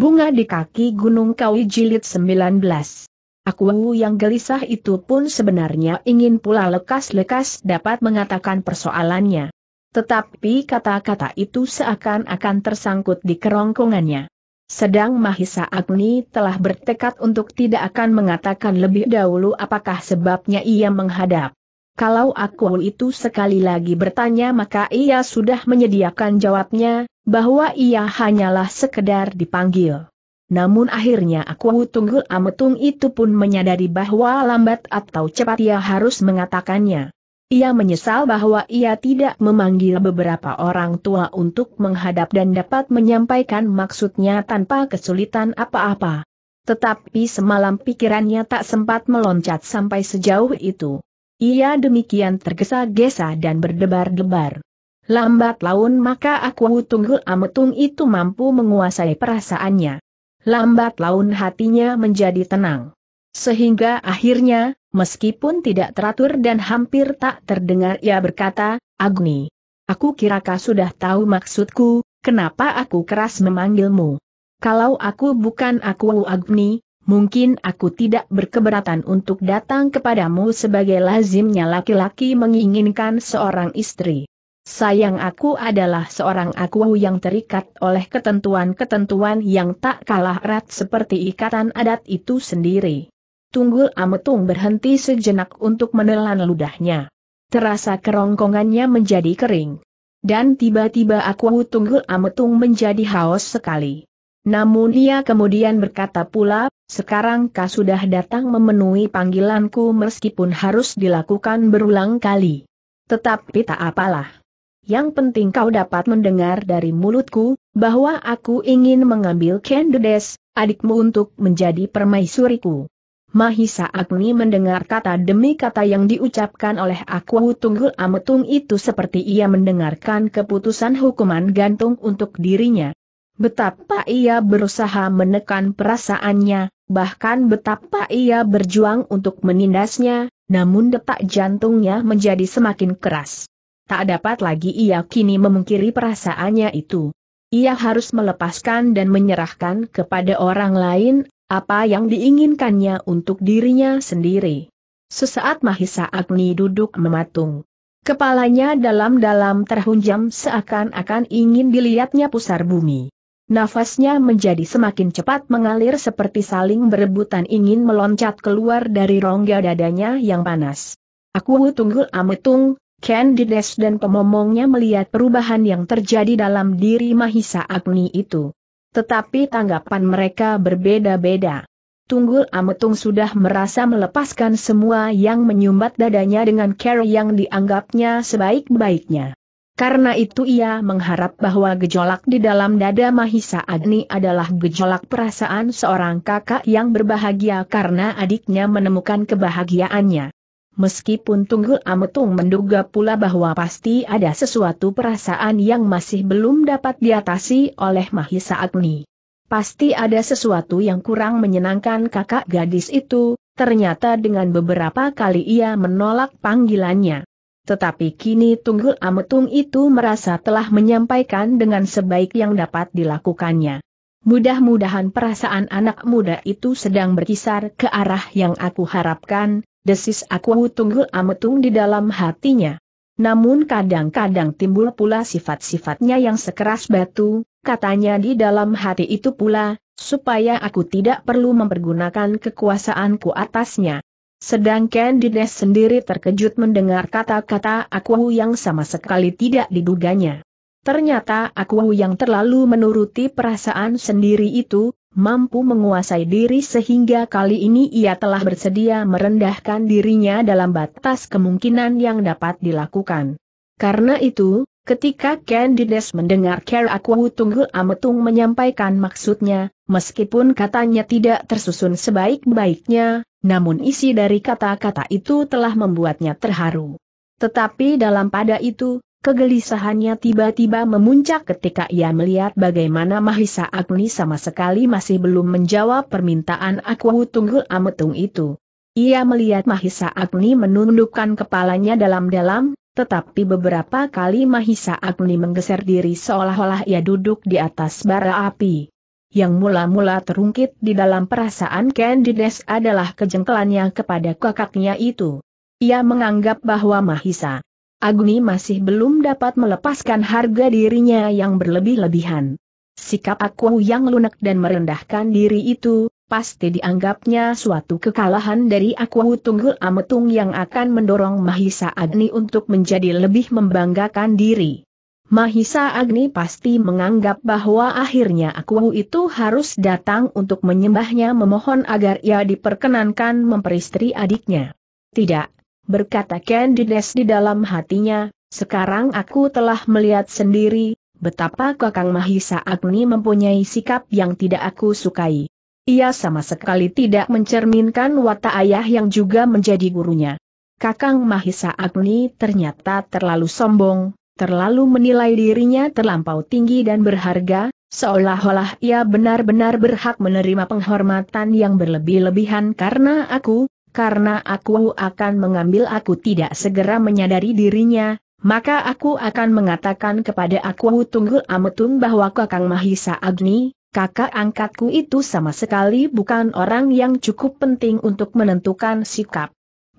Bunga di kaki Gunung Kawi Jilid 19. Aku yang gelisah itu pun sebenarnya ingin pula lekas-lekas dapat mengatakan persoalannya. Tetapi kata-kata itu seakan-akan tersangkut di kerongkongannya. Sedang Mahisa Agni telah bertekad untuk tidak akan mengatakan lebih dahulu apakah sebabnya ia menghadap. Kalau aku itu sekali lagi bertanya maka ia sudah menyediakan jawabnya, bahwa ia hanyalah sekedar dipanggil. Namun akhirnya aku Tunggul Ametung itu pun menyadari bahwa lambat atau cepat ia harus mengatakannya. Ia menyesal bahwa ia tidak memanggil beberapa orang tua untuk menghadap dan dapat menyampaikan maksudnya tanpa kesulitan apa-apa. Tetapi semalam pikirannya tak sempat meloncat sampai sejauh itu. Ia demikian tergesa-gesa dan berdebar-debar. Lambat laun maka aku tunggul ametung itu mampu menguasai perasaannya. Lambat laun hatinya menjadi tenang. Sehingga akhirnya, meskipun tidak teratur dan hampir tak terdengar ia berkata, Agni, aku kira kau sudah tahu maksudku, kenapa aku keras memanggilmu. Kalau aku bukan aku Agni, mungkin aku tidak berkeberatan untuk datang kepadamu sebagai lazimnya laki-laki menginginkan seorang istri. Sayang aku adalah seorang aku yang terikat oleh ketentuan-ketentuan yang tak kalah erat seperti ikatan adat itu sendiri. Tunggul Ametung berhenti sejenak untuk menelan ludahnya. Terasa kerongkongannya menjadi kering. Dan tiba-tiba aku Tunggul Ametung menjadi haus sekali. Namun ia kemudian berkata pula, sekarang kau sudah datang memenuhi panggilanku meskipun harus dilakukan berulang kali. Tetapi tak apalah. Yang penting kau dapat mendengar dari mulutku, bahwa aku ingin mengambil Kendudes, adikmu untuk menjadi permaisuriku. Mahisa Agni mendengar kata demi kata yang diucapkan oleh Aku Tunggul Ametung itu seperti ia mendengarkan keputusan hukuman gantung untuk dirinya. Betapa ia berusaha menekan perasaannya, bahkan betapa ia berjuang untuk menindasnya, namun detak jantungnya menjadi semakin keras. Tak dapat lagi ia kini memungkiri perasaannya itu. Ia harus melepaskan dan menyerahkan kepada orang lain, apa yang diinginkannya untuk dirinya sendiri. Sesaat Mahisa Agni duduk mematung. Kepalanya dalam-dalam terhunjam seakan-akan ingin dilihatnya pusar bumi. Nafasnya menjadi semakin cepat mengalir seperti saling berebutan ingin meloncat keluar dari rongga dadanya yang panas. Aku tunggu ametung, Candides dan pemomongnya melihat perubahan yang terjadi dalam diri Mahisa Agni itu. Tetapi tanggapan mereka berbeda-beda. Tunggul Ametung sudah merasa melepaskan semua yang menyumbat dadanya dengan care yang dianggapnya sebaik-baiknya. Karena itu ia mengharap bahwa gejolak di dalam dada Mahisa Agni adalah gejolak perasaan seorang kakak yang berbahagia karena adiknya menemukan kebahagiaannya meskipun Tunggul Ametung menduga pula bahwa pasti ada sesuatu perasaan yang masih belum dapat diatasi oleh Mahisa Agni. Pasti ada sesuatu yang kurang menyenangkan kakak gadis itu, ternyata dengan beberapa kali ia menolak panggilannya. Tetapi kini Tunggul Ametung itu merasa telah menyampaikan dengan sebaik yang dapat dilakukannya. Mudah-mudahan perasaan anak muda itu sedang berkisar ke arah yang aku harapkan, desis aku tunggul ametung di dalam hatinya. Namun kadang-kadang timbul pula sifat-sifatnya yang sekeras batu, katanya di dalam hati itu pula, supaya aku tidak perlu mempergunakan kekuasaanku atasnya. Sedangkan Dines sendiri terkejut mendengar kata-kata Akuhu yang sama sekali tidak diduganya. Ternyata Akuhu yang terlalu menuruti perasaan sendiri itu, mampu menguasai diri sehingga kali ini ia telah bersedia merendahkan dirinya dalam batas kemungkinan yang dapat dilakukan. Karena itu, ketika Candides mendengar Ker Aku Tunggul Ametung menyampaikan maksudnya, meskipun katanya tidak tersusun sebaik-baiknya, namun isi dari kata-kata itu telah membuatnya terharu. Tetapi dalam pada itu, Kegelisahannya tiba-tiba memuncak ketika ia melihat bagaimana Mahisa Agni sama sekali masih belum menjawab permintaan Aku Tunggul Ametung itu. Ia melihat Mahisa Agni menundukkan kepalanya dalam-dalam, tetapi beberapa kali Mahisa Agni menggeser diri seolah-olah ia duduk di atas bara api. Yang mula-mula terungkit di dalam perasaan Candides adalah kejengkelannya kepada kakaknya itu. Ia menganggap bahwa Mahisa Agni masih belum dapat melepaskan harga dirinya yang berlebih-lebihan. Sikap aku yang lunak dan merendahkan diri itu, pasti dianggapnya suatu kekalahan dari aku Tunggul Ametung yang akan mendorong Mahisa Agni untuk menjadi lebih membanggakan diri. Mahisa Agni pasti menganggap bahwa akhirnya aku itu harus datang untuk menyembahnya memohon agar ia diperkenankan memperistri adiknya. Tidak, berkata Candides di dalam hatinya, sekarang aku telah melihat sendiri, betapa Kakang Mahisa Agni mempunyai sikap yang tidak aku sukai. Ia sama sekali tidak mencerminkan watak ayah yang juga menjadi gurunya. Kakang Mahisa Agni ternyata terlalu sombong, terlalu menilai dirinya terlampau tinggi dan berharga, seolah-olah ia benar-benar berhak menerima penghormatan yang berlebih-lebihan karena aku, karena aku akan mengambil aku tidak segera menyadari dirinya, maka aku akan mengatakan kepada aku Tunggul Ametung bahwa Kakang Mahisa Agni, kakak angkatku itu sama sekali bukan orang yang cukup penting untuk menentukan sikap.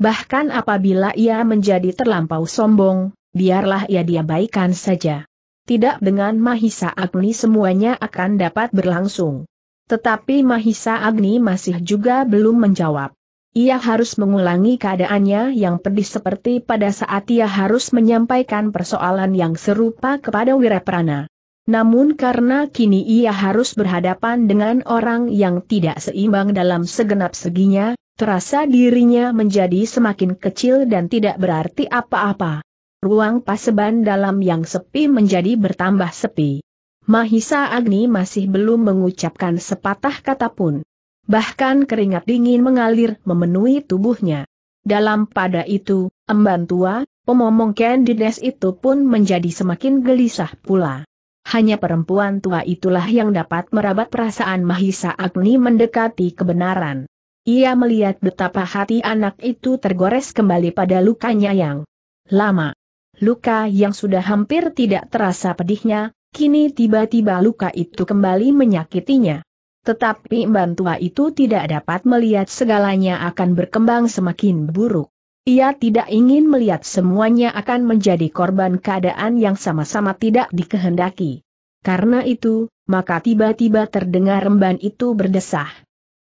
Bahkan apabila ia menjadi terlampau sombong, biarlah ia diabaikan saja. Tidak dengan Mahisa Agni semuanya akan dapat berlangsung. Tetapi Mahisa Agni masih juga belum menjawab. Ia harus mengulangi keadaannya yang pedih seperti pada saat ia harus menyampaikan persoalan yang serupa kepada Wiraprana. Namun karena kini ia harus berhadapan dengan orang yang tidak seimbang dalam segenap seginya, terasa dirinya menjadi semakin kecil dan tidak berarti apa-apa. Ruang paseban dalam yang sepi menjadi bertambah sepi. Mahisa Agni masih belum mengucapkan sepatah kata pun. Bahkan keringat dingin mengalir memenuhi tubuhnya. Dalam pada itu, emban tua, pemomong Candides itu pun menjadi semakin gelisah pula. Hanya perempuan tua itulah yang dapat merabat perasaan Mahisa Agni mendekati kebenaran. Ia melihat betapa hati anak itu tergores kembali pada lukanya yang lama. Luka yang sudah hampir tidak terasa pedihnya, kini tiba-tiba luka itu kembali menyakitinya. Tetapi Mban tua itu tidak dapat melihat segalanya akan berkembang semakin buruk. Ia tidak ingin melihat semuanya akan menjadi korban keadaan yang sama-sama tidak dikehendaki. Karena itu, maka tiba-tiba terdengar remban itu berdesah.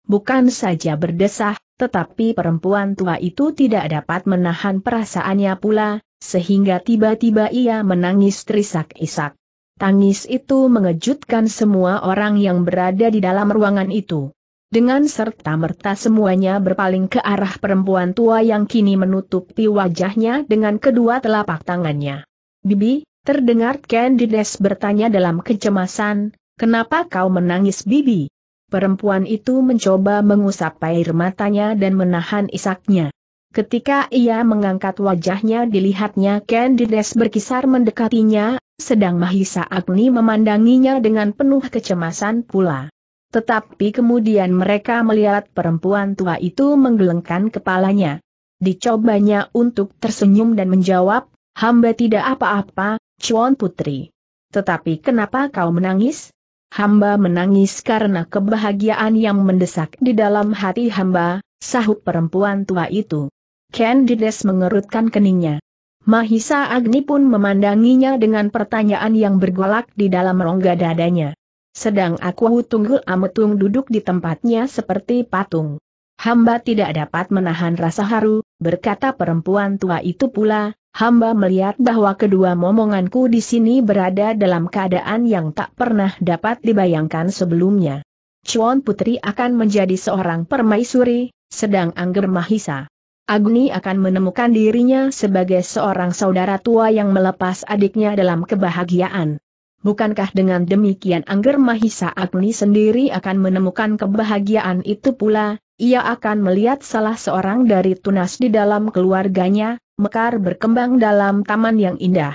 Bukan saja berdesah, tetapi perempuan tua itu tidak dapat menahan perasaannya pula, sehingga tiba-tiba ia menangis terisak-isak. Tangis itu mengejutkan semua orang yang berada di dalam ruangan itu. Dengan serta-merta semuanya berpaling ke arah perempuan tua yang kini menutupi wajahnya dengan kedua telapak tangannya. Bibi, terdengar Candides bertanya dalam kecemasan, kenapa kau menangis Bibi? Perempuan itu mencoba mengusap air matanya dan menahan isaknya. Ketika ia mengangkat wajahnya dilihatnya Candides berkisar mendekatinya, sedang Mahisa Agni memandanginya dengan penuh kecemasan pula. Tetapi kemudian mereka melihat perempuan tua itu menggelengkan kepalanya. Dicobanya untuk tersenyum dan menjawab, hamba tidak apa-apa, Cuan Putri. Tetapi kenapa kau menangis? Hamba menangis karena kebahagiaan yang mendesak di dalam hati hamba, sahut perempuan tua itu. Candides mengerutkan keningnya. Mahisa Agni pun memandanginya dengan pertanyaan yang bergolak di dalam rongga dadanya. Sedang aku tunggul ametung duduk di tempatnya seperti patung. Hamba tidak dapat menahan rasa haru, berkata perempuan tua itu pula, hamba melihat bahwa kedua momonganku di sini berada dalam keadaan yang tak pernah dapat dibayangkan sebelumnya. Cuan Putri akan menjadi seorang permaisuri, sedang Angger Mahisa Agni akan menemukan dirinya sebagai seorang saudara tua yang melepas adiknya dalam kebahagiaan. Bukankah dengan demikian Angger Mahisa Agni sendiri akan menemukan kebahagiaan itu pula, ia akan melihat salah seorang dari tunas di dalam keluarganya, mekar berkembang dalam taman yang indah.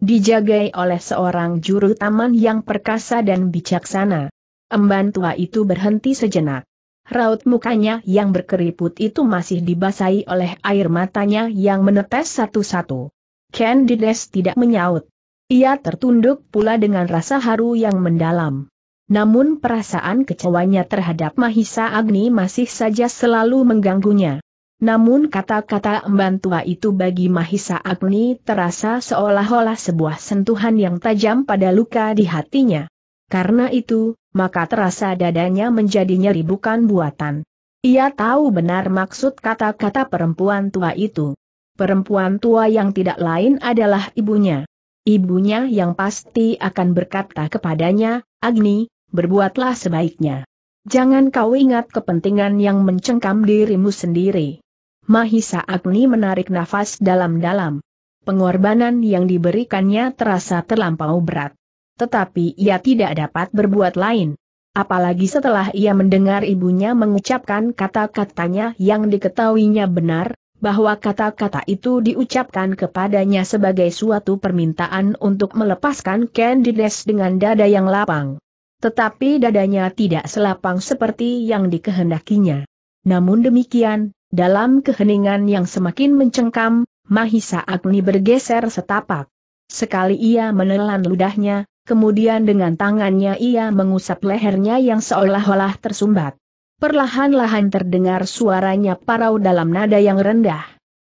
Dijagai oleh seorang juru taman yang perkasa dan bijaksana. Emban tua itu berhenti sejenak raut mukanya yang berkeriput itu masih dibasahi oleh air matanya yang menetes satu-satu. Candides tidak menyaut. Ia tertunduk pula dengan rasa haru yang mendalam. Namun perasaan kecewanya terhadap Mahisa Agni masih saja selalu mengganggunya. Namun kata-kata emban tua itu bagi Mahisa Agni terasa seolah-olah sebuah sentuhan yang tajam pada luka di hatinya. Karena itu, maka terasa dadanya menjadi nyeri bukan buatan. Ia tahu benar maksud kata-kata perempuan tua itu. Perempuan tua yang tidak lain adalah ibunya. Ibunya yang pasti akan berkata kepadanya, Agni, berbuatlah sebaiknya. Jangan kau ingat kepentingan yang mencengkam dirimu sendiri. Mahisa Agni menarik nafas dalam-dalam. Pengorbanan yang diberikannya terasa terlampau berat tetapi ia tidak dapat berbuat lain. Apalagi setelah ia mendengar ibunya mengucapkan kata-katanya yang diketahuinya benar, bahwa kata-kata itu diucapkan kepadanya sebagai suatu permintaan untuk melepaskan Candides dengan dada yang lapang. Tetapi dadanya tidak selapang seperti yang dikehendakinya. Namun demikian, dalam keheningan yang semakin mencengkam, Mahisa Agni bergeser setapak. Sekali ia menelan ludahnya, kemudian dengan tangannya ia mengusap lehernya yang seolah-olah tersumbat. Perlahan-lahan terdengar suaranya parau dalam nada yang rendah.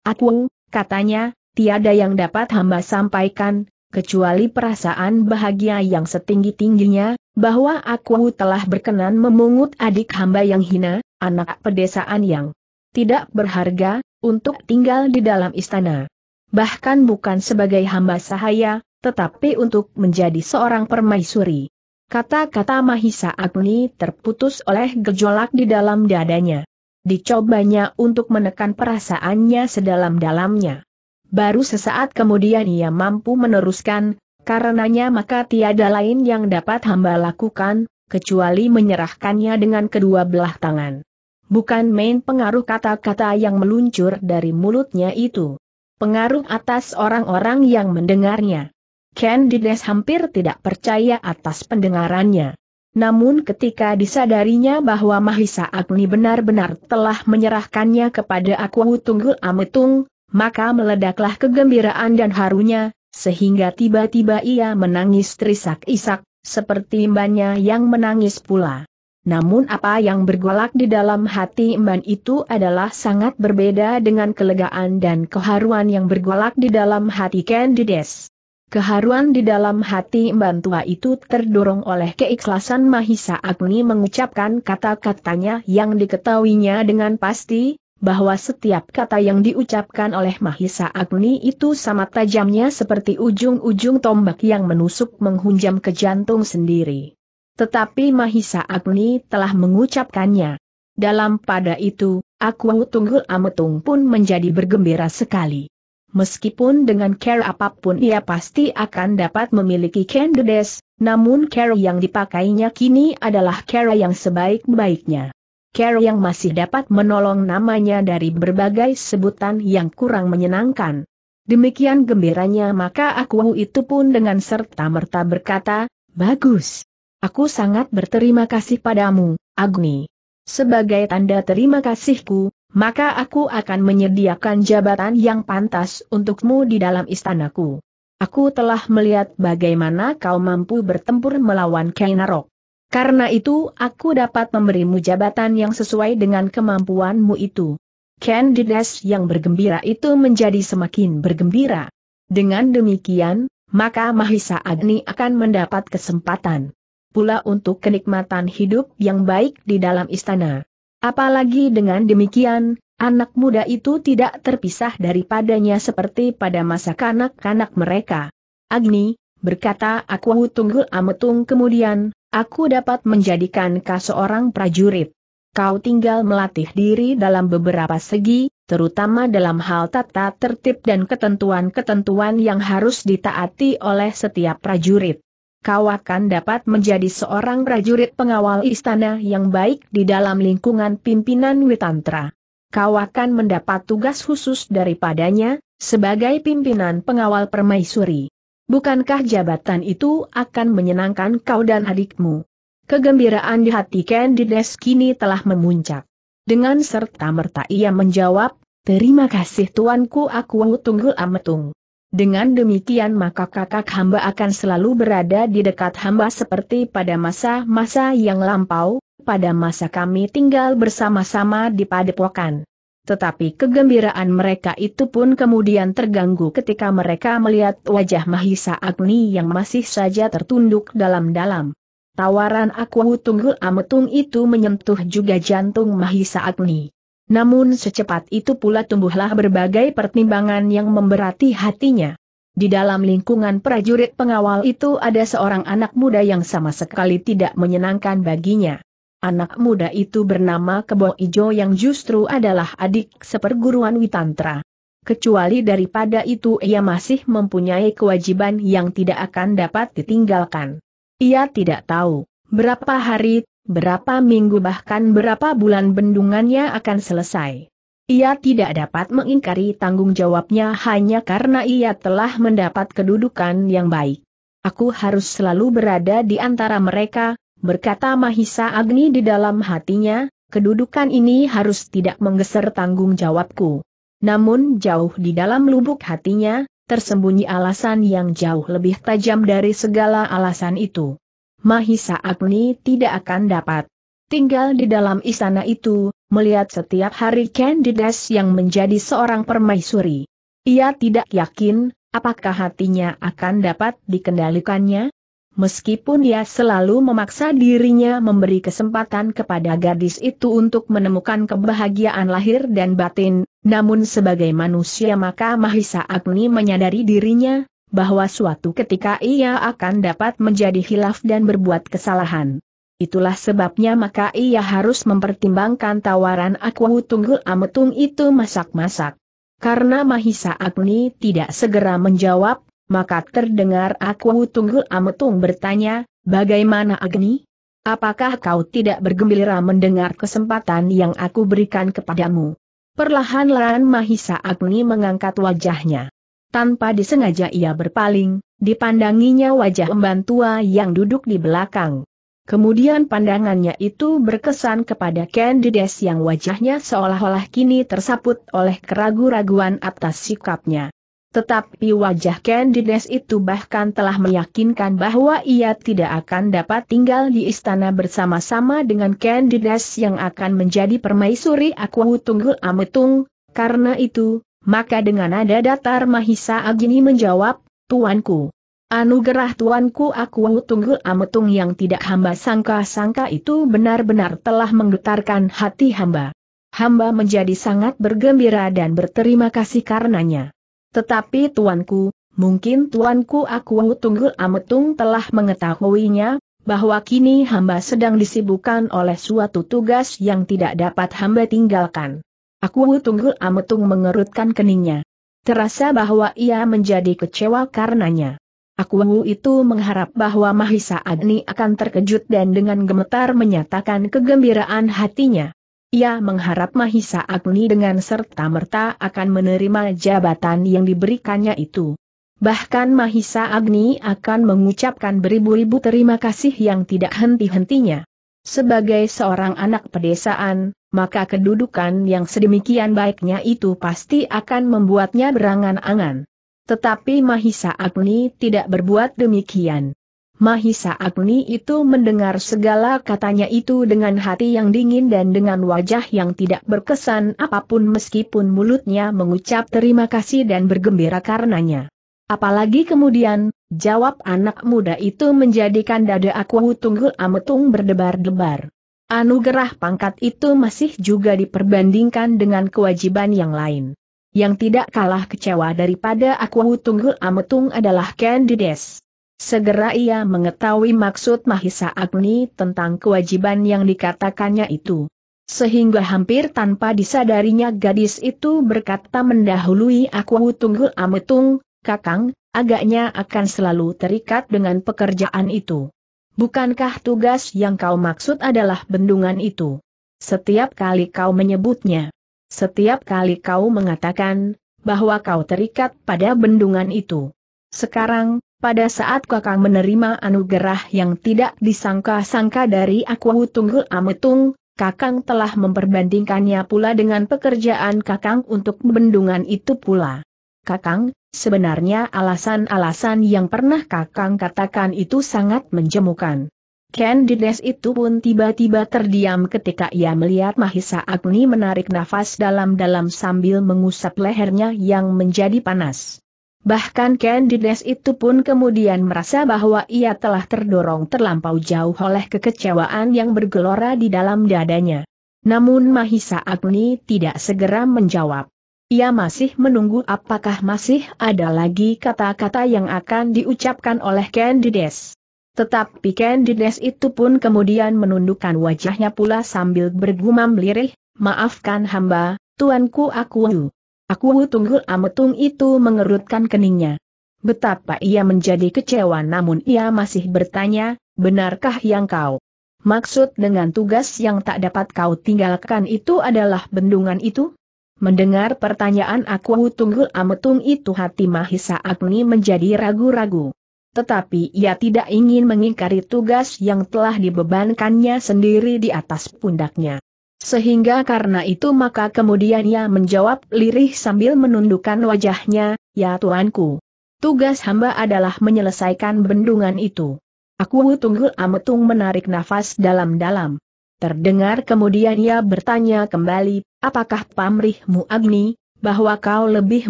Aku, katanya, tiada yang dapat hamba sampaikan, kecuali perasaan bahagia yang setinggi-tingginya, bahwa aku telah berkenan memungut adik hamba yang hina, anak pedesaan yang tidak berharga, untuk tinggal di dalam istana. Bahkan bukan sebagai hamba sahaya, tetapi untuk menjadi seorang permaisuri. Kata-kata Mahisa Agni terputus oleh gejolak di dalam dadanya. Dicobanya untuk menekan perasaannya sedalam-dalamnya. Baru sesaat kemudian ia mampu meneruskan, karenanya maka tiada lain yang dapat hamba lakukan, kecuali menyerahkannya dengan kedua belah tangan. Bukan main pengaruh kata-kata yang meluncur dari mulutnya itu. Pengaruh atas orang-orang yang mendengarnya. Candides hampir tidak percaya atas pendengarannya. Namun ketika disadarinya bahwa Mahisa Agni benar-benar telah menyerahkannya kepada Aku Tunggul Ametung, maka meledaklah kegembiraan dan harunya, sehingga tiba-tiba ia menangis terisak-isak, seperti mbannya yang menangis pula. Namun apa yang bergolak di dalam hati Mban itu adalah sangat berbeda dengan kelegaan dan keharuan yang bergolak di dalam hati Candides. Keharuan di dalam hati Mbantua itu terdorong oleh keikhlasan Mahisa Agni mengucapkan kata-katanya yang diketahuinya dengan pasti, bahwa setiap kata yang diucapkan oleh Mahisa Agni itu sama tajamnya seperti ujung-ujung tombak yang menusuk menghunjam ke jantung sendiri. Tetapi Mahisa Agni telah mengucapkannya. Dalam pada itu, aku Tunggul Ametung pun menjadi bergembira sekali. Meskipun dengan care apapun ia pasti akan dapat memiliki Candides, namun care yang dipakainya kini adalah care yang sebaik-baiknya. Care yang masih dapat menolong namanya dari berbagai sebutan yang kurang menyenangkan. Demikian gembiranya maka aku itu pun dengan serta-merta berkata, Bagus. Aku sangat berterima kasih padamu, Agni. Sebagai tanda terima kasihku, maka aku akan menyediakan jabatan yang pantas untukmu di dalam istanaku. Aku telah melihat bagaimana kau mampu bertempur melawan Kainarok. Karena itu aku dapat memberimu jabatan yang sesuai dengan kemampuanmu itu. Candides yang bergembira itu menjadi semakin bergembira. Dengan demikian, maka Mahisa Agni akan mendapat kesempatan pula untuk kenikmatan hidup yang baik di dalam istana. Apalagi dengan demikian, anak muda itu tidak terpisah daripadanya seperti pada masa kanak-kanak mereka. Agni, berkata aku tunggul ametung kemudian, aku dapat menjadikan kau seorang prajurit. Kau tinggal melatih diri dalam beberapa segi, terutama dalam hal tata tertib dan ketentuan-ketentuan yang harus ditaati oleh setiap prajurit kau akan dapat menjadi seorang prajurit pengawal istana yang baik di dalam lingkungan pimpinan Witantra. Kau akan mendapat tugas khusus daripadanya, sebagai pimpinan pengawal permaisuri. Bukankah jabatan itu akan menyenangkan kau dan adikmu? Kegembiraan di hati Candides kini telah memuncak. Dengan serta merta ia menjawab, Terima kasih tuanku aku tunggu ametung. Dengan demikian maka kakak hamba akan selalu berada di dekat hamba seperti pada masa-masa yang lampau, pada masa kami tinggal bersama-sama di padepokan. Tetapi kegembiraan mereka itu pun kemudian terganggu ketika mereka melihat wajah Mahisa Agni yang masih saja tertunduk dalam-dalam. Tawaran aku tunggu ametung itu menyentuh juga jantung Mahisa Agni. Namun secepat itu pula tumbuhlah berbagai pertimbangan yang memberati hatinya. Di dalam lingkungan prajurit pengawal itu ada seorang anak muda yang sama sekali tidak menyenangkan baginya. Anak muda itu bernama Kebo Ijo yang justru adalah adik seperguruan Witantra. Kecuali daripada itu ia masih mempunyai kewajiban yang tidak akan dapat ditinggalkan. Ia tidak tahu berapa hari berapa minggu bahkan berapa bulan bendungannya akan selesai. Ia tidak dapat mengingkari tanggung jawabnya hanya karena ia telah mendapat kedudukan yang baik. Aku harus selalu berada di antara mereka, berkata Mahisa Agni di dalam hatinya, kedudukan ini harus tidak menggeser tanggung jawabku. Namun jauh di dalam lubuk hatinya, tersembunyi alasan yang jauh lebih tajam dari segala alasan itu. Mahisa Agni tidak akan dapat tinggal di dalam istana itu, melihat setiap hari Candidas yang menjadi seorang permaisuri. Ia tidak yakin, apakah hatinya akan dapat dikendalikannya? Meskipun ia selalu memaksa dirinya memberi kesempatan kepada gadis itu untuk menemukan kebahagiaan lahir dan batin, namun sebagai manusia maka Mahisa Agni menyadari dirinya bahwa suatu ketika ia akan dapat menjadi hilaf dan berbuat kesalahan. Itulah sebabnya maka ia harus mempertimbangkan tawaran Akwahu Tunggul Ametung itu masak-masak. Karena Mahisa Agni tidak segera menjawab, maka terdengar Akwahu Tunggul Ametung bertanya, bagaimana Agni? Apakah kau tidak bergembira mendengar kesempatan yang aku berikan kepadamu? Perlahan-lahan Mahisa Agni mengangkat wajahnya tanpa disengaja ia berpaling, dipandanginya wajah emban tua yang duduk di belakang. Kemudian pandangannya itu berkesan kepada Candides yang wajahnya seolah-olah kini tersaput oleh keragu-raguan atas sikapnya. Tetapi wajah Candides itu bahkan telah meyakinkan bahwa ia tidak akan dapat tinggal di istana bersama-sama dengan Candides yang akan menjadi permaisuri Aku Tunggul Ametung, karena itu, maka dengan nada datar Mahisa Agini menjawab, Tuanku. Anugerah tuanku aku tunggu ametung yang tidak hamba sangka-sangka itu benar-benar telah menggetarkan hati hamba. Hamba menjadi sangat bergembira dan berterima kasih karenanya. Tetapi tuanku, mungkin tuanku aku tunggu ametung telah mengetahuinya, bahwa kini hamba sedang disibukkan oleh suatu tugas yang tidak dapat hamba tinggalkan. Aku Tunggul Ametung mengerutkan keningnya. Terasa bahwa ia menjadi kecewa karenanya. Aku itu mengharap bahwa Mahisa Agni akan terkejut dan dengan gemetar menyatakan kegembiraan hatinya. Ia mengharap Mahisa Agni dengan serta-merta akan menerima jabatan yang diberikannya itu. Bahkan Mahisa Agni akan mengucapkan beribu-ribu terima kasih yang tidak henti-hentinya. Sebagai seorang anak pedesaan, maka kedudukan yang sedemikian baiknya itu pasti akan membuatnya berangan-angan. Tetapi Mahisa Agni tidak berbuat demikian. Mahisa Agni itu mendengar segala katanya itu dengan hati yang dingin dan dengan wajah yang tidak berkesan apapun meskipun mulutnya mengucap terima kasih dan bergembira karenanya. Apalagi kemudian, jawab anak muda itu menjadikan dada aku tunggul ametung berdebar-debar. Anugerah pangkat itu masih juga diperbandingkan dengan kewajiban yang lain. Yang tidak kalah kecewa daripada aku tunggul ametung adalah Candides. Segera ia mengetahui maksud Mahisa Agni tentang kewajiban yang dikatakannya itu. Sehingga hampir tanpa disadarinya gadis itu berkata mendahului aku tunggul ametung, Kakang, agaknya akan selalu terikat dengan pekerjaan itu. Bukankah tugas yang kau maksud adalah bendungan itu? Setiap kali kau menyebutnya, setiap kali kau mengatakan bahwa kau terikat pada bendungan itu. Sekarang, pada saat kakang menerima anugerah yang tidak disangka-sangka dari aku Tunggul Ametung, kakang telah memperbandingkannya pula dengan pekerjaan kakang untuk bendungan itu pula. Kakang, Sebenarnya alasan-alasan yang pernah Kakang katakan itu sangat menjemukan. Candides itu pun tiba-tiba terdiam ketika ia melihat Mahisa Agni menarik nafas dalam-dalam sambil mengusap lehernya yang menjadi panas. Bahkan Candides itu pun kemudian merasa bahwa ia telah terdorong terlampau jauh oleh kekecewaan yang bergelora di dalam dadanya. Namun Mahisa Agni tidak segera menjawab. Ia masih menunggu apakah masih ada lagi kata-kata yang akan diucapkan oleh Candides. Tetapi Candides itu pun kemudian menundukkan wajahnya pula sambil bergumam lirih, maafkan hamba, tuanku aku. Aku tunggul ametung itu mengerutkan keningnya. Betapa ia menjadi kecewa namun ia masih bertanya, benarkah yang kau? Maksud dengan tugas yang tak dapat kau tinggalkan itu adalah bendungan itu? Mendengar pertanyaan aku tunggul ametung itu hati Mahisa Agni menjadi ragu-ragu. Tetapi ia tidak ingin mengingkari tugas yang telah dibebankannya sendiri di atas pundaknya. Sehingga karena itu maka kemudian ia menjawab lirih sambil menundukkan wajahnya, ya tuanku. Tugas hamba adalah menyelesaikan bendungan itu. Aku tunggul ametung menarik nafas dalam-dalam. Terdengar kemudian ia bertanya kembali, Apakah pamrihmu Agni, bahwa kau lebih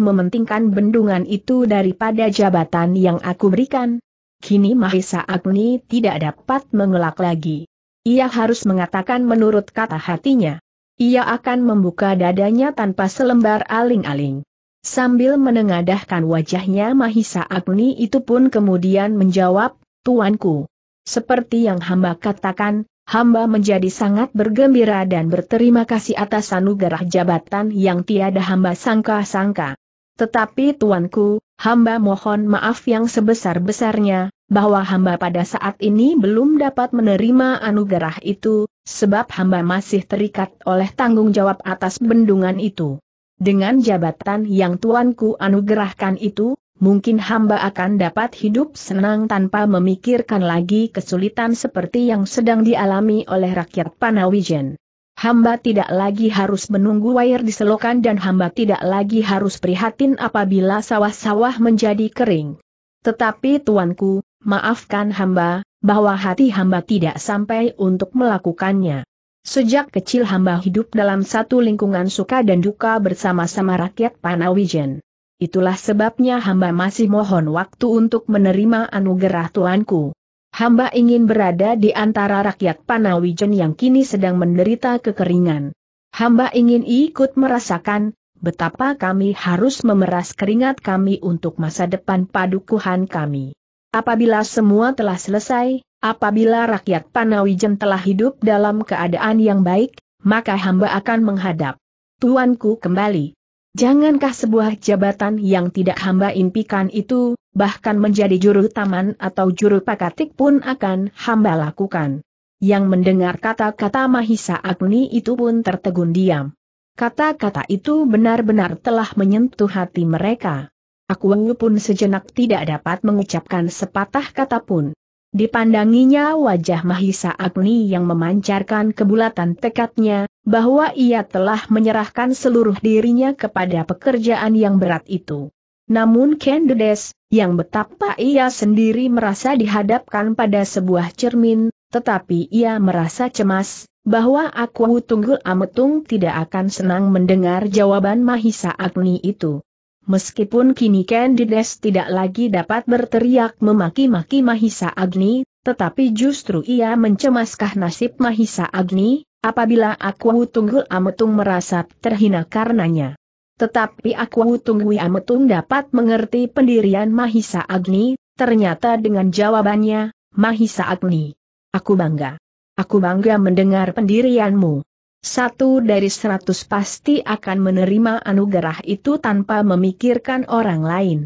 mementingkan bendungan itu daripada jabatan yang aku berikan? Kini Mahisa Agni tidak dapat mengelak lagi. Ia harus mengatakan menurut kata hatinya. Ia akan membuka dadanya tanpa selembar aling-aling. Sambil menengadahkan wajahnya Mahisa Agni itu pun kemudian menjawab, Tuanku. Seperti yang hamba katakan, hamba menjadi sangat bergembira dan berterima kasih atas anugerah jabatan yang tiada hamba sangka-sangka. Tetapi tuanku, hamba mohon maaf yang sebesar-besarnya, bahwa hamba pada saat ini belum dapat menerima anugerah itu, sebab hamba masih terikat oleh tanggung jawab atas bendungan itu. Dengan jabatan yang tuanku anugerahkan itu, mungkin hamba akan dapat hidup senang tanpa memikirkan lagi kesulitan seperti yang sedang dialami oleh rakyat Panawijen. Hamba tidak lagi harus menunggu air diselokan dan hamba tidak lagi harus prihatin apabila sawah-sawah menjadi kering. Tetapi tuanku, maafkan hamba, bahwa hati hamba tidak sampai untuk melakukannya. Sejak kecil hamba hidup dalam satu lingkungan suka dan duka bersama-sama rakyat Panawijen itulah sebabnya hamba masih mohon waktu untuk menerima anugerah Tuanku. Hamba ingin berada di antara rakyat Panawijen yang kini sedang menderita kekeringan. Hamba ingin ikut merasakan, betapa kami harus memeras keringat kami untuk masa depan padukuhan kami. Apabila semua telah selesai, apabila rakyat Panawijen telah hidup dalam keadaan yang baik, maka hamba akan menghadap Tuanku kembali. Jangankah sebuah jabatan yang tidak hamba impikan itu, bahkan menjadi juru taman atau juru pakatik pun akan hamba lakukan. Yang mendengar kata-kata Mahisa Agni itu pun tertegun diam. Kata-kata itu benar-benar telah menyentuh hati mereka. Aku pun sejenak tidak dapat mengucapkan sepatah kata pun. Dipandanginya wajah Mahisa Agni yang memancarkan kebulatan tekadnya, bahwa ia telah menyerahkan seluruh dirinya kepada pekerjaan yang berat itu. Namun Kendedes, yang betapa ia sendiri merasa dihadapkan pada sebuah cermin, tetapi ia merasa cemas, bahwa aku Tunggul Ametung tidak akan senang mendengar jawaban Mahisa Agni itu. Meskipun kini Candides tidak lagi dapat berteriak memaki-maki Mahisa Agni, tetapi justru ia mencemaskah nasib Mahisa Agni, apabila aku tunggu ametung merasa terhina karenanya. Tetapi aku tunggu ametung dapat mengerti pendirian Mahisa Agni, ternyata dengan jawabannya, Mahisa Agni. Aku bangga. Aku bangga mendengar pendirianmu satu dari seratus pasti akan menerima anugerah itu tanpa memikirkan orang lain.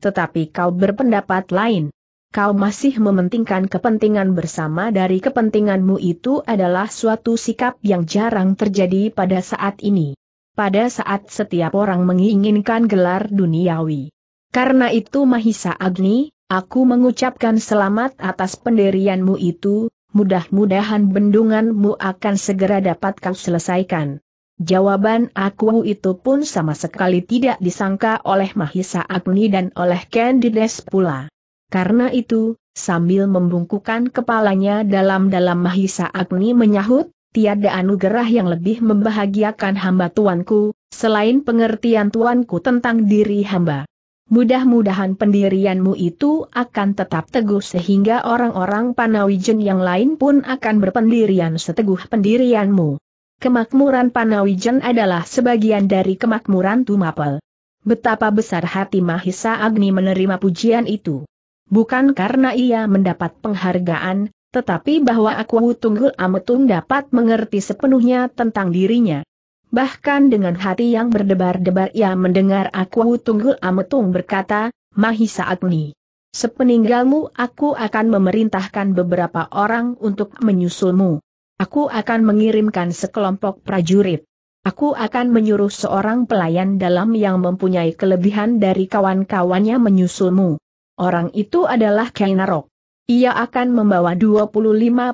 Tetapi kau berpendapat lain. Kau masih mementingkan kepentingan bersama dari kepentinganmu itu adalah suatu sikap yang jarang terjadi pada saat ini. Pada saat setiap orang menginginkan gelar duniawi. Karena itu Mahisa Agni, Aku mengucapkan selamat atas penderianmu itu, mudah-mudahan bendunganmu akan segera dapat kau selesaikan. Jawaban aku itu pun sama sekali tidak disangka oleh Mahisa Agni dan oleh Candides pula. Karena itu, sambil membungkukan kepalanya dalam-dalam Mahisa Agni menyahut, tiada anugerah yang lebih membahagiakan hamba tuanku, selain pengertian tuanku tentang diri hamba. Mudah-mudahan pendirianmu itu akan tetap teguh sehingga orang-orang Panawijen yang lain pun akan berpendirian seteguh pendirianmu. Kemakmuran Panawijen adalah sebagian dari kemakmuran Tumapel. Betapa besar hati Mahisa Agni menerima pujian itu. Bukan karena ia mendapat penghargaan, tetapi bahwa aku Tunggul Ametung dapat mengerti sepenuhnya tentang dirinya. Bahkan dengan hati yang berdebar-debar ia mendengar aku Tunggul Ametung berkata, Mahisa Agni. Sepeninggalmu aku akan memerintahkan beberapa orang untuk menyusulmu. Aku akan mengirimkan sekelompok prajurit. Aku akan menyuruh seorang pelayan dalam yang mempunyai kelebihan dari kawan-kawannya menyusulmu. Orang itu adalah Kainarok. Ia akan membawa 25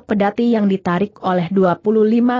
pedati yang ditarik oleh 25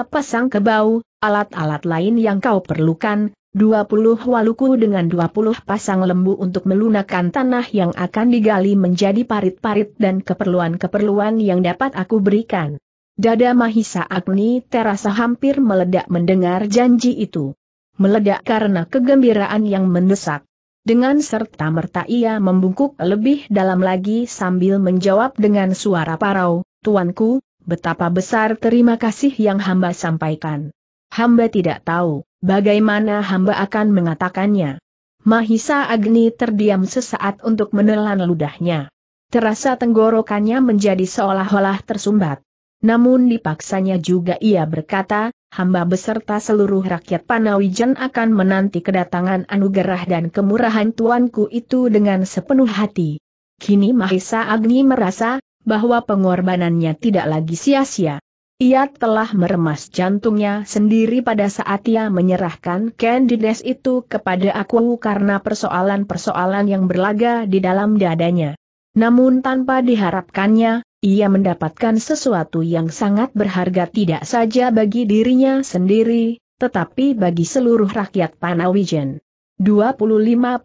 pasang kebau, Alat-alat lain yang kau perlukan, 20 waluku dengan 20 pasang lembu untuk melunakan tanah yang akan digali menjadi parit-parit dan keperluan-keperluan yang dapat aku berikan. Dada Mahisa Agni terasa hampir meledak mendengar janji itu. Meledak karena kegembiraan yang mendesak. Dengan serta merta ia membungkuk lebih dalam lagi sambil menjawab dengan suara parau, Tuanku, betapa besar terima kasih yang hamba sampaikan. Hamba tidak tahu, bagaimana hamba akan mengatakannya. Mahisa Agni terdiam sesaat untuk menelan ludahnya. Terasa tenggorokannya menjadi seolah-olah tersumbat. Namun dipaksanya juga ia berkata, hamba beserta seluruh rakyat Panawijan akan menanti kedatangan anugerah dan kemurahan tuanku itu dengan sepenuh hati. Kini Mahisa Agni merasa, bahwa pengorbanannya tidak lagi sia-sia. Ia telah meremas jantungnya sendiri pada saat ia menyerahkan Candides itu kepada aku karena persoalan-persoalan yang berlaga di dalam dadanya. Namun tanpa diharapkannya, ia mendapatkan sesuatu yang sangat berharga tidak saja bagi dirinya sendiri, tetapi bagi seluruh rakyat Panawijen. 25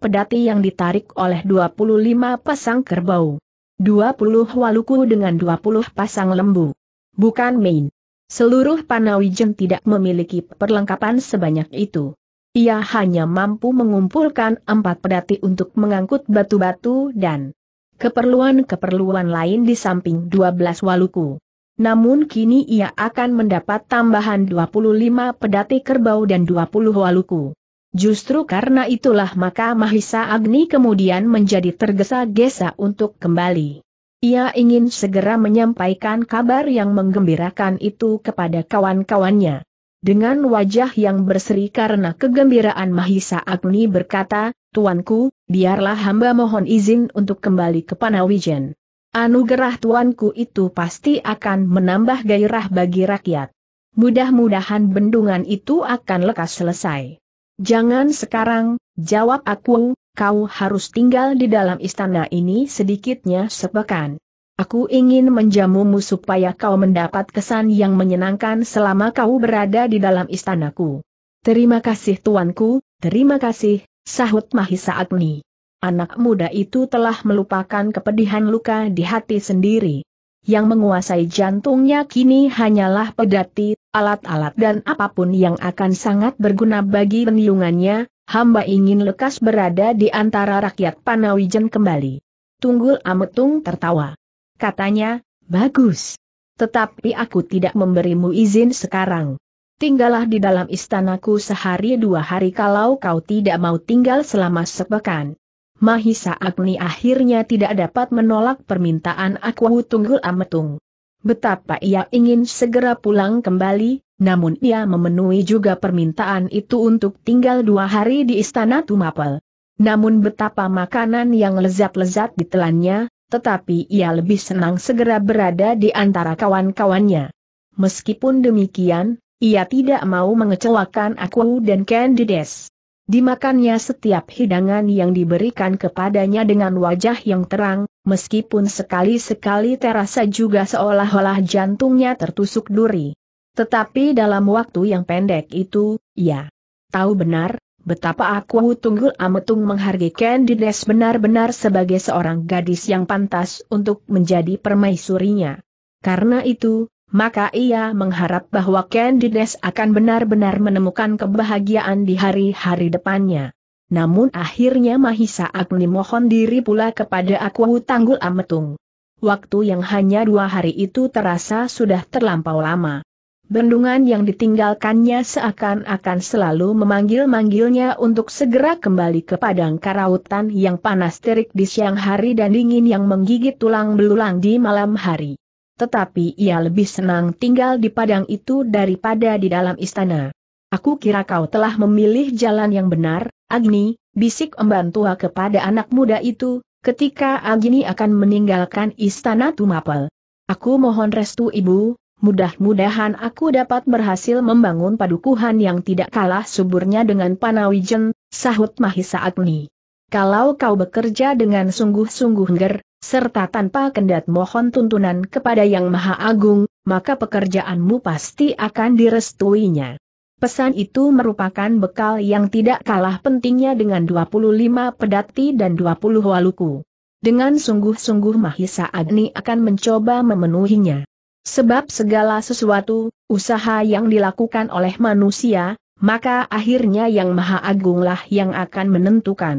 pedati yang ditarik oleh 25 pasang kerbau. 20 waluku dengan 20 pasang lembu bukan main. Seluruh Panawijen tidak memiliki perlengkapan sebanyak itu. Ia hanya mampu mengumpulkan empat pedati untuk mengangkut batu-batu dan keperluan-keperluan lain di samping 12 waluku. Namun kini ia akan mendapat tambahan 25 pedati kerbau dan 20 waluku. Justru karena itulah maka Mahisa Agni kemudian menjadi tergesa-gesa untuk kembali. Ia ingin segera menyampaikan kabar yang menggembirakan itu kepada kawan-kawannya. Dengan wajah yang berseri karena kegembiraan Mahisa Agni berkata, Tuanku, biarlah hamba mohon izin untuk kembali ke Panawijen. Anugerah Tuanku itu pasti akan menambah gairah bagi rakyat. Mudah-mudahan bendungan itu akan lekas selesai. Jangan sekarang, jawab aku, kau harus tinggal di dalam istana ini sedikitnya sepekan. Aku ingin menjamumu supaya kau mendapat kesan yang menyenangkan selama kau berada di dalam istanaku. Terima kasih tuanku, terima kasih, sahut Mahisa Agni. Anak muda itu telah melupakan kepedihan luka di hati sendiri. Yang menguasai jantungnya kini hanyalah pedati, alat-alat dan apapun yang akan sangat berguna bagi peniungannya, hamba ingin lekas berada di antara rakyat Panawijen kembali. Tunggul Ametung tertawa. Katanya, bagus. Tetapi aku tidak memberimu izin sekarang. Tinggallah di dalam istanaku sehari dua hari kalau kau tidak mau tinggal selama sepekan. Mahisa Agni akhirnya tidak dapat menolak permintaan aku Tunggul Ametung. Betapa ia ingin segera pulang kembali, namun ia memenuhi juga permintaan itu untuk tinggal dua hari di istana Tumapel. Namun betapa makanan yang lezat-lezat ditelannya, tetapi ia lebih senang segera berada di antara kawan-kawannya. Meskipun demikian, ia tidak mau mengecewakan aku dan Candides. Dimakannya setiap hidangan yang diberikan kepadanya dengan wajah yang terang, meskipun sekali-sekali terasa juga seolah-olah jantungnya tertusuk duri. Tetapi dalam waktu yang pendek itu, ya. Tahu benar, betapa aku Tunggul Ametung menghargai Candides benar-benar sebagai seorang gadis yang pantas untuk menjadi permaisurinya. Karena itu, maka ia mengharap bahwa Candides akan benar-benar menemukan kebahagiaan di hari-hari depannya. Namun akhirnya Mahisa Agni mohon diri pula kepada aku Tanggul Ametung. Waktu yang hanya dua hari itu terasa sudah terlampau lama bendungan yang ditinggalkannya seakan-akan selalu memanggil-manggilnya untuk segera kembali ke padang karautan yang panas terik di siang hari dan dingin yang menggigit tulang belulang di malam hari. Tetapi ia lebih senang tinggal di padang itu daripada di dalam istana. Aku kira kau telah memilih jalan yang benar, Agni, bisik emban tua kepada anak muda itu, ketika Agni akan meninggalkan istana Tumapel. Aku mohon restu ibu, Mudah-mudahan aku dapat berhasil membangun padukuhan yang tidak kalah suburnya dengan Panawijen, sahut Mahisa Agni. Kalau kau bekerja dengan sungguh-sungguh ger, serta tanpa kendat mohon tuntunan kepada Yang Maha Agung, maka pekerjaanmu pasti akan direstuinya. Pesan itu merupakan bekal yang tidak kalah pentingnya dengan 25 pedati dan 20 waluku. Dengan sungguh-sungguh Mahisa Agni akan mencoba memenuhinya. Sebab segala sesuatu, usaha yang dilakukan oleh manusia, maka akhirnya Yang Maha Agunglah yang akan menentukan.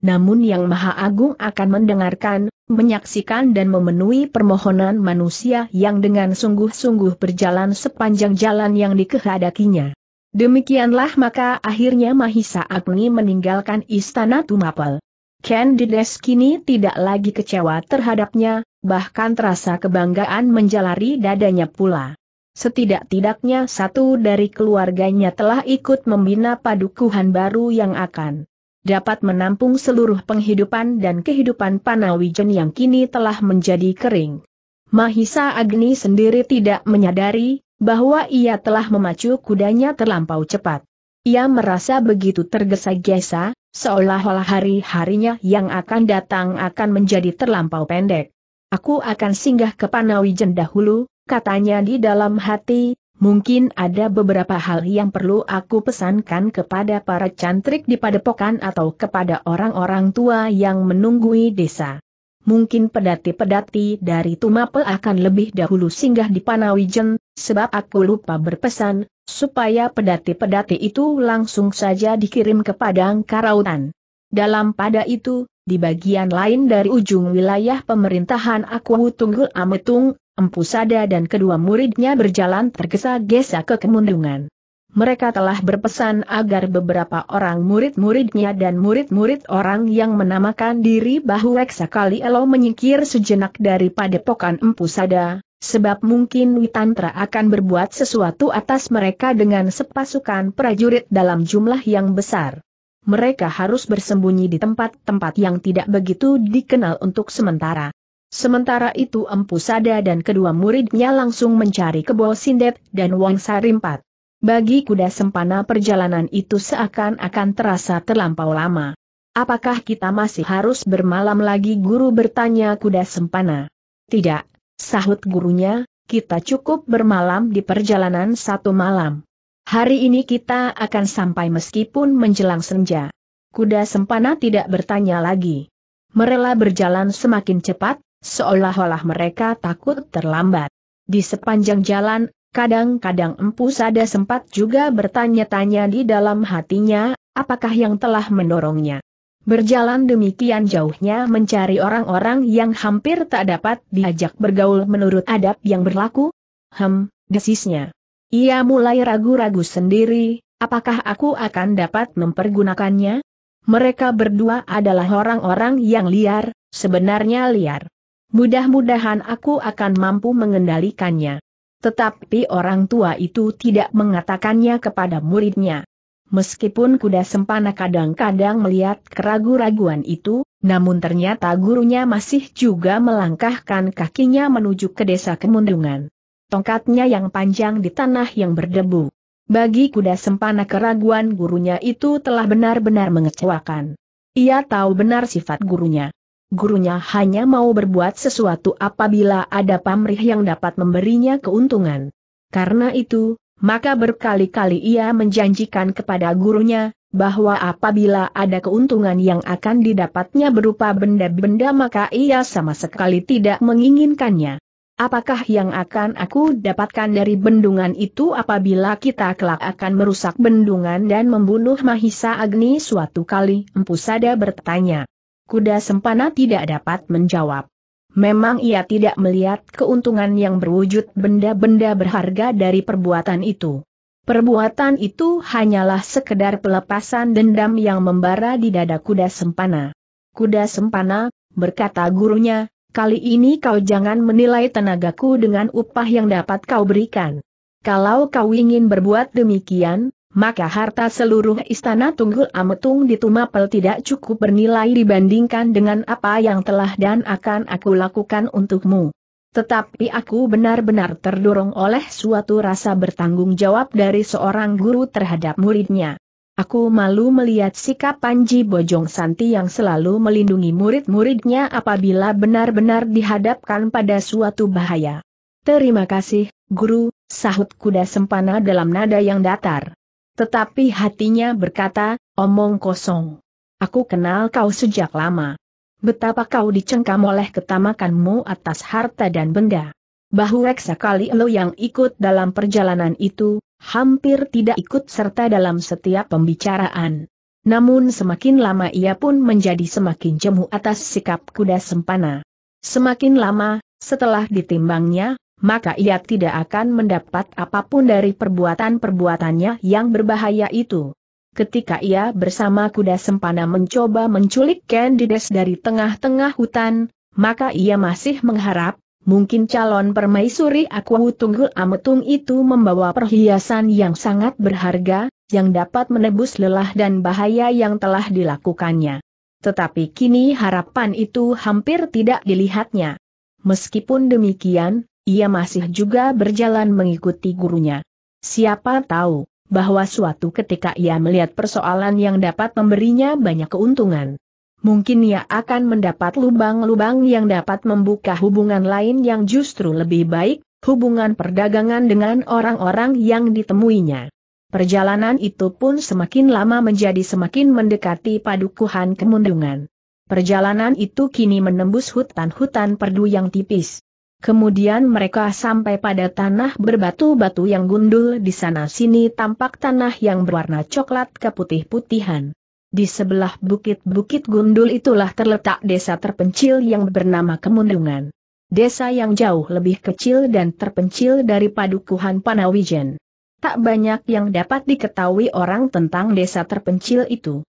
Namun Yang Maha Agung akan mendengarkan, menyaksikan dan memenuhi permohonan manusia yang dengan sungguh-sungguh berjalan sepanjang jalan yang dikehadakinya. Demikianlah maka akhirnya Mahisa Agni meninggalkan istana Tumapel. Candides kini tidak lagi kecewa terhadapnya, bahkan terasa kebanggaan menjalari dadanya pula. Setidak-tidaknya satu dari keluarganya telah ikut membina padukuhan baru yang akan dapat menampung seluruh penghidupan dan kehidupan Panawijen yang kini telah menjadi kering. Mahisa Agni sendiri tidak menyadari bahwa ia telah memacu kudanya terlampau cepat. Ia merasa begitu tergesa-gesa, seolah-olah hari-harinya yang akan datang akan menjadi terlampau pendek. Aku akan singgah ke Panawijen dahulu, katanya di dalam hati, mungkin ada beberapa hal yang perlu aku pesankan kepada para cantrik di padepokan atau kepada orang-orang tua yang menunggui desa. Mungkin pedati-pedati dari Tumapel akan lebih dahulu singgah di Panawijen, sebab aku lupa berpesan, supaya pedati-pedati itu langsung saja dikirim ke Padang Karautan. Dalam pada itu, di bagian lain dari ujung wilayah pemerintahan Aku Tunggul Ametung, Empu Sada dan kedua muridnya berjalan tergesa-gesa ke kemundungan. Mereka telah berpesan agar beberapa orang murid-muridnya dan murid-murid orang yang menamakan diri bahu sekali Elo menyingkir sejenak daripada padepokan Empu Sada, sebab mungkin Witantra akan berbuat sesuatu atas mereka dengan sepasukan prajurit dalam jumlah yang besar mereka harus bersembunyi di tempat-tempat yang tidak begitu dikenal untuk sementara. Sementara itu Empu Sada dan kedua muridnya langsung mencari Kebo Sindet dan Wong Sarimpat. Bagi kuda sempana perjalanan itu seakan-akan terasa terlampau lama. Apakah kita masih harus bermalam lagi guru bertanya kuda sempana? Tidak, sahut gurunya, kita cukup bermalam di perjalanan satu malam. Hari ini kita akan sampai meskipun menjelang senja. Kuda sempana tidak bertanya lagi. Merela berjalan semakin cepat, seolah-olah mereka takut terlambat. Di sepanjang jalan, kadang-kadang Empu Sada sempat juga bertanya-tanya di dalam hatinya, apakah yang telah mendorongnya. Berjalan demikian jauhnya mencari orang-orang yang hampir tak dapat diajak bergaul menurut adab yang berlaku? Hem, desisnya. Ia mulai ragu-ragu sendiri, apakah aku akan dapat mempergunakannya? Mereka berdua adalah orang-orang yang liar, sebenarnya liar. Mudah-mudahan aku akan mampu mengendalikannya. Tetapi orang tua itu tidak mengatakannya kepada muridnya. Meskipun kuda sempana kadang-kadang melihat keragu-raguan itu, namun ternyata gurunya masih juga melangkahkan kakinya menuju ke desa kemundungan tongkatnya yang panjang di tanah yang berdebu. Bagi kuda sempana keraguan gurunya itu telah benar-benar mengecewakan. Ia tahu benar sifat gurunya. Gurunya hanya mau berbuat sesuatu apabila ada pamrih yang dapat memberinya keuntungan. Karena itu, maka berkali-kali ia menjanjikan kepada gurunya, bahwa apabila ada keuntungan yang akan didapatnya berupa benda-benda maka ia sama sekali tidak menginginkannya. Apakah yang akan aku dapatkan dari bendungan itu apabila kita kelak akan merusak bendungan dan membunuh Mahisa Agni suatu kali? Empu Sada bertanya. Kuda Sempana tidak dapat menjawab. Memang ia tidak melihat keuntungan yang berwujud benda-benda berharga dari perbuatan itu. Perbuatan itu hanyalah sekedar pelepasan dendam yang membara di dada kuda Sempana. Kuda Sempana, berkata gurunya, kali ini kau jangan menilai tenagaku dengan upah yang dapat kau berikan. Kalau kau ingin berbuat demikian, maka harta seluruh istana Tunggul Ametung di Tumapel tidak cukup bernilai dibandingkan dengan apa yang telah dan akan aku lakukan untukmu. Tetapi aku benar-benar terdorong oleh suatu rasa bertanggung jawab dari seorang guru terhadap muridnya. Aku malu melihat sikap Panji Bojong Santi yang selalu melindungi murid-muridnya apabila benar-benar dihadapkan pada suatu bahaya. Terima kasih, Guru, sahut kuda sempana dalam nada yang datar. Tetapi hatinya berkata, omong kosong. Aku kenal kau sejak lama. Betapa kau dicengkam oleh ketamakanmu atas harta dan benda. Bahwa sekali lo yang ikut dalam perjalanan itu, hampir tidak ikut serta dalam setiap pembicaraan. Namun semakin lama ia pun menjadi semakin jemu atas sikap kuda sempana. Semakin lama, setelah ditimbangnya, maka ia tidak akan mendapat apapun dari perbuatan-perbuatannya yang berbahaya itu. Ketika ia bersama kuda sempana mencoba menculik Candides dari tengah-tengah hutan, maka ia masih mengharap, mungkin calon permaisuri aku Tunggul Ametung itu membawa perhiasan yang sangat berharga, yang dapat menebus lelah dan bahaya yang telah dilakukannya. Tetapi kini harapan itu hampir tidak dilihatnya. Meskipun demikian, ia masih juga berjalan mengikuti gurunya. Siapa tahu, bahwa suatu ketika ia melihat persoalan yang dapat memberinya banyak keuntungan mungkin ia akan mendapat lubang-lubang yang dapat membuka hubungan lain yang justru lebih baik, hubungan perdagangan dengan orang-orang yang ditemuinya. Perjalanan itu pun semakin lama menjadi semakin mendekati padukuhan kemundungan. Perjalanan itu kini menembus hutan-hutan perdu yang tipis. Kemudian mereka sampai pada tanah berbatu-batu yang gundul di sana-sini tampak tanah yang berwarna coklat keputih-putihan. Di sebelah bukit-bukit gundul itulah terletak desa terpencil yang bernama Kemundungan. Desa yang jauh lebih kecil dan terpencil dari padukuhan Panawijen. Tak banyak yang dapat diketahui orang tentang desa terpencil itu.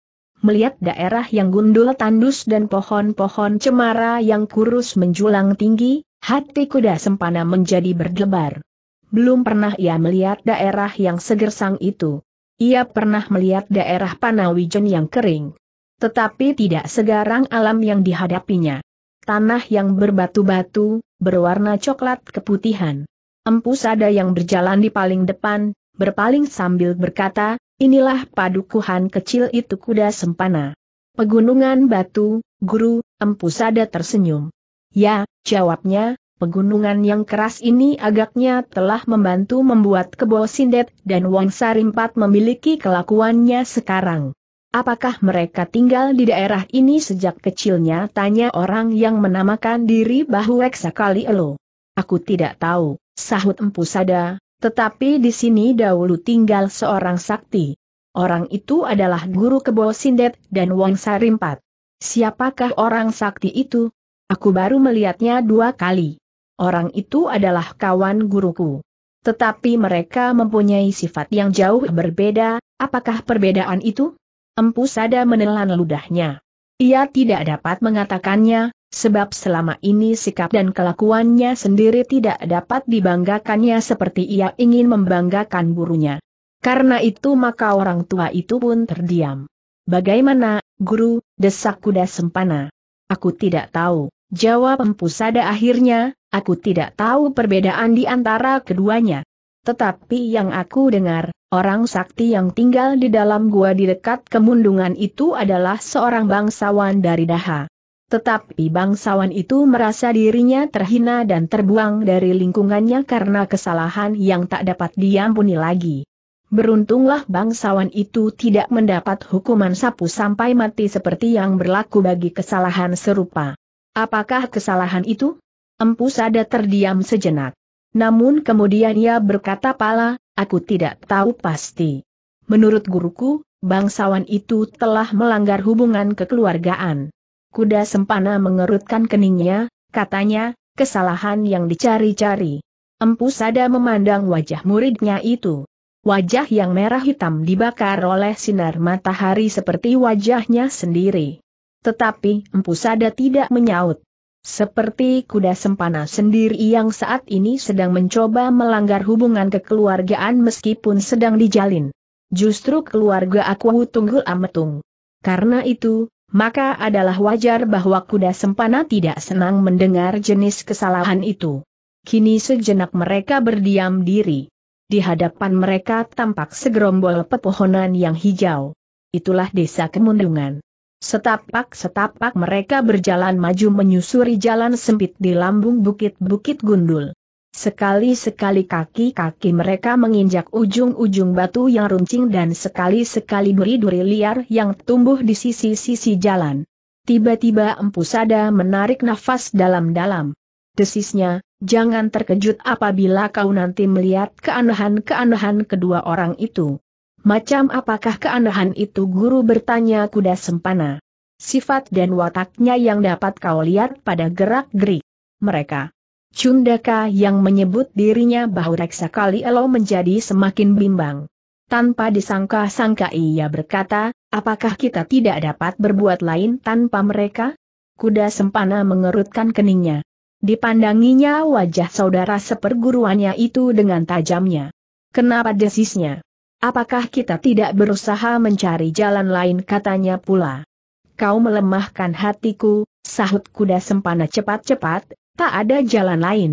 Melihat daerah yang gundul tandus dan pohon-pohon cemara yang kurus menjulang tinggi, hati kuda sempana menjadi berdebar. Belum pernah ia melihat daerah yang segersang itu. Ia pernah melihat daerah Panawijen yang kering. Tetapi tidak segarang alam yang dihadapinya. Tanah yang berbatu-batu, berwarna coklat keputihan. Empus ada yang berjalan di paling depan, berpaling sambil berkata, inilah padukuhan kecil itu kuda sempana. Pegunungan batu, guru, empus ada tersenyum. Ya, jawabnya, Pegunungan yang keras ini agaknya telah membantu membuat Kebo Sindet dan Wang Sarimpat memiliki kelakuannya sekarang. Apakah mereka tinggal di daerah ini sejak kecilnya? Tanya orang yang menamakan diri Bahu Eksa kali elo. Aku tidak tahu, sahut Empu Sada, tetapi di sini dahulu tinggal seorang sakti. Orang itu adalah guru Kebo Sindet dan Wang Sarimpat. Siapakah orang sakti itu? Aku baru melihatnya dua kali. Orang itu adalah kawan guruku. Tetapi mereka mempunyai sifat yang jauh berbeda, apakah perbedaan itu? Empu Sada menelan ludahnya. Ia tidak dapat mengatakannya, sebab selama ini sikap dan kelakuannya sendiri tidak dapat dibanggakannya seperti ia ingin membanggakan gurunya. Karena itu maka orang tua itu pun terdiam. Bagaimana, guru, desak kuda sempana? Aku tidak tahu. Jawab Sada akhirnya, aku tidak tahu perbedaan di antara keduanya. Tetapi yang aku dengar, orang sakti yang tinggal di dalam gua di dekat kemundungan itu adalah seorang bangsawan dari Daha. Tetapi bangsawan itu merasa dirinya terhina dan terbuang dari lingkungannya karena kesalahan yang tak dapat diampuni lagi. Beruntunglah bangsawan itu tidak mendapat hukuman sapu sampai mati seperti yang berlaku bagi kesalahan serupa. Apakah kesalahan itu? Empu Sada terdiam sejenak. Namun kemudian ia berkata pala, aku tidak tahu pasti. Menurut guruku, bangsawan itu telah melanggar hubungan kekeluargaan. Kuda Sempana mengerutkan keningnya, katanya, kesalahan yang dicari-cari. Empu Sada memandang wajah muridnya itu. Wajah yang merah hitam dibakar oleh sinar matahari seperti wajahnya sendiri. Tetapi Empu Sada tidak menyaut. Seperti kuda sempana sendiri yang saat ini sedang mencoba melanggar hubungan kekeluargaan meskipun sedang dijalin. Justru keluarga aku tunggul ametung. Karena itu, maka adalah wajar bahwa kuda sempana tidak senang mendengar jenis kesalahan itu. Kini sejenak mereka berdiam diri. Di hadapan mereka tampak segerombol pepohonan yang hijau. Itulah desa kemundungan. Setapak-setapak mereka berjalan maju menyusuri jalan sempit di lambung bukit-bukit gundul. Sekali-sekali kaki-kaki mereka menginjak ujung-ujung batu yang runcing dan sekali-sekali duri-duri liar yang tumbuh di sisi-sisi jalan. Tiba-tiba Empu Sada menarik nafas dalam-dalam. Desisnya, jangan terkejut apabila kau nanti melihat keanehan-keanehan kedua orang itu. Macam apakah keanehan itu guru bertanya kuda sempana. Sifat dan wataknya yang dapat kau lihat pada gerak-gerik. Mereka. Cundaka yang menyebut dirinya bahu reksa kali elo menjadi semakin bimbang. Tanpa disangka-sangka ia berkata, apakah kita tidak dapat berbuat lain tanpa mereka? Kuda sempana mengerutkan keningnya. Dipandanginya wajah saudara seperguruannya itu dengan tajamnya. Kenapa desisnya? Apakah kita tidak berusaha mencari jalan lain katanya pula. Kau melemahkan hatiku, sahut kuda sempana cepat-cepat, tak ada jalan lain.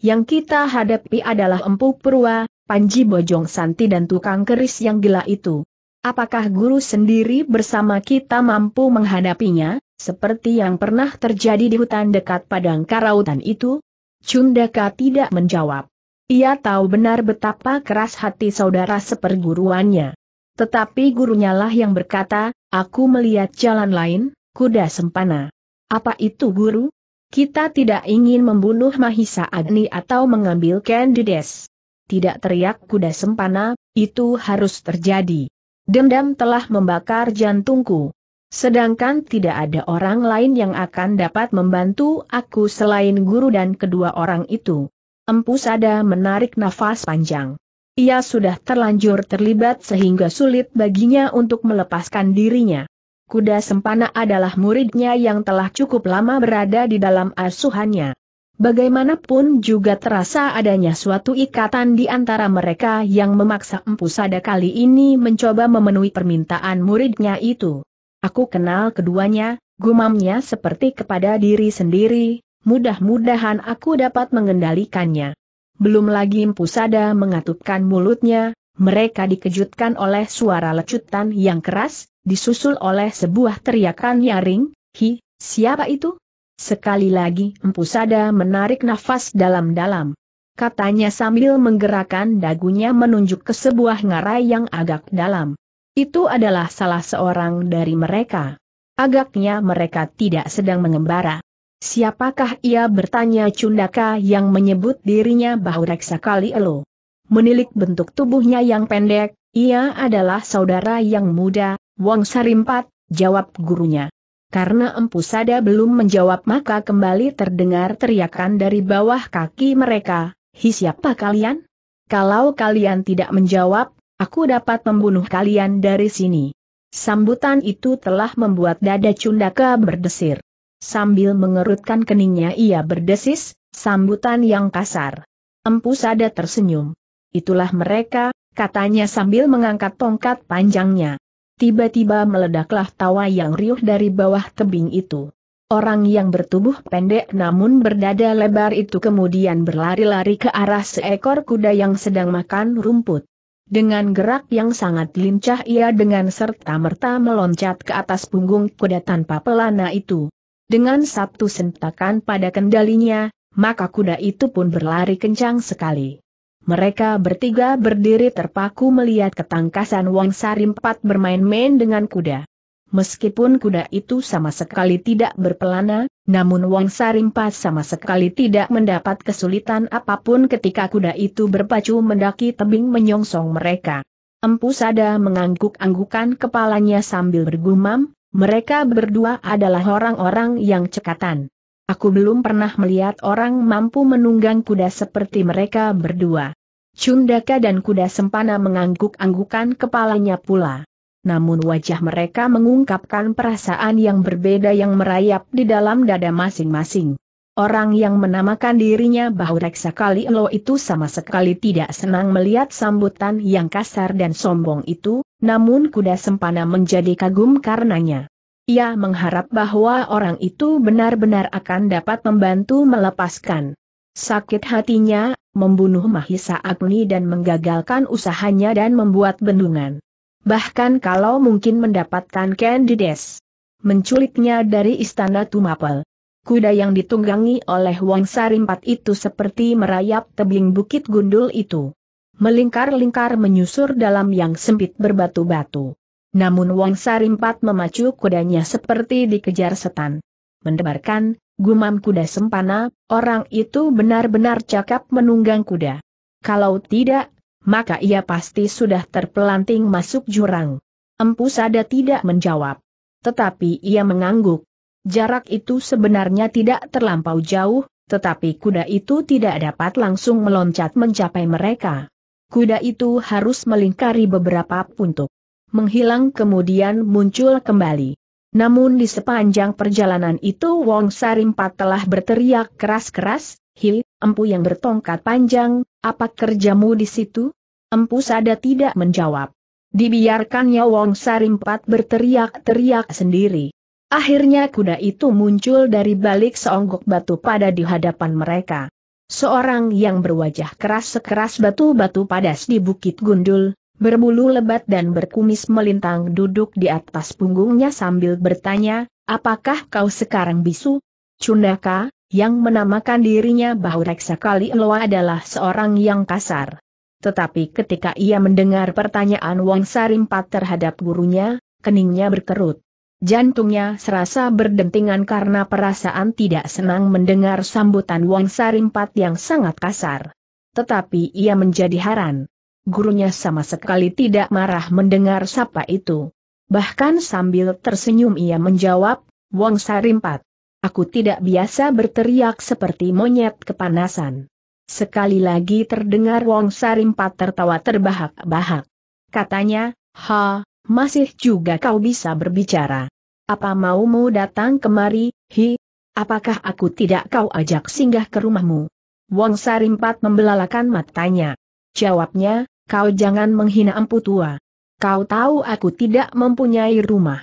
Yang kita hadapi adalah Empu Perua, Panji Bojong Santi dan tukang keris yang gila itu. Apakah guru sendiri bersama kita mampu menghadapinya, seperti yang pernah terjadi di hutan dekat padang karautan itu? Cundaka tidak menjawab. Ia tahu benar betapa keras hati saudara seperguruannya. Tetapi gurunya lah yang berkata, aku melihat jalan lain, kuda sempana. Apa itu guru? Kita tidak ingin membunuh Mahisa Agni atau mengambil Candides. Tidak teriak kuda sempana, itu harus terjadi. Dendam telah membakar jantungku. Sedangkan tidak ada orang lain yang akan dapat membantu aku selain guru dan kedua orang itu. Empu Sada menarik nafas panjang. Ia sudah terlanjur terlibat sehingga sulit baginya untuk melepaskan dirinya. Kuda Sempana adalah muridnya yang telah cukup lama berada di dalam asuhannya. Bagaimanapun juga terasa adanya suatu ikatan di antara mereka yang memaksa Empu Sada kali ini mencoba memenuhi permintaan muridnya itu. Aku kenal keduanya, gumamnya seperti kepada diri sendiri, Mudah-mudahan aku dapat mengendalikannya. Belum lagi Mpusada mengatupkan mulutnya, mereka dikejutkan oleh suara lecutan yang keras, disusul oleh sebuah teriakan nyaring, Hi, siapa itu? Sekali lagi Empusada menarik nafas dalam-dalam. Katanya sambil menggerakkan dagunya menunjuk ke sebuah ngarai yang agak dalam. Itu adalah salah seorang dari mereka. Agaknya mereka tidak sedang mengembara. Siapakah ia bertanya Cundaka yang menyebut dirinya bahu kali elo. Menilik bentuk tubuhnya yang pendek, ia adalah saudara yang muda, Wong Sarimpat, jawab gurunya. Karena Empu Sada belum menjawab maka kembali terdengar teriakan dari bawah kaki mereka, Hi siapa kalian? Kalau kalian tidak menjawab, aku dapat membunuh kalian dari sini. Sambutan itu telah membuat dada Cundaka berdesir. Sambil mengerutkan keningnya ia berdesis, sambutan yang kasar. Empu Sada tersenyum. Itulah mereka, katanya sambil mengangkat tongkat panjangnya. Tiba-tiba meledaklah tawa yang riuh dari bawah tebing itu. Orang yang bertubuh pendek namun berdada lebar itu kemudian berlari-lari ke arah seekor kuda yang sedang makan rumput. Dengan gerak yang sangat lincah ia dengan serta-merta meloncat ke atas punggung kuda tanpa pelana itu. Dengan satu sentakan pada kendalinya, maka kuda itu pun berlari kencang sekali. Mereka bertiga berdiri terpaku melihat ketangkasan Wang Sarimpat bermain-main dengan kuda. Meskipun kuda itu sama sekali tidak berpelana, namun Wang Sarimpat sama sekali tidak mendapat kesulitan apapun ketika kuda itu berpacu mendaki tebing menyongsong mereka. Empu Sada mengangguk-anggukan kepalanya sambil bergumam, mereka berdua adalah orang-orang yang cekatan. Aku belum pernah melihat orang mampu menunggang kuda seperti mereka berdua. Cundaka dan kuda sempana mengangguk-anggukan kepalanya pula. Namun wajah mereka mengungkapkan perasaan yang berbeda yang merayap di dalam dada masing-masing. Orang yang menamakan dirinya bahwa reksa kali elo itu sama sekali tidak senang melihat sambutan yang kasar dan sombong itu, namun kuda sempana menjadi kagum karenanya. Ia mengharap bahwa orang itu benar-benar akan dapat membantu melepaskan sakit hatinya, membunuh Mahisa Agni dan menggagalkan usahanya dan membuat bendungan. Bahkan kalau mungkin mendapatkan Candides. Menculiknya dari istana Tumapel kuda yang ditunggangi oleh Wang Sarimpat itu seperti merayap tebing bukit gundul itu. Melingkar-lingkar menyusur dalam yang sempit berbatu-batu. Namun Wang Sarimpat memacu kudanya seperti dikejar setan. Mendebarkan, gumam kuda sempana, orang itu benar-benar cakap menunggang kuda. Kalau tidak, maka ia pasti sudah terpelanting masuk jurang. Empu Sada tidak menjawab. Tetapi ia mengangguk. Jarak itu sebenarnya tidak terlampau jauh, tetapi kuda itu tidak dapat langsung meloncat mencapai mereka. Kuda itu harus melingkari beberapa puntuk. Menghilang kemudian muncul kembali. Namun di sepanjang perjalanan itu Wong Sarimpat telah berteriak keras-keras, Hi, empu yang bertongkat panjang, apa kerjamu di situ? Empu Sada tidak menjawab. Dibiarkannya Wong Sarimpat berteriak-teriak sendiri. Akhirnya kuda itu muncul dari balik seonggok batu pada di hadapan mereka. Seorang yang berwajah keras sekeras batu-batu padas di Bukit Gundul, berbulu lebat dan berkumis melintang duduk di atas punggungnya sambil bertanya, apakah kau sekarang bisu? Cundaka, yang menamakan dirinya bahwa Reksa Kali Eloa adalah seorang yang kasar. Tetapi ketika ia mendengar pertanyaan Wang Sarimpat terhadap gurunya, keningnya berkerut. Jantungnya serasa berdentingan karena perasaan tidak senang mendengar sambutan Wang Sarimpat yang sangat kasar. Tetapi ia menjadi heran. Gurunya sama sekali tidak marah mendengar sapa itu. Bahkan sambil tersenyum ia menjawab, Wang Sarimpat, aku tidak biasa berteriak seperti monyet kepanasan. Sekali lagi terdengar Wong Sarimpat tertawa terbahak-bahak. Katanya, ha, masih juga kau bisa berbicara. Apa maumu datang kemari, hi? Apakah aku tidak kau ajak singgah ke rumahmu? Wong Sarimpat membelalakan matanya. Jawabnya, kau jangan menghina empu tua. Kau tahu aku tidak mempunyai rumah.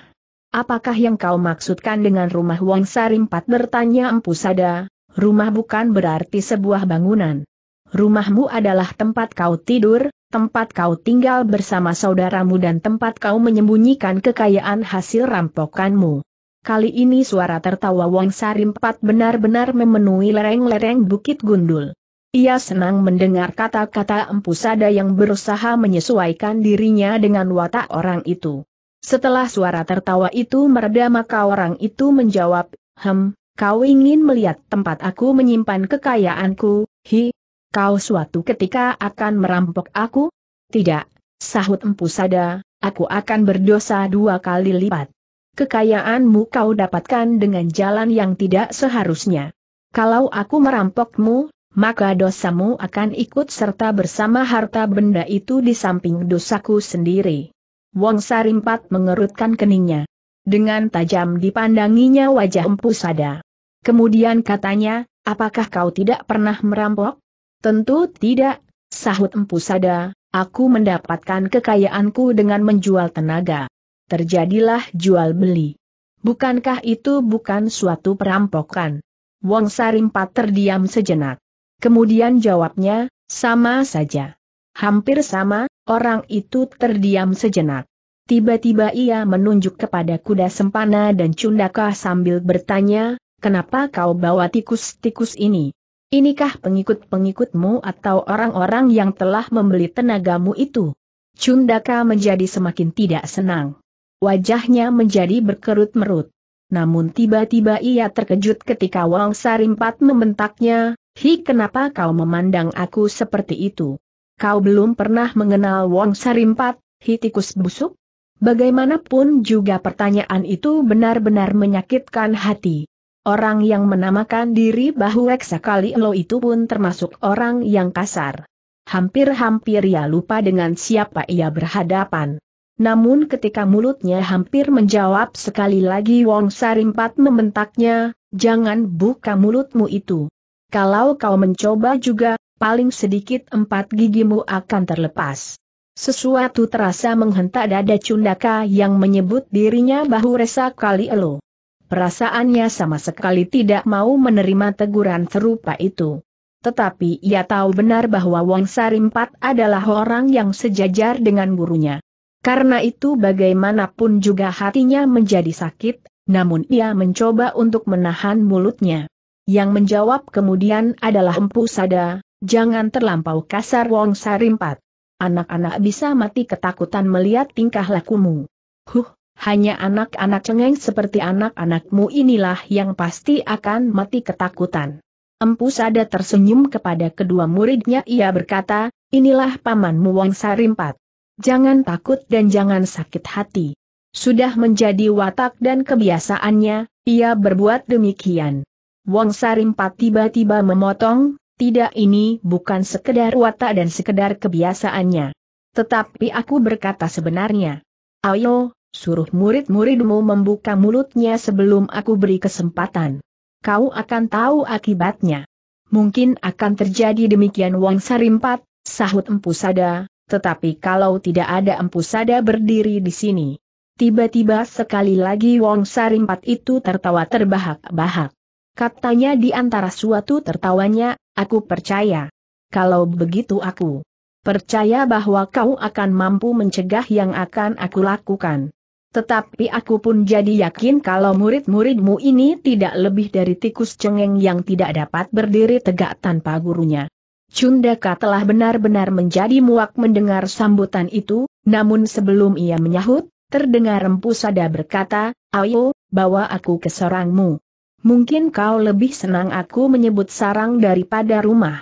Apakah yang kau maksudkan dengan rumah Wong Sarimpat bertanya empu sada, rumah bukan berarti sebuah bangunan. Rumahmu adalah tempat kau tidur, tempat kau tinggal bersama saudaramu dan tempat kau menyembunyikan kekayaan hasil rampokanmu. Kali ini suara tertawa Wong Sarimpat benar-benar memenuhi lereng-lereng Bukit Gundul. Ia senang mendengar kata-kata empu sada yang berusaha menyesuaikan dirinya dengan watak orang itu. Setelah suara tertawa itu mereda maka orang itu menjawab, Hem, kau ingin melihat tempat aku menyimpan kekayaanku, hi, Kau suatu ketika akan merampok aku? Tidak, sahut Empu Sada, aku akan berdosa dua kali lipat. Kekayaanmu kau dapatkan dengan jalan yang tidak seharusnya. Kalau aku merampokmu, maka dosamu akan ikut serta bersama harta benda itu di samping dosaku sendiri. Wong Sarimpat mengerutkan keningnya. Dengan tajam dipandanginya wajah Empu Sada. Kemudian katanya, apakah kau tidak pernah merampok? Tentu tidak, sahut Empu Sada, aku mendapatkan kekayaanku dengan menjual tenaga. Terjadilah jual beli. Bukankah itu bukan suatu perampokan? Wong Sarimpat terdiam sejenak. Kemudian jawabnya, sama saja. Hampir sama, orang itu terdiam sejenak. Tiba-tiba ia menunjuk kepada kuda sempana dan cundaka sambil bertanya, kenapa kau bawa tikus-tikus ini? Inikah pengikut-pengikutmu atau orang-orang yang telah membeli tenagamu itu? Cundaka menjadi semakin tidak senang. Wajahnya menjadi berkerut merut. Namun tiba-tiba ia terkejut ketika Wang Sarimpat membentaknya, Hi kenapa kau memandang aku seperti itu? Kau belum pernah mengenal Wang Sarimpat, Hi tikus busuk? Bagaimanapun juga pertanyaan itu benar-benar menyakitkan hati. Orang yang menamakan diri bahu eksakali lo itu pun termasuk orang yang kasar. Hampir-hampir ia lupa dengan siapa ia berhadapan. Namun ketika mulutnya hampir menjawab sekali lagi Wong Sarimpat membentaknya, jangan buka mulutmu itu. Kalau kau mencoba juga, paling sedikit empat gigimu akan terlepas. Sesuatu terasa menghentak dada cundaka yang menyebut dirinya bahu resa kali elo perasaannya sama sekali tidak mau menerima teguran serupa itu. Tetapi ia tahu benar bahwa Wong Sarimpat adalah orang yang sejajar dengan gurunya. Karena itu bagaimanapun juga hatinya menjadi sakit, namun ia mencoba untuk menahan mulutnya. Yang menjawab kemudian adalah Empu Sada, jangan terlampau kasar Wong Sarimpat. Anak-anak bisa mati ketakutan melihat tingkah lakumu. Huh, hanya anak-anak cengeng seperti anak-anakmu inilah yang pasti akan mati ketakutan. Empu Sada tersenyum kepada kedua muridnya ia berkata, inilah pamanmu Wang Sarimpat. Jangan takut dan jangan sakit hati. Sudah menjadi watak dan kebiasaannya, ia berbuat demikian. Wang Sarimpat tiba-tiba memotong, tidak ini bukan sekedar watak dan sekedar kebiasaannya. Tetapi aku berkata sebenarnya. Ayo, Suruh murid-muridmu membuka mulutnya sebelum aku beri kesempatan. Kau akan tahu akibatnya. Mungkin akan terjadi demikian Wang Sarimpat, sahut Empu Sada, tetapi kalau tidak ada Empu Sada berdiri di sini. Tiba-tiba sekali lagi Wong Sarimpat itu tertawa terbahak-bahak. Katanya di antara suatu tertawanya, aku percaya. Kalau begitu aku percaya bahwa kau akan mampu mencegah yang akan aku lakukan. Tetapi aku pun jadi yakin kalau murid-muridmu ini tidak lebih dari tikus cengeng yang tidak dapat berdiri tegak tanpa gurunya. Cundaka telah benar-benar menjadi muak mendengar sambutan itu, namun sebelum ia menyahut, terdengar Empu Sada berkata, Ayo, bawa aku ke sarangmu. Mungkin kau lebih senang aku menyebut sarang daripada rumah.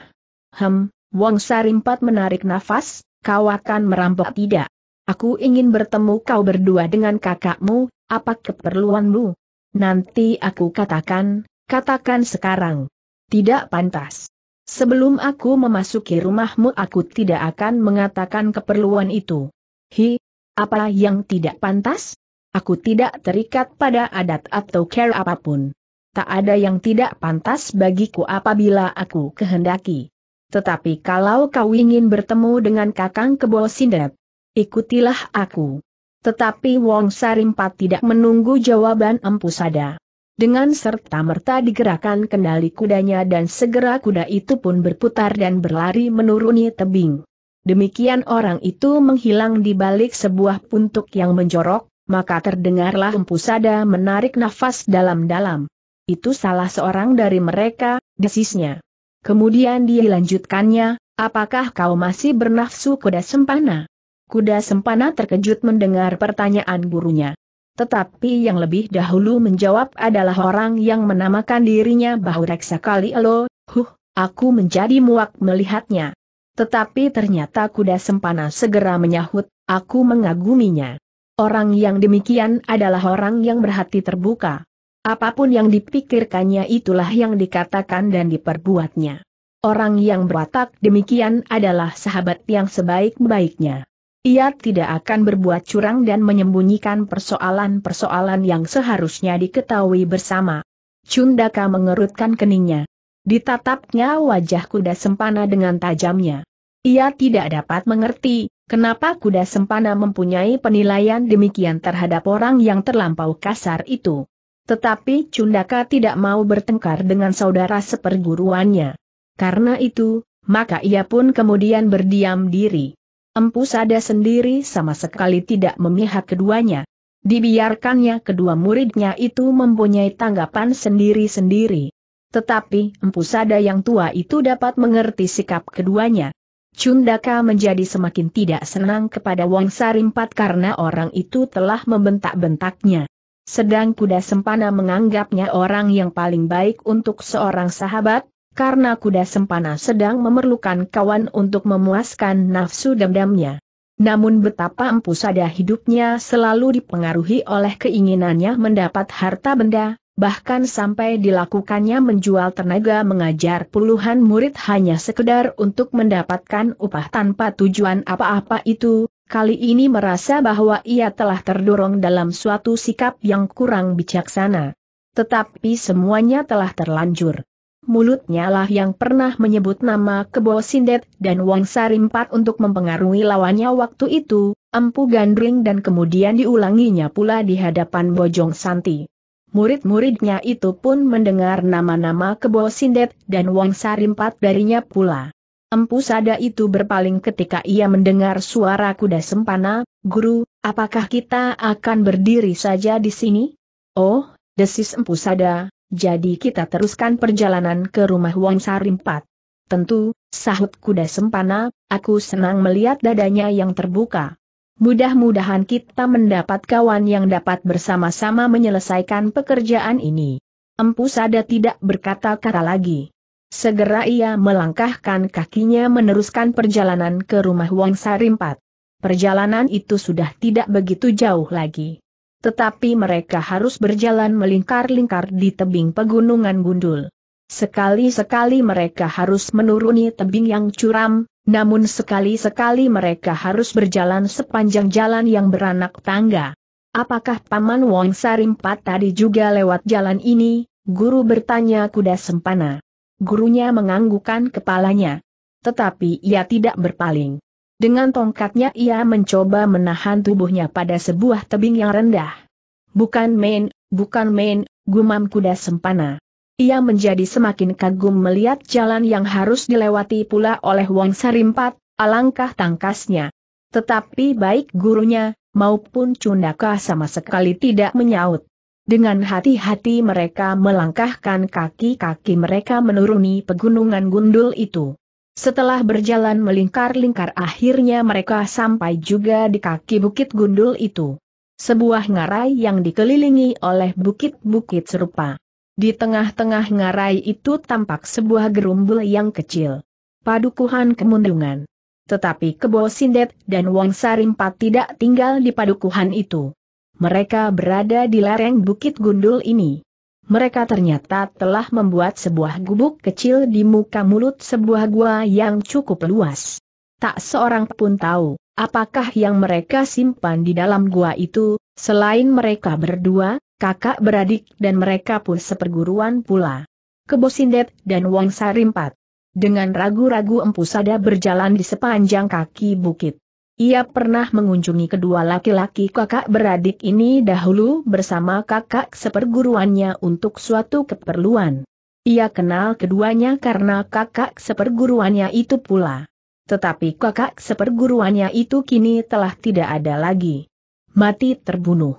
Hem, Wong Sarimpat menarik nafas, kau akan merampok tidak? Aku ingin bertemu kau berdua dengan kakakmu, apa keperluanmu? Nanti aku katakan, katakan sekarang. Tidak pantas. Sebelum aku memasuki rumahmu aku tidak akan mengatakan keperluan itu. Hi, apa yang tidak pantas? Aku tidak terikat pada adat atau care apapun. Tak ada yang tidak pantas bagiku apabila aku kehendaki. Tetapi kalau kau ingin bertemu dengan kakang kebol sindet, ikutilah aku. Tetapi Wong Sarimpat tidak menunggu jawaban Empu Sada. Dengan serta-merta digerakkan kendali kudanya dan segera kuda itu pun berputar dan berlari menuruni tebing. Demikian orang itu menghilang di balik sebuah puntuk yang menjorok, maka terdengarlah Empu Sada menarik nafas dalam-dalam. Itu salah seorang dari mereka, desisnya. Kemudian dilanjutkannya, apakah kau masih bernafsu kuda sempana? Kuda Sempana terkejut mendengar pertanyaan gurunya. Tetapi yang lebih dahulu menjawab adalah orang yang menamakan dirinya Bahureksa Reksa Kali Elo, huh, aku menjadi muak melihatnya. Tetapi ternyata kuda Sempana segera menyahut, aku mengaguminya. Orang yang demikian adalah orang yang berhati terbuka. Apapun yang dipikirkannya itulah yang dikatakan dan diperbuatnya. Orang yang berwatak demikian adalah sahabat yang sebaik-baiknya ia tidak akan berbuat curang dan menyembunyikan persoalan-persoalan yang seharusnya diketahui bersama. Cundaka mengerutkan keningnya. Ditatapnya wajah kuda sempana dengan tajamnya. Ia tidak dapat mengerti, kenapa kuda sempana mempunyai penilaian demikian terhadap orang yang terlampau kasar itu. Tetapi Cundaka tidak mau bertengkar dengan saudara seperguruannya. Karena itu, maka ia pun kemudian berdiam diri. Empu Sada sendiri sama sekali tidak memihak keduanya. Dibiarkannya kedua muridnya itu mempunyai tanggapan sendiri-sendiri. Tetapi Empu Sada yang tua itu dapat mengerti sikap keduanya. Cundaka menjadi semakin tidak senang kepada Wong Sarimpat karena orang itu telah membentak-bentaknya. Sedang kuda sempana menganggapnya orang yang paling baik untuk seorang sahabat, karena kuda sempana sedang memerlukan kawan untuk memuaskan nafsu dendamnya. Namun betapa empu sada hidupnya selalu dipengaruhi oleh keinginannya mendapat harta benda, bahkan sampai dilakukannya menjual tenaga mengajar puluhan murid hanya sekedar untuk mendapatkan upah tanpa tujuan apa-apa itu, kali ini merasa bahwa ia telah terdorong dalam suatu sikap yang kurang bijaksana. Tetapi semuanya telah terlanjur mulutnya lah yang pernah menyebut nama Kebo Sindet dan Wang Sarimpat untuk mempengaruhi lawannya waktu itu, Empu Gandring dan kemudian diulanginya pula di hadapan Bojong Santi. Murid-muridnya itu pun mendengar nama-nama Kebo Sindet dan Wang Sarimpat darinya pula. Empu Sada itu berpaling ketika ia mendengar suara kuda sempana, Guru, apakah kita akan berdiri saja di sini? Oh, desis Empu Sada, jadi kita teruskan perjalanan ke rumah Wong Sarimpat. Tentu, sahut kuda sempana, aku senang melihat dadanya yang terbuka. Mudah-mudahan kita mendapat kawan yang dapat bersama-sama menyelesaikan pekerjaan ini. Empu Sada tidak berkata-kata lagi. Segera ia melangkahkan kakinya meneruskan perjalanan ke rumah Wong Sarimpat. Perjalanan itu sudah tidak begitu jauh lagi. Tetapi mereka harus berjalan melingkar-lingkar di tebing pegunungan gundul. Sekali-sekali mereka harus menuruni tebing yang curam, namun sekali-sekali mereka harus berjalan sepanjang jalan yang beranak tangga. Apakah Paman Wong Sarimpat tadi juga lewat jalan ini? Guru bertanya kuda sempana. Gurunya menganggukkan kepalanya. Tetapi ia tidak berpaling. Dengan tongkatnya ia mencoba menahan tubuhnya pada sebuah tebing yang rendah. Bukan main, bukan main, gumam kuda sempana. Ia menjadi semakin kagum melihat jalan yang harus dilewati pula oleh Wong Sarimpat, alangkah tangkasnya. Tetapi baik gurunya, maupun Cundaka sama sekali tidak menyaut. Dengan hati-hati mereka melangkahkan kaki-kaki mereka menuruni pegunungan gundul itu. Setelah berjalan melingkar-lingkar akhirnya mereka sampai juga di kaki bukit gundul itu. Sebuah ngarai yang dikelilingi oleh bukit-bukit serupa. Di tengah-tengah ngarai itu tampak sebuah gerumbul yang kecil. Padukuhan kemundungan. Tetapi Kebo Sindet dan Wong Sarimpat tidak tinggal di padukuhan itu. Mereka berada di lereng bukit gundul ini mereka ternyata telah membuat sebuah gubuk kecil di muka mulut sebuah gua yang cukup luas. Tak seorang pun tahu, apakah yang mereka simpan di dalam gua itu, selain mereka berdua, kakak beradik dan mereka pun seperguruan pula. Kebosindet dan Wang Sarimpat. Dengan ragu-ragu Empu Sada berjalan di sepanjang kaki bukit. Ia pernah mengunjungi kedua laki-laki kakak beradik ini dahulu bersama kakak seperguruannya untuk suatu keperluan. Ia kenal keduanya karena kakak seperguruannya itu pula. Tetapi kakak seperguruannya itu kini telah tidak ada lagi. Mati terbunuh.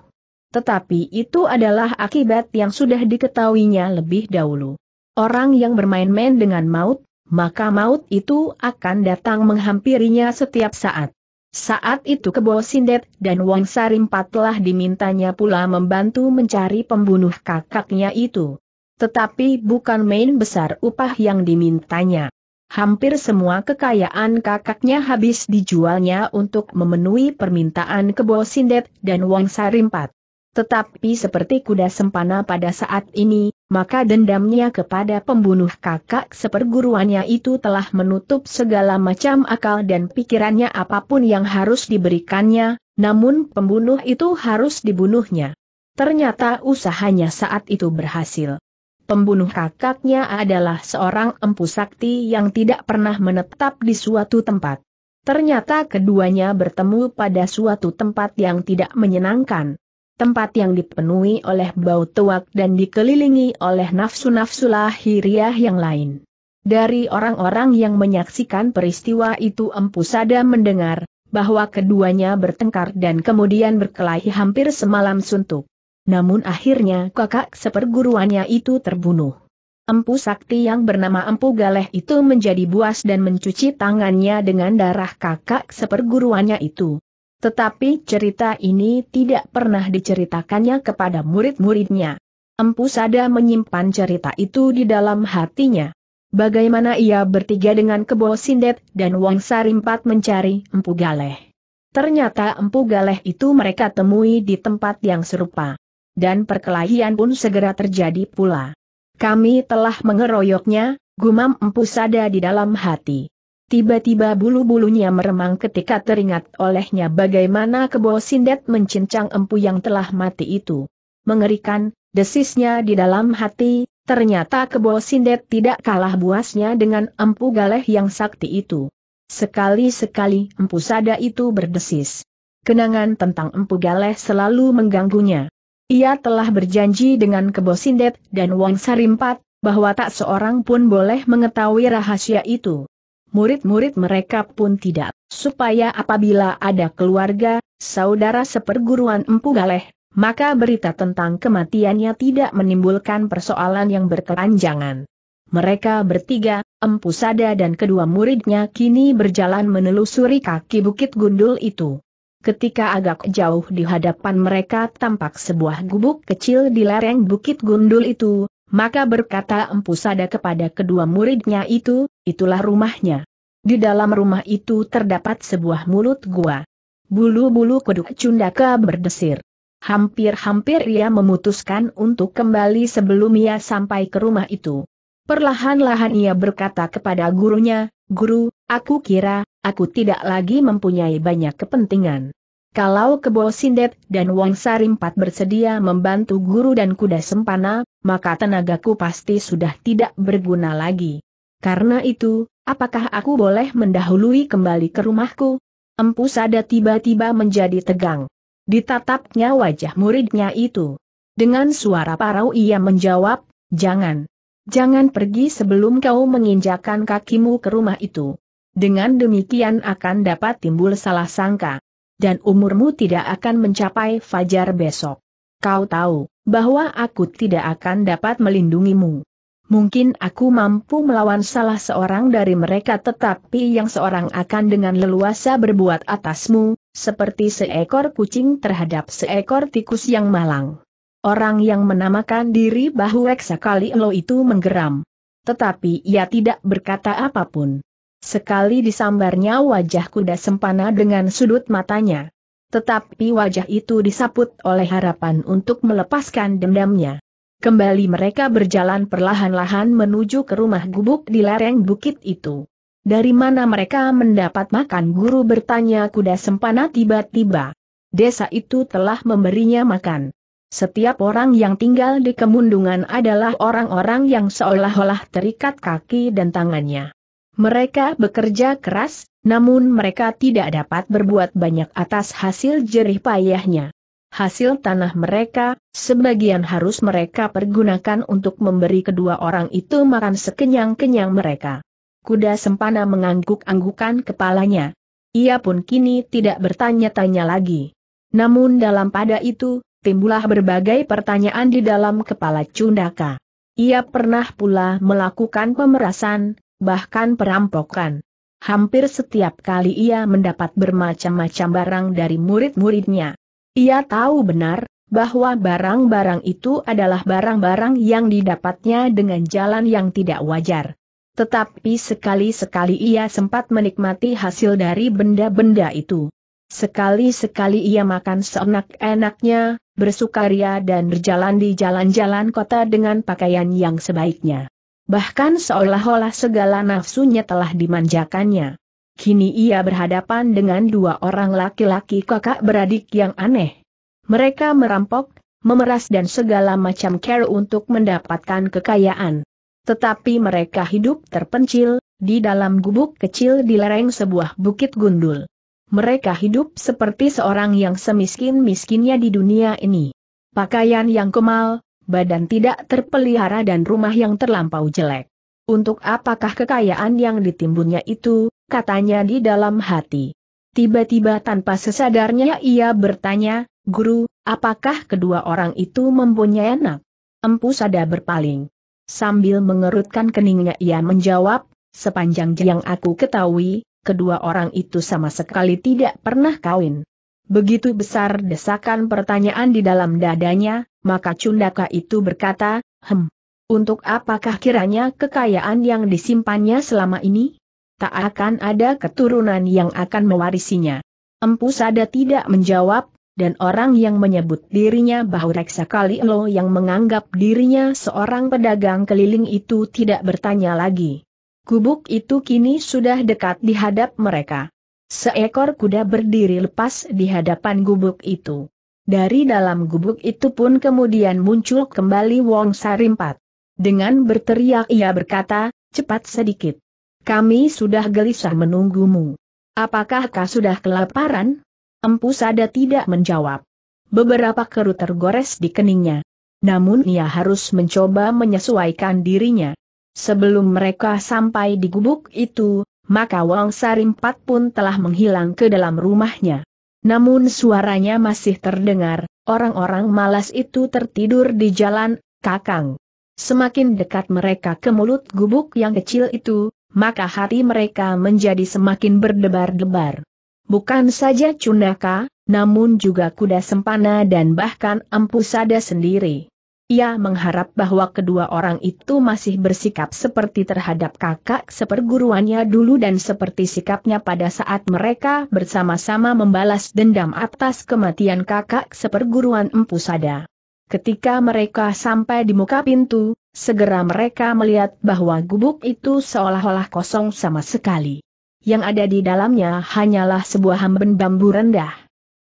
Tetapi itu adalah akibat yang sudah diketahuinya lebih dahulu. Orang yang bermain-main dengan maut, maka maut itu akan datang menghampirinya setiap saat. Saat itu Kebo Sindet dan Wong Sarimpat telah dimintanya pula membantu mencari pembunuh kakaknya itu. Tetapi bukan main besar upah yang dimintanya. Hampir semua kekayaan kakaknya habis dijualnya untuk memenuhi permintaan Kebo Sindet dan Wong Sarimpat. Tetapi seperti kuda sempana pada saat ini, maka dendamnya kepada pembunuh kakak seperguruannya itu telah menutup segala macam akal dan pikirannya apapun yang harus diberikannya, namun pembunuh itu harus dibunuhnya. Ternyata usahanya saat itu berhasil. Pembunuh kakaknya adalah seorang empu sakti yang tidak pernah menetap di suatu tempat. Ternyata keduanya bertemu pada suatu tempat yang tidak menyenangkan tempat yang dipenuhi oleh bau tuak dan dikelilingi oleh nafsu-nafsu lahiriah yang lain. Dari orang-orang yang menyaksikan peristiwa itu Empu Sada mendengar, bahwa keduanya bertengkar dan kemudian berkelahi hampir semalam suntuk. Namun akhirnya kakak seperguruannya itu terbunuh. Empu Sakti yang bernama Empu Galeh itu menjadi buas dan mencuci tangannya dengan darah kakak seperguruannya itu. Tetapi cerita ini tidak pernah diceritakannya kepada murid-muridnya. Empu Sada menyimpan cerita itu di dalam hatinya. Bagaimana ia bertiga dengan Kebo Sindet dan Wang Sarimpat mencari Empu Galeh. Ternyata Empu Galeh itu mereka temui di tempat yang serupa. Dan perkelahian pun segera terjadi pula. Kami telah mengeroyoknya, gumam Empu Sada di dalam hati. Tiba-tiba bulu-bulunya meremang ketika teringat olehnya bagaimana kebo sindet mencincang empu yang telah mati itu. Mengerikan, desisnya di dalam hati, ternyata kebo sindet tidak kalah buasnya dengan empu galeh yang sakti itu. Sekali-sekali empu sada itu berdesis. Kenangan tentang empu galeh selalu mengganggunya. Ia telah berjanji dengan kebo sindet dan Wang Sarimpat, bahwa tak seorang pun boleh mengetahui rahasia itu murid-murid mereka pun tidak, supaya apabila ada keluarga, saudara seperguruan Empu Galeh, maka berita tentang kematiannya tidak menimbulkan persoalan yang berkepanjangan. Mereka bertiga, Empu Sada dan kedua muridnya kini berjalan menelusuri kaki bukit gundul itu. Ketika agak jauh di hadapan mereka tampak sebuah gubuk kecil di lereng bukit gundul itu, maka berkata Empu Sada kepada kedua muridnya itu, itulah rumahnya. Di dalam rumah itu terdapat sebuah mulut gua. Bulu-bulu kuduk cundaka berdesir. Hampir-hampir ia memutuskan untuk kembali sebelum ia sampai ke rumah itu. Perlahan-lahan ia berkata kepada gurunya, Guru, aku kira, aku tidak lagi mempunyai banyak kepentingan. Kalau Kebo Sindet dan Wong Sarimpat bersedia membantu guru dan kuda sempana, maka tenagaku pasti sudah tidak berguna lagi. Karena itu, apakah aku boleh mendahului kembali ke rumahku? Empu Sada tiba-tiba menjadi tegang. Ditatapnya wajah muridnya itu. Dengan suara parau ia menjawab, jangan. Jangan pergi sebelum kau menginjakan kakimu ke rumah itu. Dengan demikian akan dapat timbul salah sangka dan umurmu tidak akan mencapai fajar besok. Kau tahu bahwa aku tidak akan dapat melindungimu. Mungkin aku mampu melawan salah seorang dari mereka tetapi yang seorang akan dengan leluasa berbuat atasmu, seperti seekor kucing terhadap seekor tikus yang malang. Orang yang menamakan diri bahu Eksa kali lo itu menggeram. Tetapi ia tidak berkata apapun. Sekali disambarnya wajah kuda sempana dengan sudut matanya. Tetapi wajah itu disaput oleh harapan untuk melepaskan dendamnya. Kembali mereka berjalan perlahan-lahan menuju ke rumah gubuk di lereng bukit itu. Dari mana mereka mendapat makan guru bertanya kuda sempana tiba-tiba. Desa itu telah memberinya makan. Setiap orang yang tinggal di kemundungan adalah orang-orang yang seolah-olah terikat kaki dan tangannya. Mereka bekerja keras, namun mereka tidak dapat berbuat banyak atas hasil jerih payahnya. Hasil tanah mereka, sebagian harus mereka pergunakan untuk memberi kedua orang itu makan sekenyang-kenyang mereka. Kuda sempana mengangguk-anggukan kepalanya. Ia pun kini tidak bertanya-tanya lagi. Namun dalam pada itu, timbullah berbagai pertanyaan di dalam kepala Cundaka. Ia pernah pula melakukan pemerasan, bahkan perampokan. Hampir setiap kali ia mendapat bermacam-macam barang dari murid-muridnya. Ia tahu benar, bahwa barang-barang itu adalah barang-barang yang didapatnya dengan jalan yang tidak wajar. Tetapi sekali-sekali ia sempat menikmati hasil dari benda-benda itu. Sekali-sekali ia makan seenak-enaknya, bersukaria dan berjalan di jalan-jalan kota dengan pakaian yang sebaiknya. Bahkan seolah-olah segala nafsunya telah dimanjakannya. Kini ia berhadapan dengan dua orang laki-laki kakak beradik yang aneh. Mereka merampok, memeras dan segala macam care untuk mendapatkan kekayaan. Tetapi mereka hidup terpencil, di dalam gubuk kecil di lereng sebuah bukit gundul. Mereka hidup seperti seorang yang semiskin-miskinnya di dunia ini. Pakaian yang kemal, badan tidak terpelihara dan rumah yang terlampau jelek. Untuk apakah kekayaan yang ditimbunnya itu, katanya di dalam hati. Tiba-tiba tanpa sesadarnya ia bertanya, Guru, apakah kedua orang itu mempunyai anak? Empu Sada berpaling. Sambil mengerutkan keningnya ia menjawab, sepanjang yang aku ketahui, kedua orang itu sama sekali tidak pernah kawin. Begitu besar desakan pertanyaan di dalam dadanya, maka Cundaka itu berkata, Hem, untuk apakah kiranya kekayaan yang disimpannya selama ini? Tak akan ada keturunan yang akan mewarisinya. Empu Sada tidak menjawab, dan orang yang menyebut dirinya bahwa Reksa Kalilo yang menganggap dirinya seorang pedagang keliling itu tidak bertanya lagi. Kubuk itu kini sudah dekat di hadap mereka. Seekor kuda berdiri lepas di hadapan gubuk itu. Dari dalam gubuk itu pun kemudian muncul kembali Wong Sarimpat. Dengan berteriak ia berkata, cepat sedikit. Kami sudah gelisah menunggumu. Apakah kau sudah kelaparan? Empu Sada tidak menjawab. Beberapa kerut tergores di keningnya. Namun ia harus mencoba menyesuaikan dirinya. Sebelum mereka sampai di gubuk itu, maka Wang Sarimpat pun telah menghilang ke dalam rumahnya. Namun suaranya masih terdengar, orang-orang malas itu tertidur di jalan, kakang. Semakin dekat mereka ke mulut gubuk yang kecil itu, maka hati mereka menjadi semakin berdebar-debar. Bukan saja Cundaka, namun juga kuda sempana dan bahkan Ampusada sendiri. Ia mengharap bahwa kedua orang itu masih bersikap seperti terhadap kakak seperguruannya dulu dan seperti sikapnya pada saat mereka bersama-sama membalas dendam atas kematian kakak seperguruan Empu Sada. Ketika mereka sampai di muka pintu, segera mereka melihat bahwa gubuk itu seolah-olah kosong sama sekali. Yang ada di dalamnya hanyalah sebuah hamben bambu rendah.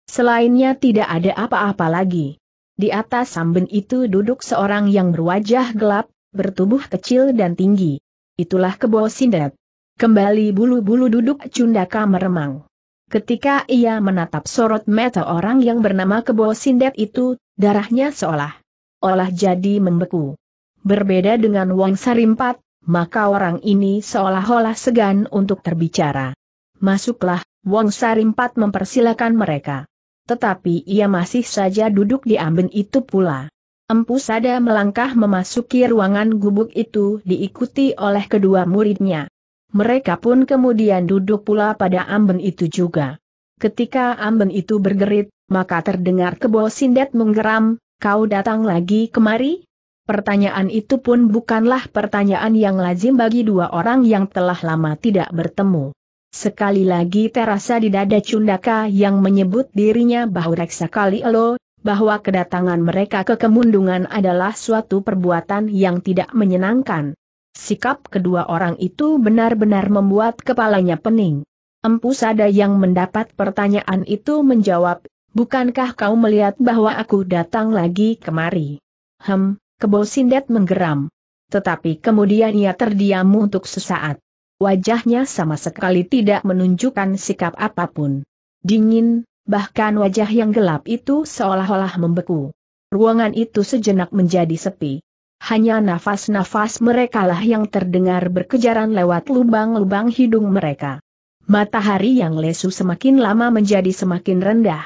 Selainnya tidak ada apa-apa lagi. Di atas samben itu duduk seorang yang berwajah gelap, bertubuh kecil dan tinggi. Itulah kebo sindet. Kembali bulu-bulu duduk cundaka meremang. Ketika ia menatap sorot mata orang yang bernama kebo sindet itu, darahnya seolah olah jadi membeku. Berbeda dengan Wong Sarimpat, maka orang ini seolah-olah segan untuk terbicara. Masuklah, Wong Sarimpat mempersilakan mereka tetapi ia masih saja duduk di amben itu pula. Empu Sada melangkah memasuki ruangan gubuk itu diikuti oleh kedua muridnya. Mereka pun kemudian duduk pula pada amben itu juga. Ketika amben itu bergerit, maka terdengar kebo sindet menggeram, kau datang lagi kemari? Pertanyaan itu pun bukanlah pertanyaan yang lazim bagi dua orang yang telah lama tidak bertemu. Sekali lagi terasa di dada Cundaka yang menyebut dirinya bahwa Reksa Kali Elo, bahwa kedatangan mereka ke kemundungan adalah suatu perbuatan yang tidak menyenangkan. Sikap kedua orang itu benar-benar membuat kepalanya pening. Empu Sada yang mendapat pertanyaan itu menjawab, bukankah kau melihat bahwa aku datang lagi kemari? Hem, Kebo Sindet menggeram. Tetapi kemudian ia terdiam untuk sesaat. Wajahnya sama sekali tidak menunjukkan sikap apapun. Dingin, bahkan wajah yang gelap itu seolah-olah membeku. Ruangan itu sejenak menjadi sepi. Hanya nafas-nafas merekalah yang terdengar berkejaran lewat lubang-lubang hidung mereka. Matahari yang lesu semakin lama menjadi semakin rendah.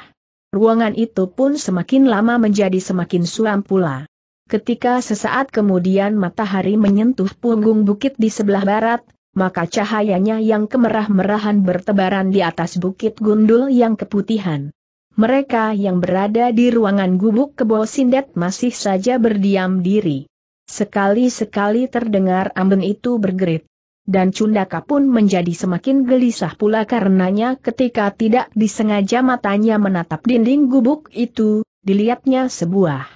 Ruangan itu pun semakin lama menjadi semakin suram pula. Ketika sesaat kemudian matahari menyentuh punggung bukit di sebelah barat, maka cahayanya yang kemerah-merahan bertebaran di atas bukit gundul yang keputihan. Mereka yang berada di ruangan gubuk kebo sindet masih saja berdiam diri. Sekali-sekali terdengar amben itu bergerit. Dan Cundaka pun menjadi semakin gelisah pula karenanya ketika tidak disengaja matanya menatap dinding gubuk itu, dilihatnya sebuah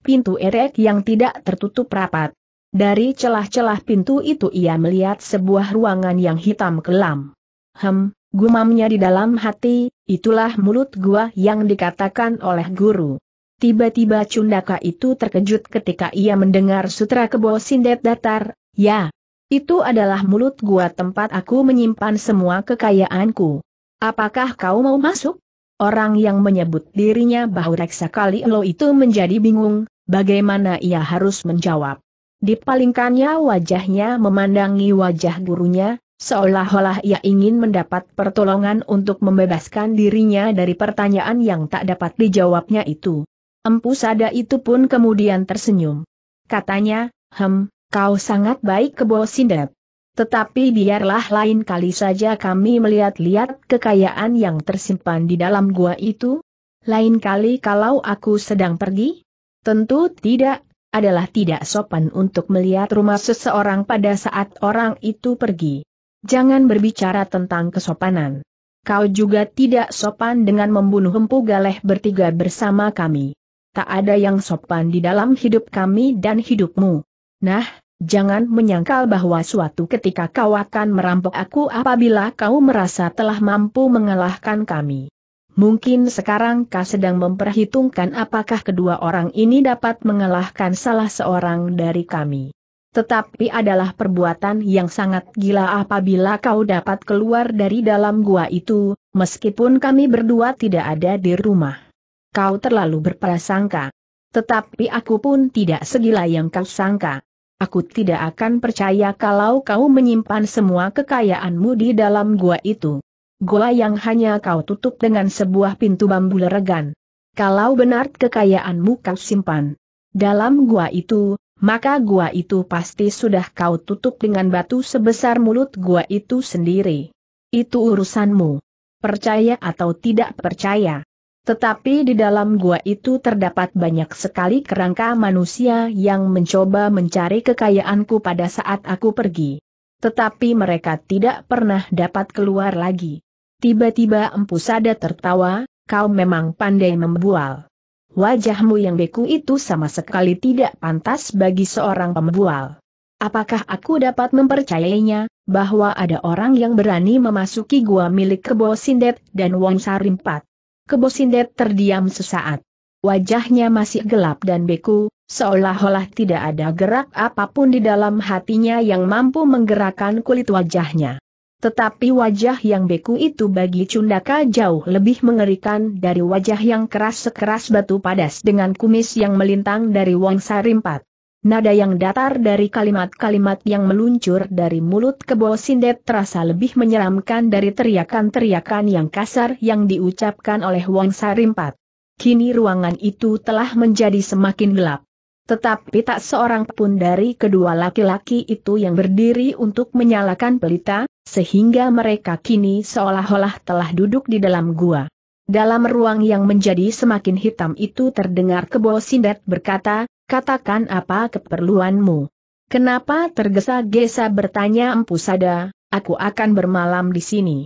pintu erek yang tidak tertutup rapat. Dari celah-celah pintu itu ia melihat sebuah ruangan yang hitam kelam. Hem, gumamnya di dalam hati, itulah mulut gua yang dikatakan oleh guru. Tiba-tiba Cundaka itu terkejut ketika ia mendengar sutra kebo sindet datar, ya. Itu adalah mulut gua tempat aku menyimpan semua kekayaanku. Apakah kau mau masuk? Orang yang menyebut dirinya bahwa Reksa Kali lo itu menjadi bingung, bagaimana ia harus menjawab. Dipalingkannya wajahnya memandangi wajah gurunya, seolah-olah ia ingin mendapat pertolongan untuk membebaskan dirinya dari pertanyaan yang tak dapat dijawabnya itu. Empu Sada itu pun kemudian tersenyum. Katanya, hem, kau sangat baik ke Bosindep. Tetapi biarlah lain kali saja kami melihat-lihat kekayaan yang tersimpan di dalam gua itu. Lain kali kalau aku sedang pergi? Tentu tidak adalah tidak sopan untuk melihat rumah seseorang pada saat orang itu pergi. Jangan berbicara tentang kesopanan. Kau juga tidak sopan dengan membunuh Empu Galeh bertiga bersama kami. Tak ada yang sopan di dalam hidup kami dan hidupmu. Nah, Jangan menyangkal bahwa suatu ketika kau akan merampok aku apabila kau merasa telah mampu mengalahkan kami. Mungkin sekarang kau sedang memperhitungkan apakah kedua orang ini dapat mengalahkan salah seorang dari kami. Tetapi adalah perbuatan yang sangat gila apabila kau dapat keluar dari dalam gua itu, meskipun kami berdua tidak ada di rumah. Kau terlalu berprasangka. Tetapi aku pun tidak segila yang kau sangka. Aku tidak akan percaya kalau kau menyimpan semua kekayaanmu di dalam gua itu goa yang hanya kau tutup dengan sebuah pintu bambu leregan. Kalau benar kekayaanmu kau simpan dalam gua itu, maka gua itu pasti sudah kau tutup dengan batu sebesar mulut gua itu sendiri. Itu urusanmu. Percaya atau tidak percaya. Tetapi di dalam gua itu terdapat banyak sekali kerangka manusia yang mencoba mencari kekayaanku pada saat aku pergi. Tetapi mereka tidak pernah dapat keluar lagi. Tiba-tiba Empu Sada tertawa, kau memang pandai membual. Wajahmu yang beku itu sama sekali tidak pantas bagi seorang pembual. Apakah aku dapat mempercayainya, bahwa ada orang yang berani memasuki gua milik Kebo Sindet dan Wong Sarimpat? Kebo Sindet terdiam sesaat. Wajahnya masih gelap dan beku, seolah-olah tidak ada gerak apapun di dalam hatinya yang mampu menggerakkan kulit wajahnya. Tetapi wajah yang beku itu bagi Cundaka jauh lebih mengerikan dari wajah yang keras sekeras batu padas dengan kumis yang melintang dari Wangsa Rimpat. Nada yang datar dari kalimat-kalimat yang meluncur dari mulut kebo sindet terasa lebih menyeramkan dari teriakan-teriakan yang kasar yang diucapkan oleh Wangsa Sarimpat. Kini ruangan itu telah menjadi semakin gelap. Tetapi tak seorang pun dari kedua laki-laki itu yang berdiri untuk menyalakan pelita, sehingga mereka kini seolah-olah telah duduk di dalam gua. Dalam ruang yang menjadi semakin hitam itu terdengar kebo sindet berkata, katakan apa keperluanmu. Kenapa tergesa-gesa bertanya Empu Sada, aku akan bermalam di sini.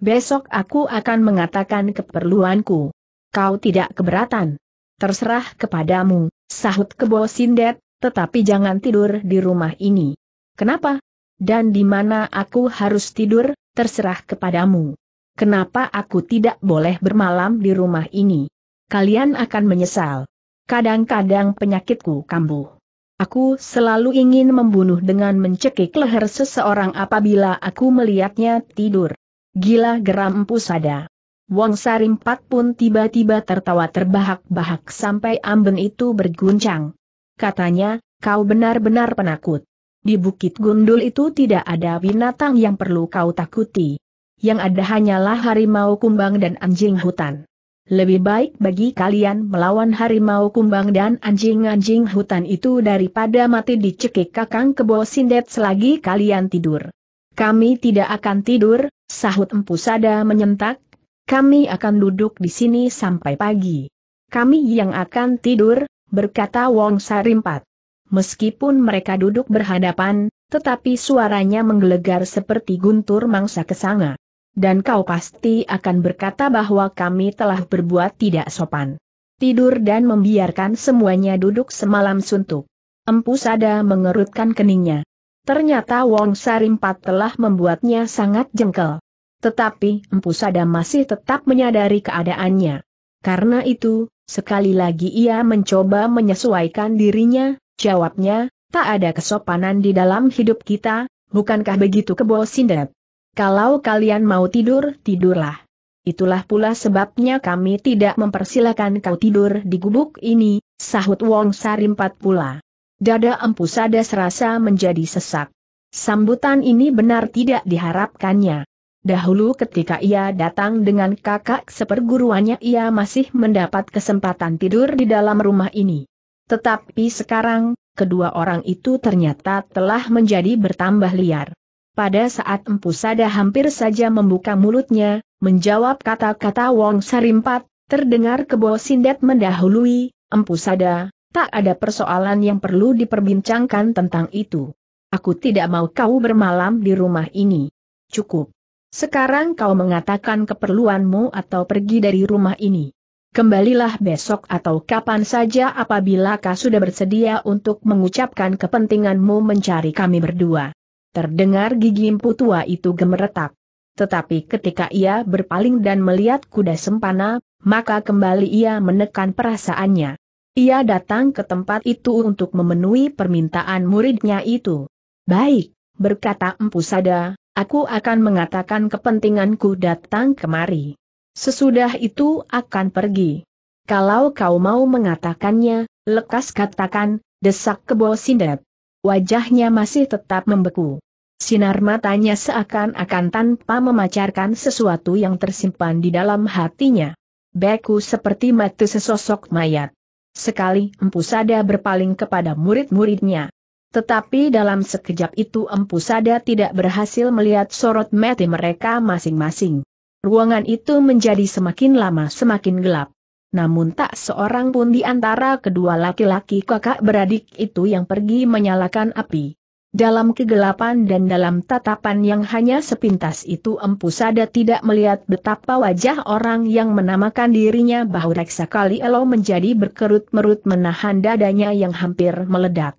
Besok aku akan mengatakan keperluanku. Kau tidak keberatan. Terserah kepadamu, sahut kebo Sindet, tetapi jangan tidur di rumah ini. Kenapa? dan di mana aku harus tidur, terserah kepadamu. Kenapa aku tidak boleh bermalam di rumah ini? Kalian akan menyesal. Kadang-kadang penyakitku kambuh. Aku selalu ingin membunuh dengan mencekik leher seseorang apabila aku melihatnya tidur. Gila geram pusada. Wong Sarimpat pun tiba-tiba tertawa terbahak-bahak sampai amben itu berguncang. Katanya, kau benar-benar penakut. Di Bukit Gundul itu tidak ada binatang yang perlu kau takuti. Yang ada hanyalah harimau kumbang dan anjing hutan. Lebih baik bagi kalian melawan harimau kumbang dan anjing-anjing hutan itu daripada mati dicekik kakang kebo sindet selagi kalian tidur. Kami tidak akan tidur, sahut Empu Sada menyentak, kami akan duduk di sini sampai pagi. Kami yang akan tidur, berkata Wong Sarimpat. Meskipun mereka duduk berhadapan, tetapi suaranya menggelegar seperti guntur mangsa kesanga. Dan kau pasti akan berkata bahwa kami telah berbuat tidak sopan. Tidur dan membiarkan semuanya duduk semalam suntuk. Empu Sada mengerutkan keningnya. Ternyata Wong Sarimpat telah membuatnya sangat jengkel. Tetapi Empu Sada masih tetap menyadari keadaannya. Karena itu, sekali lagi ia mencoba menyesuaikan dirinya, Jawabnya, tak ada kesopanan di dalam hidup kita, bukankah begitu kebo sindet? Kalau kalian mau tidur, tidurlah. Itulah pula sebabnya kami tidak mempersilahkan kau tidur di gubuk ini, sahut Wong Sarimpat pula. Dada empu sada serasa menjadi sesak. Sambutan ini benar tidak diharapkannya. Dahulu ketika ia datang dengan kakak seperguruannya ia masih mendapat kesempatan tidur di dalam rumah ini. Tetapi sekarang, kedua orang itu ternyata telah menjadi bertambah liar. Pada saat Empu Sada hampir saja membuka mulutnya, menjawab kata-kata Wong Sarimpat, terdengar kebo sindet mendahului, Empu Sada, tak ada persoalan yang perlu diperbincangkan tentang itu. Aku tidak mau kau bermalam di rumah ini. Cukup. Sekarang kau mengatakan keperluanmu atau pergi dari rumah ini kembalilah besok atau kapan saja apabila kau sudah bersedia untuk mengucapkan kepentinganmu mencari kami berdua. Terdengar gigi empu tua itu gemeretak. Tetapi ketika ia berpaling dan melihat kuda sempana, maka kembali ia menekan perasaannya. Ia datang ke tempat itu untuk memenuhi permintaan muridnya itu. Baik, berkata Empu Sada, aku akan mengatakan kepentinganku datang kemari. Sesudah itu akan pergi. Kalau kau mau mengatakannya, lekas katakan, desak kebo sindet. Wajahnya masih tetap membeku. Sinar matanya seakan-akan tanpa memacarkan sesuatu yang tersimpan di dalam hatinya. Beku seperti mati sesosok mayat. Sekali Empu Sada berpaling kepada murid-muridnya. Tetapi dalam sekejap itu Empu Sada tidak berhasil melihat sorot mati mereka masing-masing. Ruangan itu menjadi semakin lama semakin gelap. Namun tak seorang pun di antara kedua laki-laki kakak beradik itu yang pergi menyalakan api. Dalam kegelapan dan dalam tatapan yang hanya sepintas itu Empu Sada tidak melihat betapa wajah orang yang menamakan dirinya bahwa reksa kali elo menjadi berkerut-merut menahan dadanya yang hampir meledak.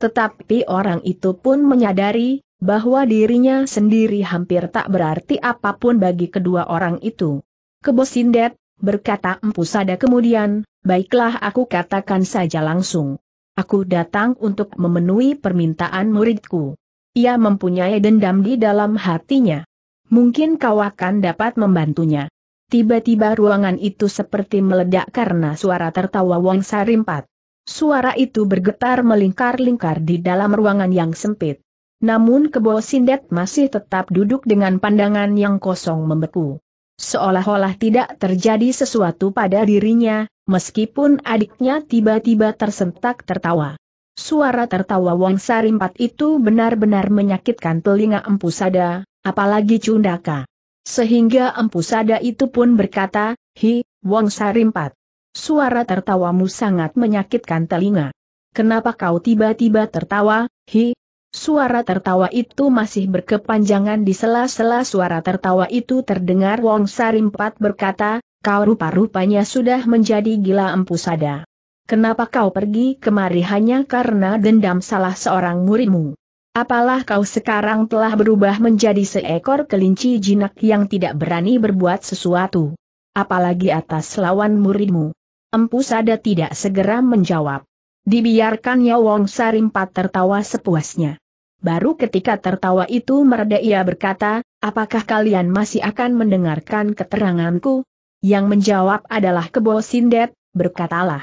Tetapi orang itu pun menyadari, bahwa dirinya sendiri hampir tak berarti apapun bagi kedua orang itu. Kebosindet, berkata Empu Sada kemudian, baiklah aku katakan saja langsung. Aku datang untuk memenuhi permintaan muridku. Ia mempunyai dendam di dalam hatinya. Mungkin kau akan dapat membantunya. Tiba-tiba ruangan itu seperti meledak karena suara tertawa Wong Sarimpat. Suara itu bergetar melingkar-lingkar di dalam ruangan yang sempit. Namun kebo sindet masih tetap duduk dengan pandangan yang kosong membeku. Seolah-olah tidak terjadi sesuatu pada dirinya, meskipun adiknya tiba-tiba tersentak tertawa. Suara tertawa Wong Sarimpat itu benar-benar menyakitkan telinga Empu Sada, apalagi Cundaka. Sehingga Empu Sada itu pun berkata, Hi, Wong Sarimpat. Suara tertawamu sangat menyakitkan telinga. Kenapa kau tiba-tiba tertawa, Hi, Suara tertawa itu masih berkepanjangan di sela-sela suara tertawa itu terdengar Wong Sarimpat berkata, kau rupa-rupanya sudah menjadi gila empu sada. Kenapa kau pergi kemari hanya karena dendam salah seorang muridmu? Apalah kau sekarang telah berubah menjadi seekor kelinci jinak yang tidak berani berbuat sesuatu. Apalagi atas lawan muridmu. Empu Sada tidak segera menjawab. Dibiarkannya Wong Sarimpat tertawa sepuasnya. Baru ketika tertawa itu mereda ia berkata, apakah kalian masih akan mendengarkan keteranganku? Yang menjawab adalah Kebo Sindet, berkatalah.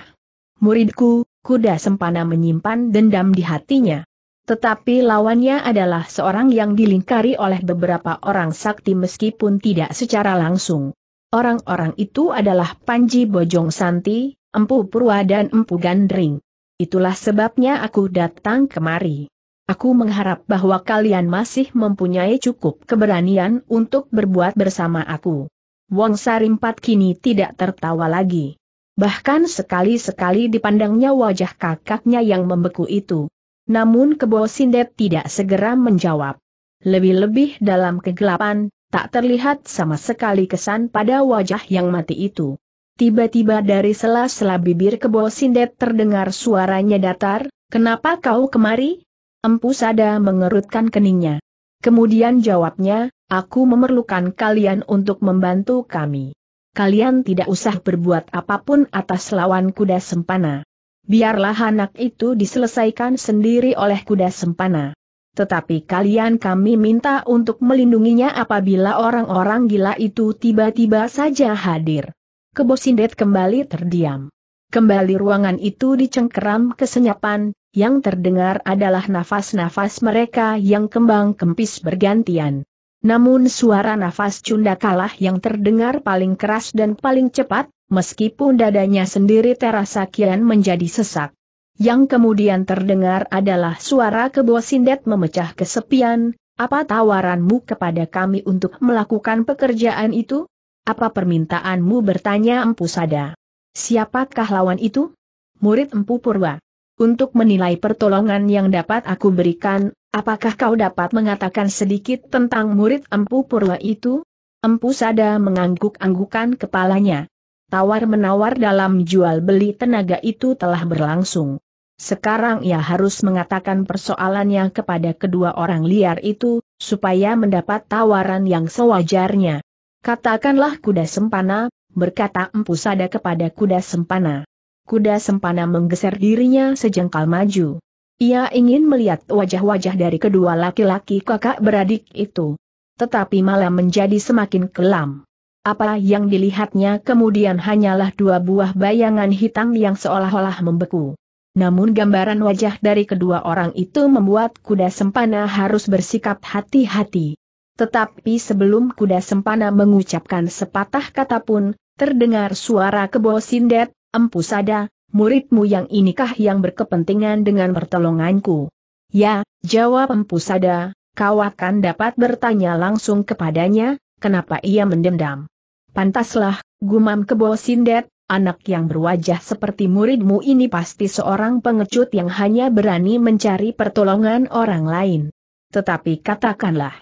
Muridku, kuda sempana menyimpan dendam di hatinya. Tetapi lawannya adalah seorang yang dilingkari oleh beberapa orang sakti meskipun tidak secara langsung. Orang-orang itu adalah Panji Bojong Santi, Empu Purwa dan Empu Gandring. Itulah sebabnya aku datang kemari. Aku mengharap bahwa kalian masih mempunyai cukup keberanian untuk berbuat bersama aku. Wong Sarimpat kini tidak tertawa lagi. Bahkan sekali-sekali dipandangnya wajah kakaknya yang membeku itu. Namun Kebo Sindet tidak segera menjawab. Lebih-lebih dalam kegelapan, tak terlihat sama sekali kesan pada wajah yang mati itu. Tiba-tiba dari sela-sela bibir kebo sindet terdengar suaranya datar, kenapa kau kemari? Empu Sada mengerutkan keningnya. Kemudian jawabnya, aku memerlukan kalian untuk membantu kami. Kalian tidak usah berbuat apapun atas lawan kuda sempana. Biarlah anak itu diselesaikan sendiri oleh kuda sempana. Tetapi kalian kami minta untuk melindunginya apabila orang-orang gila itu tiba-tiba saja hadir. Kebosindet kembali terdiam. Kembali ruangan itu dicengkeram kesenyapan, yang terdengar adalah nafas-nafas mereka yang kembang kempis bergantian. Namun suara nafas Cunda Kalah yang terdengar paling keras dan paling cepat, meskipun dadanya sendiri terasa kian menjadi sesak. Yang kemudian terdengar adalah suara sindet memecah kesepian, apa tawaranmu kepada kami untuk melakukan pekerjaan itu? Apa permintaanmu bertanya Empu Sada? Siapakah lawan itu? Murid Empu Purwa. Untuk menilai pertolongan yang dapat aku berikan, apakah kau dapat mengatakan sedikit tentang murid Empu Purwa itu? Empu Sada mengangguk-anggukan kepalanya. Tawar-menawar dalam jual-beli tenaga itu telah berlangsung. Sekarang ia harus mengatakan persoalannya kepada kedua orang liar itu, supaya mendapat tawaran yang sewajarnya. Katakanlah kuda sempana, berkata Empu Sada kepada kuda sempana. Kuda sempana menggeser dirinya sejengkal maju. Ia ingin melihat wajah-wajah dari kedua laki-laki kakak beradik itu. Tetapi malam menjadi semakin kelam. Apa yang dilihatnya kemudian hanyalah dua buah bayangan hitam yang seolah-olah membeku. Namun gambaran wajah dari kedua orang itu membuat kuda sempana harus bersikap hati-hati. Tetapi sebelum kuda sempana mengucapkan sepatah kata pun, terdengar suara kebo sindet, empu sada, muridmu yang inikah yang berkepentingan dengan pertolonganku? Ya, jawab empu sada, kau akan dapat bertanya langsung kepadanya, kenapa ia mendendam. Pantaslah, gumam kebo sindet, anak yang berwajah seperti muridmu ini pasti seorang pengecut yang hanya berani mencari pertolongan orang lain. Tetapi katakanlah,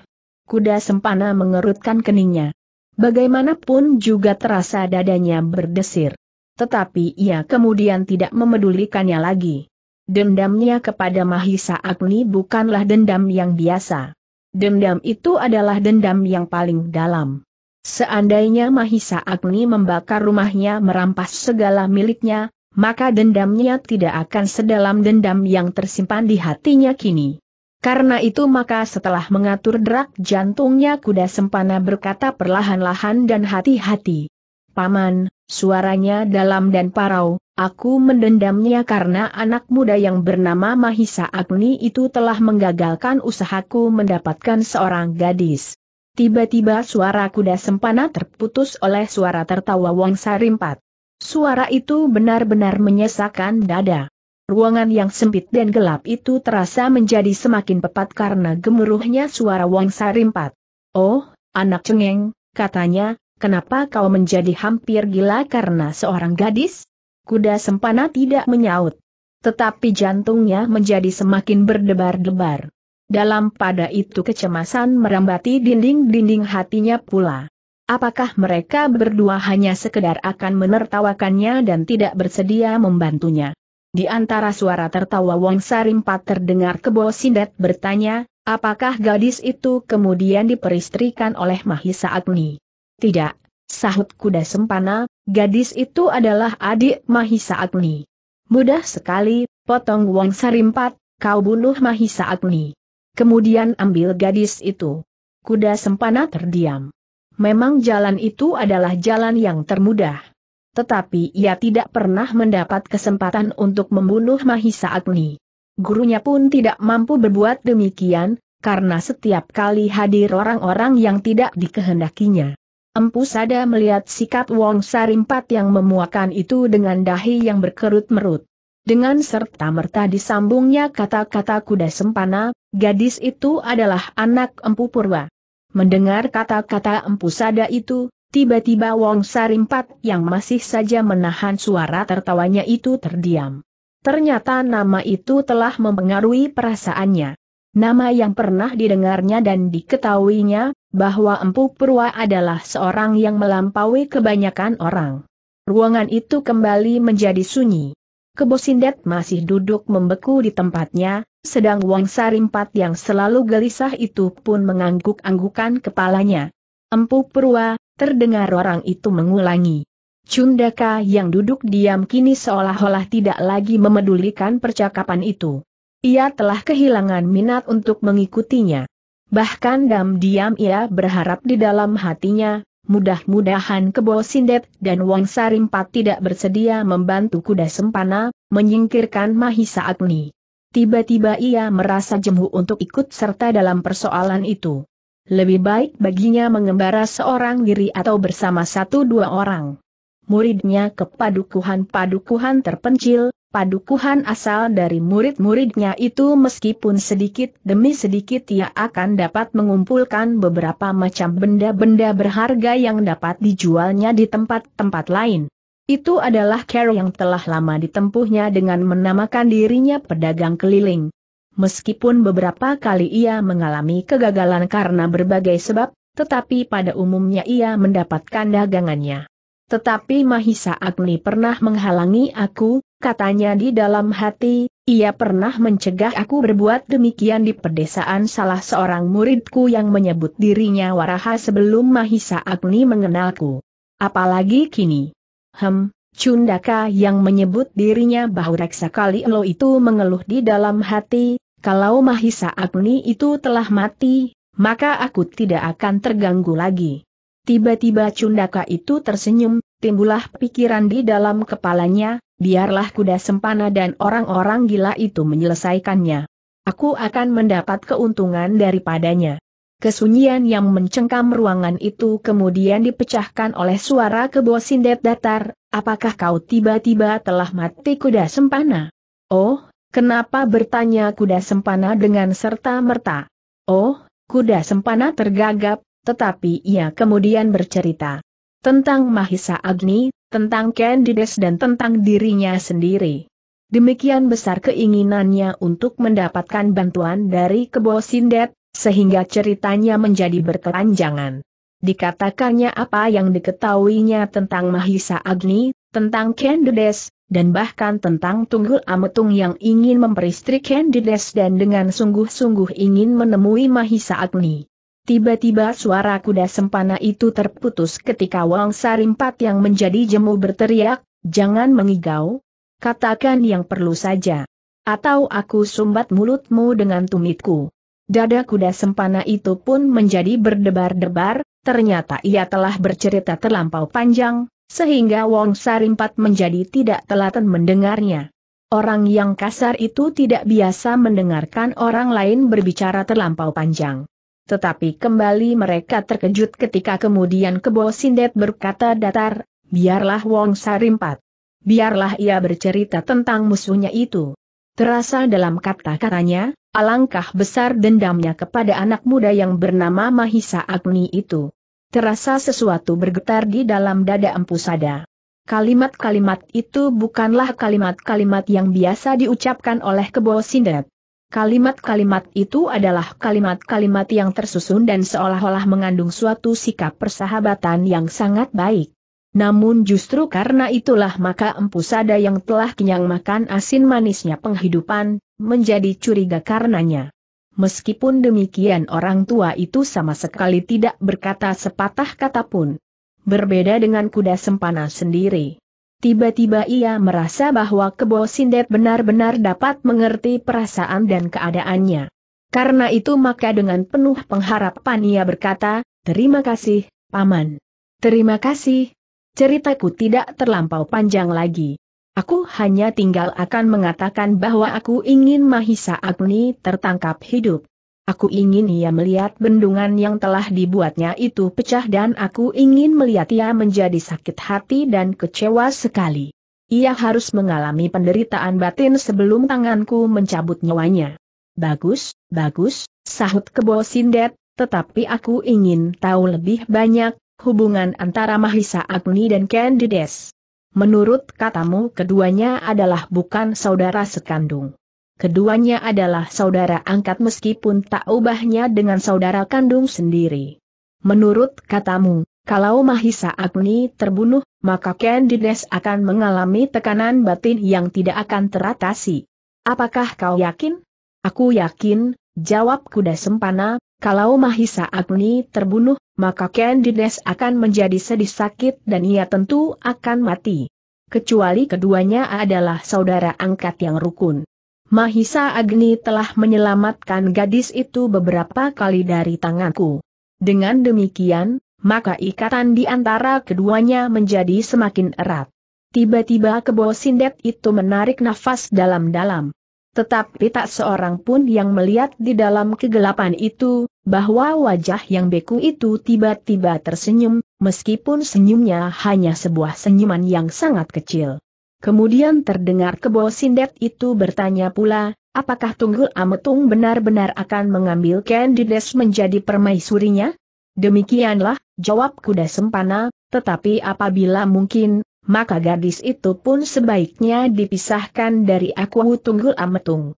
Kuda sempana mengerutkan keningnya. Bagaimanapun juga terasa dadanya berdesir. Tetapi ia kemudian tidak memedulikannya lagi. Dendamnya kepada Mahisa Agni bukanlah dendam yang biasa. Dendam itu adalah dendam yang paling dalam. Seandainya Mahisa Agni membakar rumahnya merampas segala miliknya, maka dendamnya tidak akan sedalam dendam yang tersimpan di hatinya kini. Karena itu maka setelah mengatur derak jantungnya kuda sempana berkata perlahan-lahan dan hati-hati. Paman, suaranya dalam dan parau, aku mendendamnya karena anak muda yang bernama Mahisa Agni itu telah menggagalkan usahaku mendapatkan seorang gadis. Tiba-tiba suara kuda sempana terputus oleh suara tertawa Wong Sarimpat. Suara itu benar-benar menyesakan dada. Ruangan yang sempit dan gelap itu terasa menjadi semakin pepat karena gemuruhnya suara Wang Sarimpat. Oh, anak cengeng, katanya, kenapa kau menjadi hampir gila karena seorang gadis? Kuda sempana tidak menyaut. Tetapi jantungnya menjadi semakin berdebar-debar. Dalam pada itu kecemasan merambati dinding-dinding hatinya pula. Apakah mereka berdua hanya sekedar akan menertawakannya dan tidak bersedia membantunya? Di antara suara tertawa Wong Sarimpat terdengar kebo sindet bertanya, apakah gadis itu kemudian diperistrikan oleh Mahisa Agni? Tidak, sahut kuda sempana, gadis itu adalah adik Mahisa Agni. Mudah sekali, potong Wong Sarimpat, kau bunuh Mahisa Agni. Kemudian ambil gadis itu. Kuda sempana terdiam. Memang jalan itu adalah jalan yang termudah tetapi ia tidak pernah mendapat kesempatan untuk membunuh Mahisa Agni. Gurunya pun tidak mampu berbuat demikian, karena setiap kali hadir orang-orang yang tidak dikehendakinya. Empu Sada melihat sikap Wong Sarimpat yang memuakan itu dengan dahi yang berkerut-merut. Dengan serta-merta disambungnya kata-kata kuda sempana, gadis itu adalah anak Empu Purwa. Mendengar kata-kata Empu Sada itu, Tiba-tiba Wong Sarimpat yang masih saja menahan suara tertawanya itu terdiam. Ternyata nama itu telah mempengaruhi perasaannya. Nama yang pernah didengarnya dan diketahuinya, bahwa Empu Purwa adalah seorang yang melampaui kebanyakan orang. Ruangan itu kembali menjadi sunyi. Kebosindet masih duduk membeku di tempatnya, sedang Wong Sarimpat yang selalu gelisah itu pun mengangguk-anggukan kepalanya. Empu Purwa, terdengar orang itu mengulangi. Cundaka yang duduk diam kini seolah-olah tidak lagi memedulikan percakapan itu. Ia telah kehilangan minat untuk mengikutinya. Bahkan diam-diam ia berharap di dalam hatinya, mudah-mudahan Kebo Sindet dan Wang Sarimpat tidak bersedia membantu kuda sempana, menyingkirkan Mahisa Agni. Tiba-tiba ia merasa jemu untuk ikut serta dalam persoalan itu lebih baik baginya mengembara seorang diri atau bersama satu dua orang. Muridnya kepadukuhan-padukuhan terpencil, padukuhan asal dari murid-muridnya itu meskipun sedikit demi sedikit ia akan dapat mengumpulkan beberapa macam benda-benda berharga yang dapat dijualnya di tempat-tempat lain. Itu adalah cara yang telah lama ditempuhnya dengan menamakan dirinya pedagang keliling. Meskipun beberapa kali ia mengalami kegagalan karena berbagai sebab, tetapi pada umumnya ia mendapatkan dagangannya. Tetapi Mahisa Agni pernah menghalangi aku, katanya di dalam hati, ia pernah mencegah aku berbuat demikian di pedesaan salah seorang muridku yang menyebut dirinya Waraha sebelum Mahisa Agni mengenalku. Apalagi kini. Hem, Cundaka yang menyebut dirinya reksa kali lo itu mengeluh di dalam hati, kalau Mahisa Agni itu telah mati, maka aku tidak akan terganggu lagi. Tiba-tiba Cundaka itu tersenyum, timbullah pikiran di dalam kepalanya, biarlah kuda sempana dan orang-orang gila itu menyelesaikannya. Aku akan mendapat keuntungan daripadanya. Kesunyian yang mencengkam ruangan itu kemudian dipecahkan oleh suara kebo sindet datar, apakah kau tiba-tiba telah mati kuda sempana? Oh, Kenapa bertanya kuda sempana dengan serta-merta? Oh, kuda sempana tergagap, tetapi ia kemudian bercerita tentang Mahisa Agni, tentang Candides dan tentang dirinya sendiri. Demikian besar keinginannya untuk mendapatkan bantuan dari Kebo Sindet, sehingga ceritanya menjadi berkelanjangan. Dikatakannya apa yang diketahuinya tentang Mahisa Agni, tentang Candides, dan bahkan tentang Tunggul Ametung yang ingin memperistri Candides dan dengan sungguh-sungguh ingin menemui Mahisa Agni. Tiba-tiba suara kuda sempana itu terputus ketika Wang Sarimpat yang menjadi jemu berteriak, jangan mengigau, katakan yang perlu saja. Atau aku sumbat mulutmu dengan tumitku. Dada kuda sempana itu pun menjadi berdebar-debar, ternyata ia telah bercerita terlampau panjang, sehingga Wong Sarimpat menjadi tidak telaten mendengarnya. Orang yang kasar itu tidak biasa mendengarkan orang lain berbicara terlampau panjang. Tetapi kembali mereka terkejut ketika kemudian Kebo Sindet berkata datar, biarlah Wong Sarimpat. Biarlah ia bercerita tentang musuhnya itu. Terasa dalam kata-katanya, alangkah besar dendamnya kepada anak muda yang bernama Mahisa Agni itu. Terasa sesuatu bergetar di dalam dada Empu Sada. Kalimat-kalimat itu bukanlah kalimat-kalimat yang biasa diucapkan oleh Kebo Sindet. Kalimat-kalimat itu adalah kalimat-kalimat yang tersusun dan seolah-olah mengandung suatu sikap persahabatan yang sangat baik. Namun justru karena itulah maka Empu Sada yang telah kenyang makan asin manisnya penghidupan, menjadi curiga karenanya. Meskipun demikian orang tua itu sama sekali tidak berkata sepatah kata pun. Berbeda dengan kuda sempana sendiri. Tiba-tiba ia merasa bahwa kebo sindet benar-benar dapat mengerti perasaan dan keadaannya. Karena itu maka dengan penuh pengharapan ia berkata, Terima kasih, Paman. Terima kasih. Ceritaku tidak terlampau panjang lagi. Aku hanya tinggal akan mengatakan bahwa aku ingin Mahisa Agni tertangkap hidup. Aku ingin ia melihat bendungan yang telah dibuatnya itu pecah dan aku ingin melihat ia menjadi sakit hati dan kecewa sekali. Ia harus mengalami penderitaan batin sebelum tanganku mencabut nyawanya. Bagus, bagus, sahut kebo Sindet, tetapi aku ingin tahu lebih banyak hubungan antara Mahisa Agni dan Candides. Menurut katamu keduanya adalah bukan saudara sekandung. Keduanya adalah saudara angkat meskipun tak ubahnya dengan saudara kandung sendiri. Menurut katamu, kalau Mahisa Agni terbunuh, maka Candides akan mengalami tekanan batin yang tidak akan teratasi. Apakah kau yakin? Aku yakin, jawab kuda sempana, kalau Mahisa Agni terbunuh, maka Candides akan menjadi sedih sakit dan ia tentu akan mati. Kecuali keduanya adalah saudara angkat yang rukun. Mahisa Agni telah menyelamatkan gadis itu beberapa kali dari tanganku. Dengan demikian, maka ikatan di antara keduanya menjadi semakin erat. Tiba-tiba kebo sindet itu menarik nafas dalam-dalam. Tetapi tak seorang pun yang melihat di dalam kegelapan itu, bahwa wajah yang beku itu tiba-tiba tersenyum, meskipun senyumnya hanya sebuah senyuman yang sangat kecil. Kemudian terdengar kebo sindet itu bertanya pula, apakah Tunggul Ametung benar-benar akan mengambil Candides menjadi permaisurinya? Demikianlah, jawab kuda sempana, tetapi apabila mungkin, maka gadis itu pun sebaiknya dipisahkan dari aku tunggul ametung.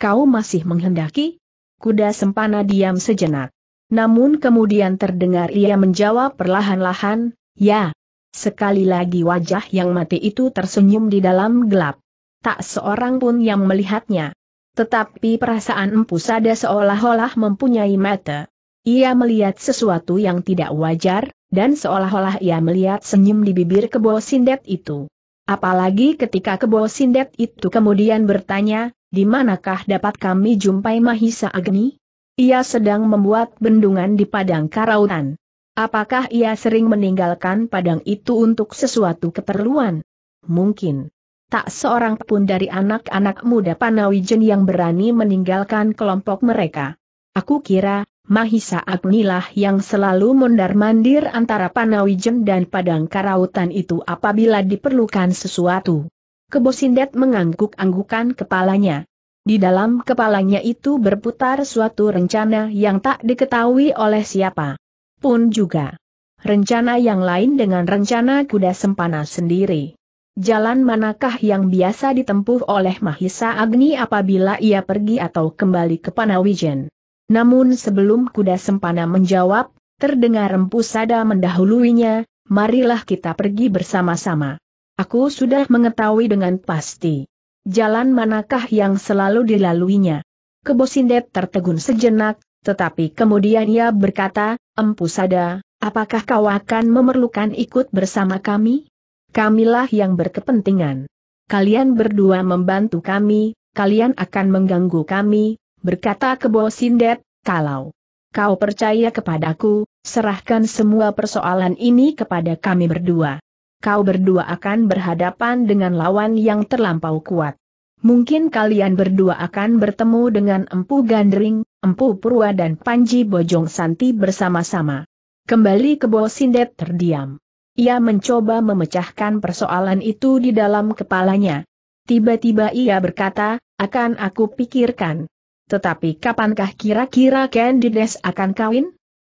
Kau masih menghendaki? Kuda sempana diam sejenak. Namun kemudian terdengar ia menjawab perlahan-lahan, ya. Sekali lagi wajah yang mati itu tersenyum di dalam gelap. Tak seorang pun yang melihatnya. Tetapi perasaan empu sada seolah-olah mempunyai mata. Ia melihat sesuatu yang tidak wajar, dan seolah-olah ia melihat senyum di bibir kebo sindet itu. Apalagi ketika kebo sindet itu kemudian bertanya, di manakah dapat kami jumpai Mahisa Agni? Ia sedang membuat bendungan di padang karautan. Apakah ia sering meninggalkan padang itu untuk sesuatu keperluan? Mungkin. Tak seorang pun dari anak-anak muda Panawijen yang berani meninggalkan kelompok mereka. Aku kira, Mahisa Agnilah yang selalu mondar-mandir antara Panawijen dan Padang Karautan itu apabila diperlukan sesuatu. Kebosindet mengangguk-anggukan kepalanya. Di dalam kepalanya itu berputar suatu rencana yang tak diketahui oleh siapa pun juga. Rencana yang lain dengan rencana kuda sempana sendiri. Jalan manakah yang biasa ditempuh oleh Mahisa Agni apabila ia pergi atau kembali ke Panawijen? Namun sebelum kuda sempana menjawab, terdengar empu sada mendahuluinya, marilah kita pergi bersama-sama. Aku sudah mengetahui dengan pasti. Jalan manakah yang selalu dilaluinya? Kebosindet tertegun sejenak, tetapi kemudian ia berkata, Empu Sada, apakah kau akan memerlukan ikut bersama kami? Kamilah yang berkepentingan. Kalian berdua membantu kami, kalian akan mengganggu kami, Berkata kebo Sindet, kalau kau percaya kepadaku, serahkan semua persoalan ini kepada kami berdua. Kau berdua akan berhadapan dengan lawan yang terlampau kuat. Mungkin kalian berdua akan bertemu dengan Empu Gandring, Empu Purwa dan Panji Bojong Santi bersama-sama. Kembali ke Bo Sindet terdiam. Ia mencoba memecahkan persoalan itu di dalam kepalanya. Tiba-tiba ia berkata, akan aku pikirkan. Tetapi kapankah kira-kira Candides akan kawin?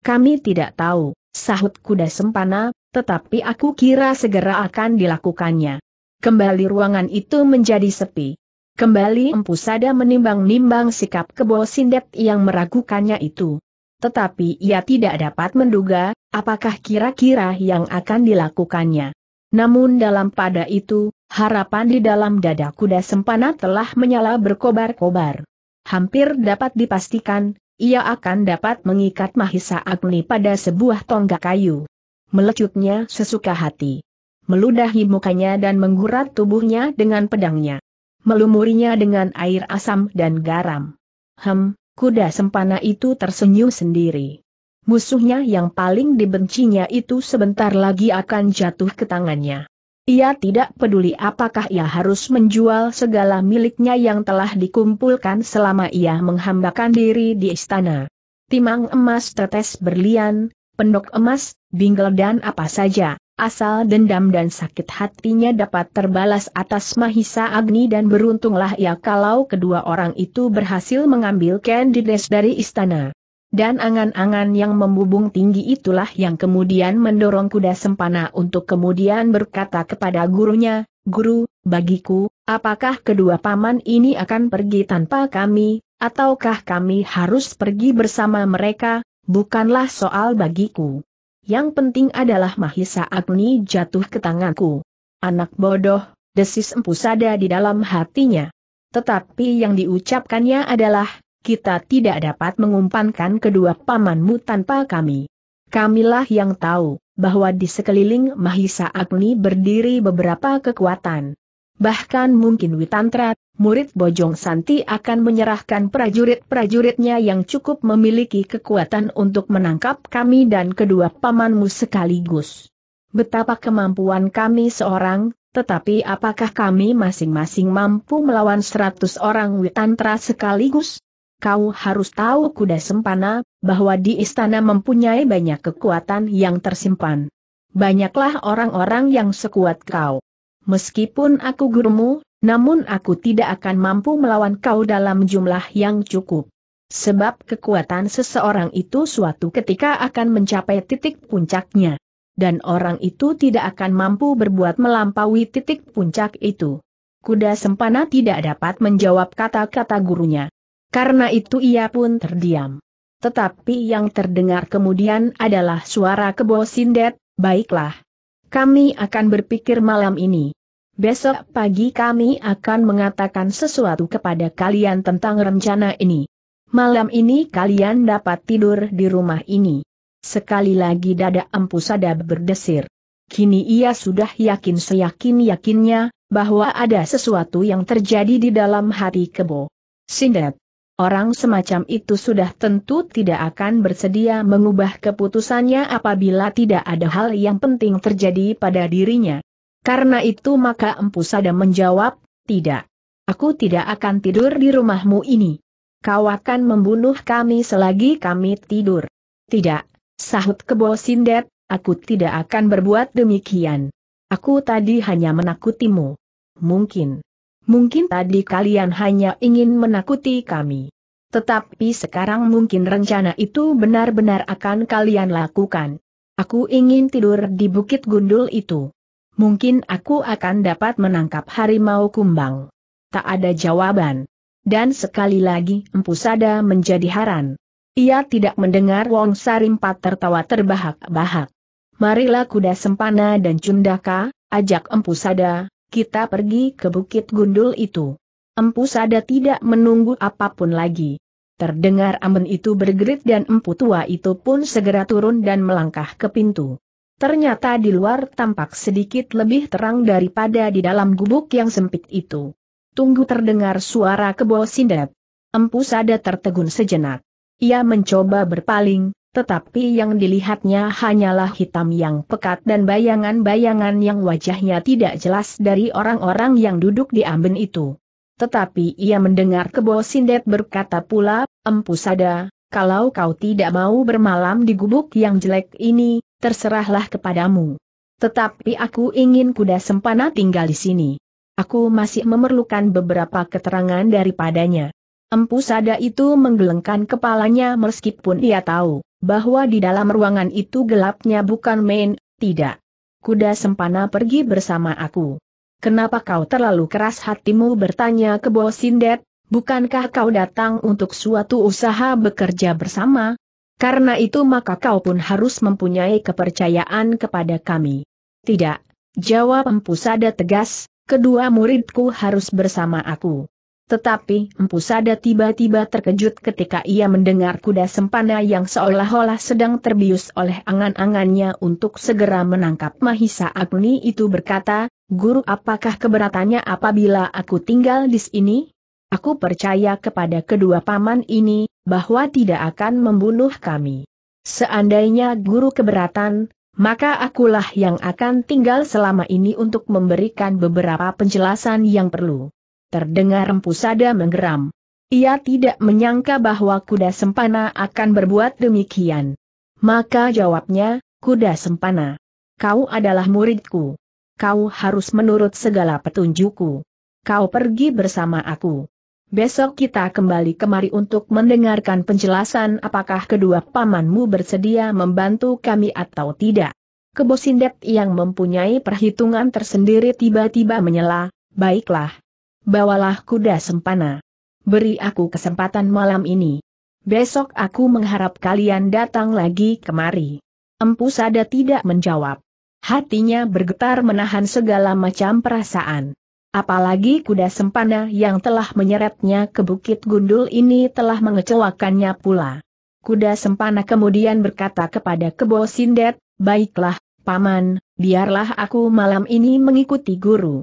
Kami tidak tahu, sahut kuda sempana, tetapi aku kira segera akan dilakukannya. Kembali ruangan itu menjadi sepi. Kembali Empu Sada menimbang-nimbang sikap kebo sindet yang meragukannya itu. Tetapi ia tidak dapat menduga, apakah kira-kira yang akan dilakukannya. Namun dalam pada itu, harapan di dalam dada kuda sempana telah menyala berkobar-kobar. Hampir dapat dipastikan, ia akan dapat mengikat Mahisa Agni pada sebuah tonggak kayu. Melecutnya sesuka hati. Meludahi mukanya dan menggurat tubuhnya dengan pedangnya. Melumurinya dengan air asam dan garam. Hem, kuda sempana itu tersenyum sendiri. Musuhnya yang paling dibencinya itu sebentar lagi akan jatuh ke tangannya. Ia tidak peduli apakah ia harus menjual segala miliknya yang telah dikumpulkan selama ia menghambakan diri di istana. Timang emas tetes berlian, pendok emas, binggel dan apa saja, asal dendam dan sakit hatinya dapat terbalas atas Mahisa Agni dan beruntunglah ia kalau kedua orang itu berhasil mengambil Candides dari istana. Dan angan-angan yang membubung tinggi itulah yang kemudian mendorong kuda sempana untuk kemudian berkata kepada gurunya, Guru, bagiku, apakah kedua paman ini akan pergi tanpa kami, ataukah kami harus pergi bersama mereka, bukanlah soal bagiku. Yang penting adalah Mahisa Agni jatuh ke tanganku. Anak bodoh, desis empusada di dalam hatinya. Tetapi yang diucapkannya adalah, kita tidak dapat mengumpankan kedua pamanmu tanpa kami. Kamilah yang tahu, bahwa di sekeliling Mahisa Agni berdiri beberapa kekuatan. Bahkan mungkin Witantra, murid Bojong Santi akan menyerahkan prajurit-prajuritnya yang cukup memiliki kekuatan untuk menangkap kami dan kedua pamanmu sekaligus. Betapa kemampuan kami seorang, tetapi apakah kami masing-masing mampu melawan seratus orang Witantra sekaligus? kau harus tahu kuda sempana, bahwa di istana mempunyai banyak kekuatan yang tersimpan. Banyaklah orang-orang yang sekuat kau. Meskipun aku gurumu, namun aku tidak akan mampu melawan kau dalam jumlah yang cukup. Sebab kekuatan seseorang itu suatu ketika akan mencapai titik puncaknya. Dan orang itu tidak akan mampu berbuat melampaui titik puncak itu. Kuda sempana tidak dapat menjawab kata-kata gurunya. Karena itu ia pun terdiam. Tetapi yang terdengar kemudian adalah suara kebo sindet, baiklah. Kami akan berpikir malam ini. Besok pagi kami akan mengatakan sesuatu kepada kalian tentang rencana ini. Malam ini kalian dapat tidur di rumah ini. Sekali lagi dada sada berdesir. Kini ia sudah yakin seyakin-yakinnya, bahwa ada sesuatu yang terjadi di dalam hati kebo. Sindet. Orang semacam itu sudah tentu tidak akan bersedia mengubah keputusannya apabila tidak ada hal yang penting terjadi pada dirinya. Karena itu maka Empu Sada menjawab, tidak. Aku tidak akan tidur di rumahmu ini. Kau akan membunuh kami selagi kami tidur. Tidak, sahut kebo Sindet, aku tidak akan berbuat demikian. Aku tadi hanya menakutimu. Mungkin. Mungkin tadi kalian hanya ingin menakuti kami. Tetapi sekarang mungkin rencana itu benar-benar akan kalian lakukan. Aku ingin tidur di bukit gundul itu. Mungkin aku akan dapat menangkap harimau kumbang. Tak ada jawaban. Dan sekali lagi Empu Sada menjadi haran. Ia tidak mendengar Wong Sarimpat tertawa terbahak-bahak. Marilah kuda sempana dan cundaka, ajak Empu Sada, kita pergi ke bukit gundul itu. Empu Sada tidak menunggu apapun lagi. Terdengar amben itu bergerit dan empu tua itu pun segera turun dan melangkah ke pintu. Ternyata di luar tampak sedikit lebih terang daripada di dalam gubuk yang sempit itu. Tunggu terdengar suara kebo sindet. Empu Sada tertegun sejenak. Ia mencoba berpaling, tetapi yang dilihatnya hanyalah hitam yang pekat dan bayangan-bayangan yang wajahnya tidak jelas dari orang-orang yang duduk di amben itu. Tetapi ia mendengar kebo sindet berkata pula, Empu Sada, kalau kau tidak mau bermalam di gubuk yang jelek ini, terserahlah kepadamu. Tetapi aku ingin kuda sempana tinggal di sini. Aku masih memerlukan beberapa keterangan daripadanya. Empu Sada itu menggelengkan kepalanya meskipun ia tahu, bahwa di dalam ruangan itu gelapnya bukan main, tidak. Kuda Sempana pergi bersama aku. Kenapa kau terlalu keras hatimu bertanya ke Bos Sindet, bukankah kau datang untuk suatu usaha bekerja bersama? Karena itu maka kau pun harus mempunyai kepercayaan kepada kami. Tidak, jawab Empu Sada tegas, kedua muridku harus bersama aku. Tetapi Empu Sada tiba-tiba terkejut ketika ia mendengar kuda sempana yang seolah-olah sedang terbius oleh angan-angannya untuk segera menangkap Mahisa Agni itu berkata, Guru apakah keberatannya apabila aku tinggal di sini? Aku percaya kepada kedua paman ini, bahwa tidak akan membunuh kami. Seandainya guru keberatan, maka akulah yang akan tinggal selama ini untuk memberikan beberapa penjelasan yang perlu terdengar empusada menggeram. Ia tidak menyangka bahwa kuda sempana akan berbuat demikian. Maka jawabnya, kuda sempana. Kau adalah muridku. Kau harus menurut segala petunjukku. Kau pergi bersama aku. Besok kita kembali kemari untuk mendengarkan penjelasan apakah kedua pamanmu bersedia membantu kami atau tidak. Kebosindet yang mempunyai perhitungan tersendiri tiba-tiba menyela, baiklah, bawalah kuda sempana. Beri aku kesempatan malam ini. Besok aku mengharap kalian datang lagi kemari. Empu Sada tidak menjawab. Hatinya bergetar menahan segala macam perasaan. Apalagi kuda sempana yang telah menyeretnya ke Bukit Gundul ini telah mengecewakannya pula. Kuda sempana kemudian berkata kepada Kebo Sindet, Baiklah, Paman, biarlah aku malam ini mengikuti guru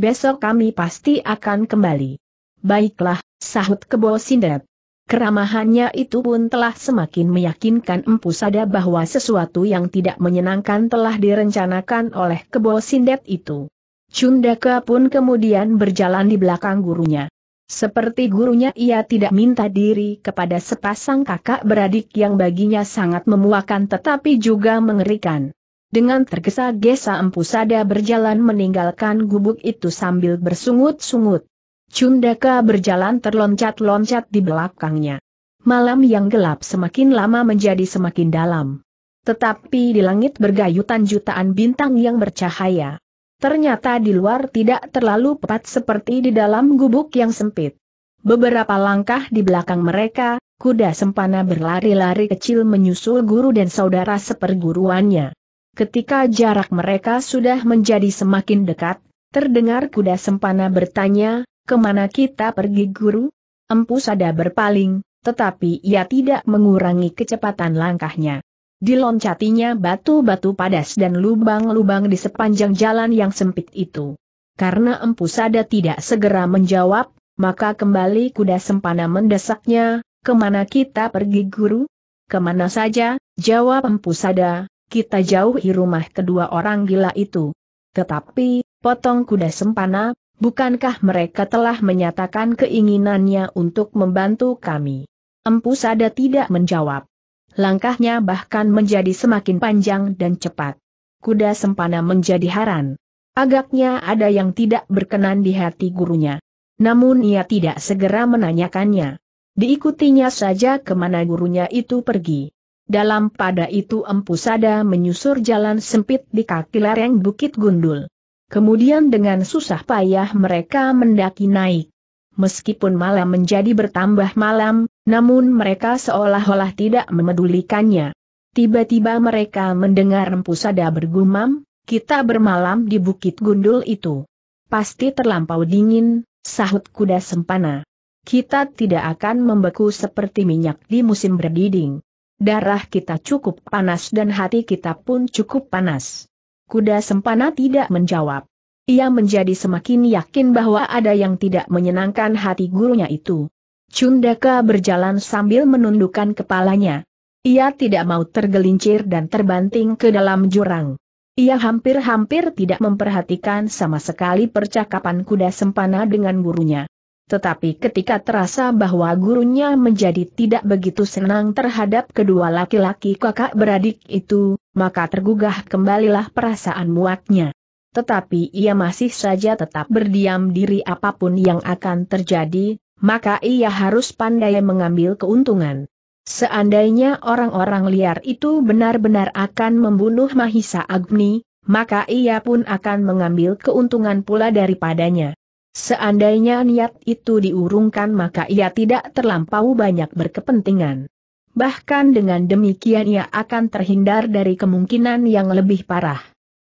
besok kami pasti akan kembali. Baiklah, sahut kebo sindet. Keramahannya itu pun telah semakin meyakinkan Empu Sada bahwa sesuatu yang tidak menyenangkan telah direncanakan oleh kebo sindet itu. Cundaka pun kemudian berjalan di belakang gurunya. Seperti gurunya ia tidak minta diri kepada sepasang kakak beradik yang baginya sangat memuakan tetapi juga mengerikan. Dengan tergesa-gesa Empu Sada berjalan meninggalkan gubuk itu sambil bersungut-sungut. Cundaka berjalan terloncat-loncat di belakangnya. Malam yang gelap semakin lama menjadi semakin dalam. Tetapi di langit bergayutan jutaan bintang yang bercahaya. Ternyata di luar tidak terlalu pepat seperti di dalam gubuk yang sempit. Beberapa langkah di belakang mereka, kuda sempana berlari-lari kecil menyusul guru dan saudara seperguruannya. Ketika jarak mereka sudah menjadi semakin dekat, terdengar kuda sempana bertanya, kemana kita pergi guru? Empu Sada berpaling, tetapi ia tidak mengurangi kecepatan langkahnya. Diloncatinya batu-batu padas dan lubang-lubang di sepanjang jalan yang sempit itu. Karena Empu Sada tidak segera menjawab, maka kembali kuda sempana mendesaknya, kemana kita pergi guru? Kemana saja, jawab Empu Sada, kita jauhi rumah kedua orang gila itu. Tetapi, potong kuda sempana, bukankah mereka telah menyatakan keinginannya untuk membantu kami? Empu Sada tidak menjawab. Langkahnya bahkan menjadi semakin panjang dan cepat. Kuda sempana menjadi haran. Agaknya ada yang tidak berkenan di hati gurunya. Namun ia tidak segera menanyakannya. Diikutinya saja kemana gurunya itu pergi. Dalam pada itu Empu Sada menyusur jalan sempit di kaki lereng Bukit Gundul. Kemudian dengan susah payah mereka mendaki naik. Meskipun malam menjadi bertambah malam, namun mereka seolah-olah tidak memedulikannya. Tiba-tiba mereka mendengar Empu Sada bergumam, kita bermalam di Bukit Gundul itu. Pasti terlampau dingin, sahut kuda sempana. Kita tidak akan membeku seperti minyak di musim berdiding darah kita cukup panas dan hati kita pun cukup panas. Kuda sempana tidak menjawab. Ia menjadi semakin yakin bahwa ada yang tidak menyenangkan hati gurunya itu. Cundaka berjalan sambil menundukkan kepalanya. Ia tidak mau tergelincir dan terbanting ke dalam jurang. Ia hampir-hampir tidak memperhatikan sama sekali percakapan kuda sempana dengan gurunya. Tetapi ketika terasa bahwa gurunya menjadi tidak begitu senang terhadap kedua laki-laki kakak beradik itu, maka tergugah kembalilah perasaan muaknya. Tetapi ia masih saja tetap berdiam diri apapun yang akan terjadi, maka ia harus pandai mengambil keuntungan. Seandainya orang-orang liar itu benar-benar akan membunuh Mahisa Agni, maka ia pun akan mengambil keuntungan pula daripadanya. Seandainya niat itu diurungkan maka ia tidak terlampau banyak berkepentingan. Bahkan dengan demikian ia akan terhindar dari kemungkinan yang lebih parah.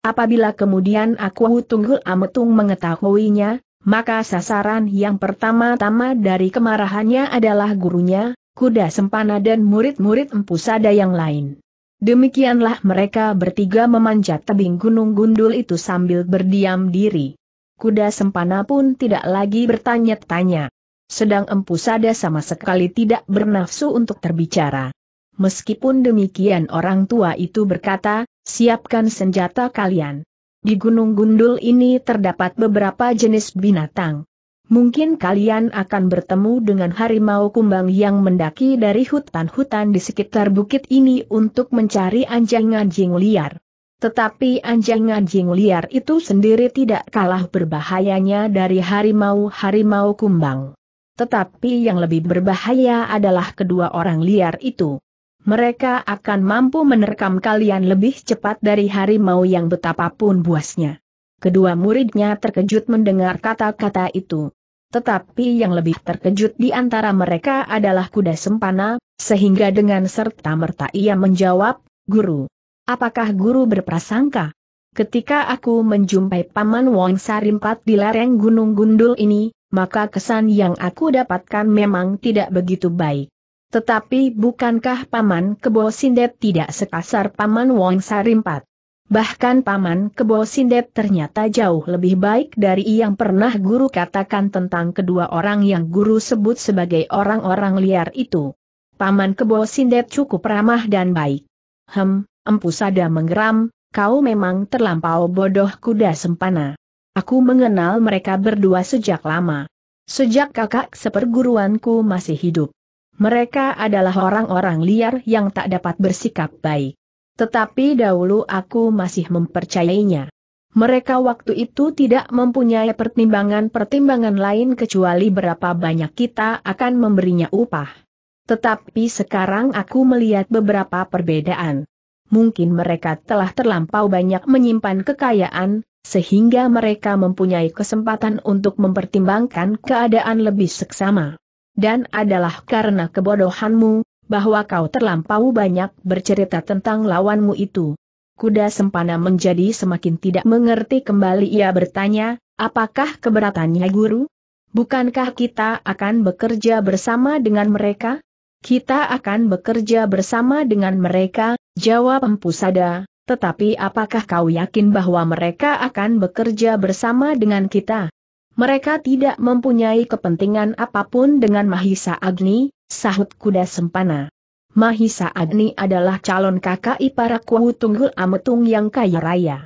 Apabila kemudian aku tunggul ametung mengetahuinya, maka sasaran yang pertama-tama dari kemarahannya adalah gurunya, kuda sempana dan murid-murid Empusada yang lain. Demikianlah mereka bertiga memanjat tebing gunung gundul itu sambil berdiam diri kuda sempana pun tidak lagi bertanya-tanya. Sedang Empu Sada sama sekali tidak bernafsu untuk terbicara. Meskipun demikian orang tua itu berkata, siapkan senjata kalian. Di Gunung Gundul ini terdapat beberapa jenis binatang. Mungkin kalian akan bertemu dengan harimau kumbang yang mendaki dari hutan-hutan di sekitar bukit ini untuk mencari anjing-anjing liar. Tetapi anjing-anjing liar itu sendiri tidak kalah berbahayanya dari harimau-harimau kumbang. Tetapi yang lebih berbahaya adalah kedua orang liar itu. Mereka akan mampu menerkam kalian lebih cepat dari harimau yang betapapun buasnya. Kedua muridnya terkejut mendengar kata-kata itu. Tetapi yang lebih terkejut di antara mereka adalah kuda sempana, sehingga dengan serta-merta ia menjawab, Guru, Apakah guru berprasangka? Ketika aku menjumpai Paman Wong Sarimpat di lereng Gunung Gundul ini, maka kesan yang aku dapatkan memang tidak begitu baik. Tetapi bukankah Paman Kebo Sindet tidak sekasar Paman Wong Sarimpat? Bahkan Paman Kebo Sindet ternyata jauh lebih baik dari yang pernah guru katakan tentang kedua orang yang guru sebut sebagai orang-orang liar itu. Paman Kebo Sindet cukup ramah dan baik. Hem, Empu Sada menggeram, kau memang terlampau bodoh kuda sempana. Aku mengenal mereka berdua sejak lama. Sejak kakak seperguruanku masih hidup. Mereka adalah orang-orang liar yang tak dapat bersikap baik. Tetapi dahulu aku masih mempercayainya. Mereka waktu itu tidak mempunyai pertimbangan-pertimbangan lain kecuali berapa banyak kita akan memberinya upah. Tetapi sekarang aku melihat beberapa perbedaan mungkin mereka telah terlampau banyak menyimpan kekayaan, sehingga mereka mempunyai kesempatan untuk mempertimbangkan keadaan lebih seksama. Dan adalah karena kebodohanmu, bahwa kau terlampau banyak bercerita tentang lawanmu itu. Kuda Sempana menjadi semakin tidak mengerti kembali ia bertanya, apakah keberatannya guru? Bukankah kita akan bekerja bersama dengan mereka? Kita akan bekerja bersama dengan mereka, Jawab Empu Sada, tetapi apakah kau yakin bahwa mereka akan bekerja bersama dengan kita? Mereka tidak mempunyai kepentingan apapun dengan Mahisa Agni, sahut kuda sempana. Mahisa Agni adalah calon kakak ipar Kuhu Tunggul Ametung yang kaya raya.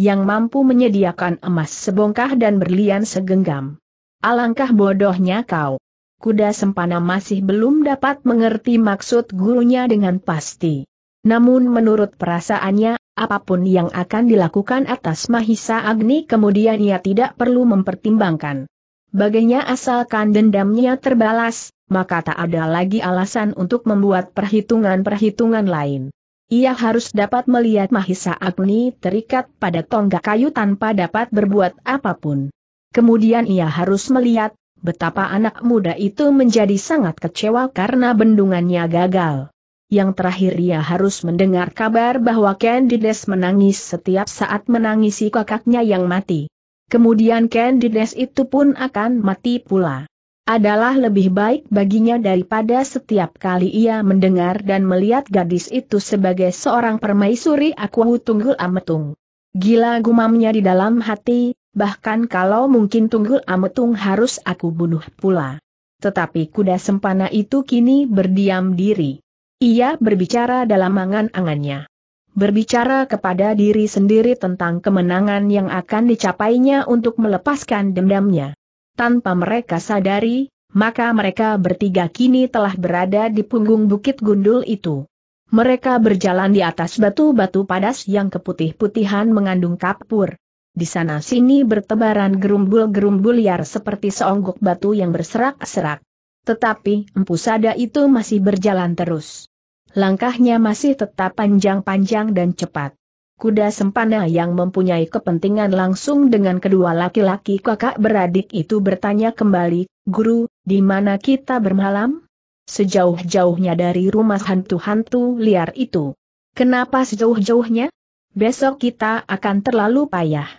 Yang mampu menyediakan emas sebongkah dan berlian segenggam. Alangkah bodohnya kau. Kuda sempana masih belum dapat mengerti maksud gurunya dengan pasti. Namun menurut perasaannya, apapun yang akan dilakukan atas Mahisa Agni kemudian ia tidak perlu mempertimbangkan. Baginya asalkan dendamnya terbalas, maka tak ada lagi alasan untuk membuat perhitungan-perhitungan lain. Ia harus dapat melihat Mahisa Agni terikat pada tonggak kayu tanpa dapat berbuat apapun. Kemudian ia harus melihat betapa anak muda itu menjadi sangat kecewa karena bendungannya gagal. Yang terakhir ia harus mendengar kabar bahwa Candides menangis setiap saat menangisi kakaknya yang mati. Kemudian Candides itu pun akan mati pula. Adalah lebih baik baginya daripada setiap kali ia mendengar dan melihat gadis itu sebagai seorang permaisuri aku tunggul ametung. Gila gumamnya di dalam hati, bahkan kalau mungkin tunggul ametung harus aku bunuh pula. Tetapi kuda sempana itu kini berdiam diri. Ia berbicara dalam angan-angannya. Berbicara kepada diri sendiri tentang kemenangan yang akan dicapainya untuk melepaskan dendamnya. Tanpa mereka sadari, maka mereka bertiga kini telah berada di punggung bukit gundul itu. Mereka berjalan di atas batu-batu padas yang keputih-putihan mengandung kapur. Di sana sini bertebaran gerumbul-gerumbul liar seperti seonggok batu yang berserak-serak. Tetapi Empu Sada itu masih berjalan terus. Langkahnya masih tetap panjang-panjang dan cepat. Kuda Sempana yang mempunyai kepentingan langsung dengan kedua laki-laki kakak beradik itu bertanya kembali, Guru, di mana kita bermalam? Sejauh-jauhnya dari rumah hantu-hantu liar itu. Kenapa sejauh-jauhnya? Besok kita akan terlalu payah.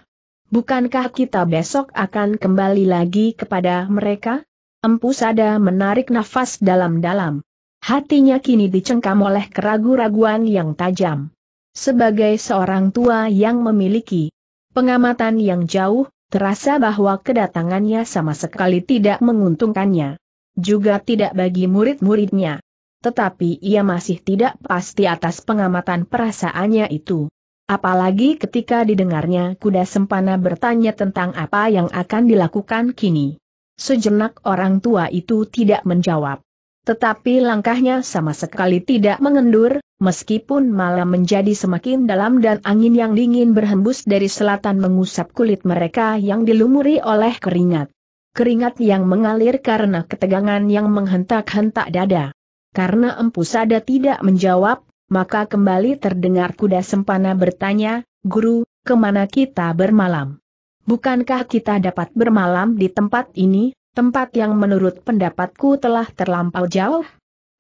Bukankah kita besok akan kembali lagi kepada mereka? Empu Sada menarik nafas dalam-dalam. Hatinya kini dicengkam oleh keragu-raguan yang tajam. Sebagai seorang tua yang memiliki pengamatan yang jauh, terasa bahwa kedatangannya sama sekali tidak menguntungkannya. Juga tidak bagi murid-muridnya. Tetapi ia masih tidak pasti atas pengamatan perasaannya itu. Apalagi ketika didengarnya kuda sempana bertanya tentang apa yang akan dilakukan kini. Sejenak orang tua itu tidak menjawab. Tetapi langkahnya sama sekali tidak mengendur, meskipun malam menjadi semakin dalam dan angin yang dingin berhembus dari selatan mengusap kulit mereka yang dilumuri oleh keringat. Keringat yang mengalir karena ketegangan yang menghentak-hentak dada. Karena empu sada tidak menjawab, maka kembali terdengar kuda sempana bertanya, Guru, kemana kita bermalam? Bukankah kita dapat bermalam di tempat ini, tempat yang menurut pendapatku telah terlampau jauh?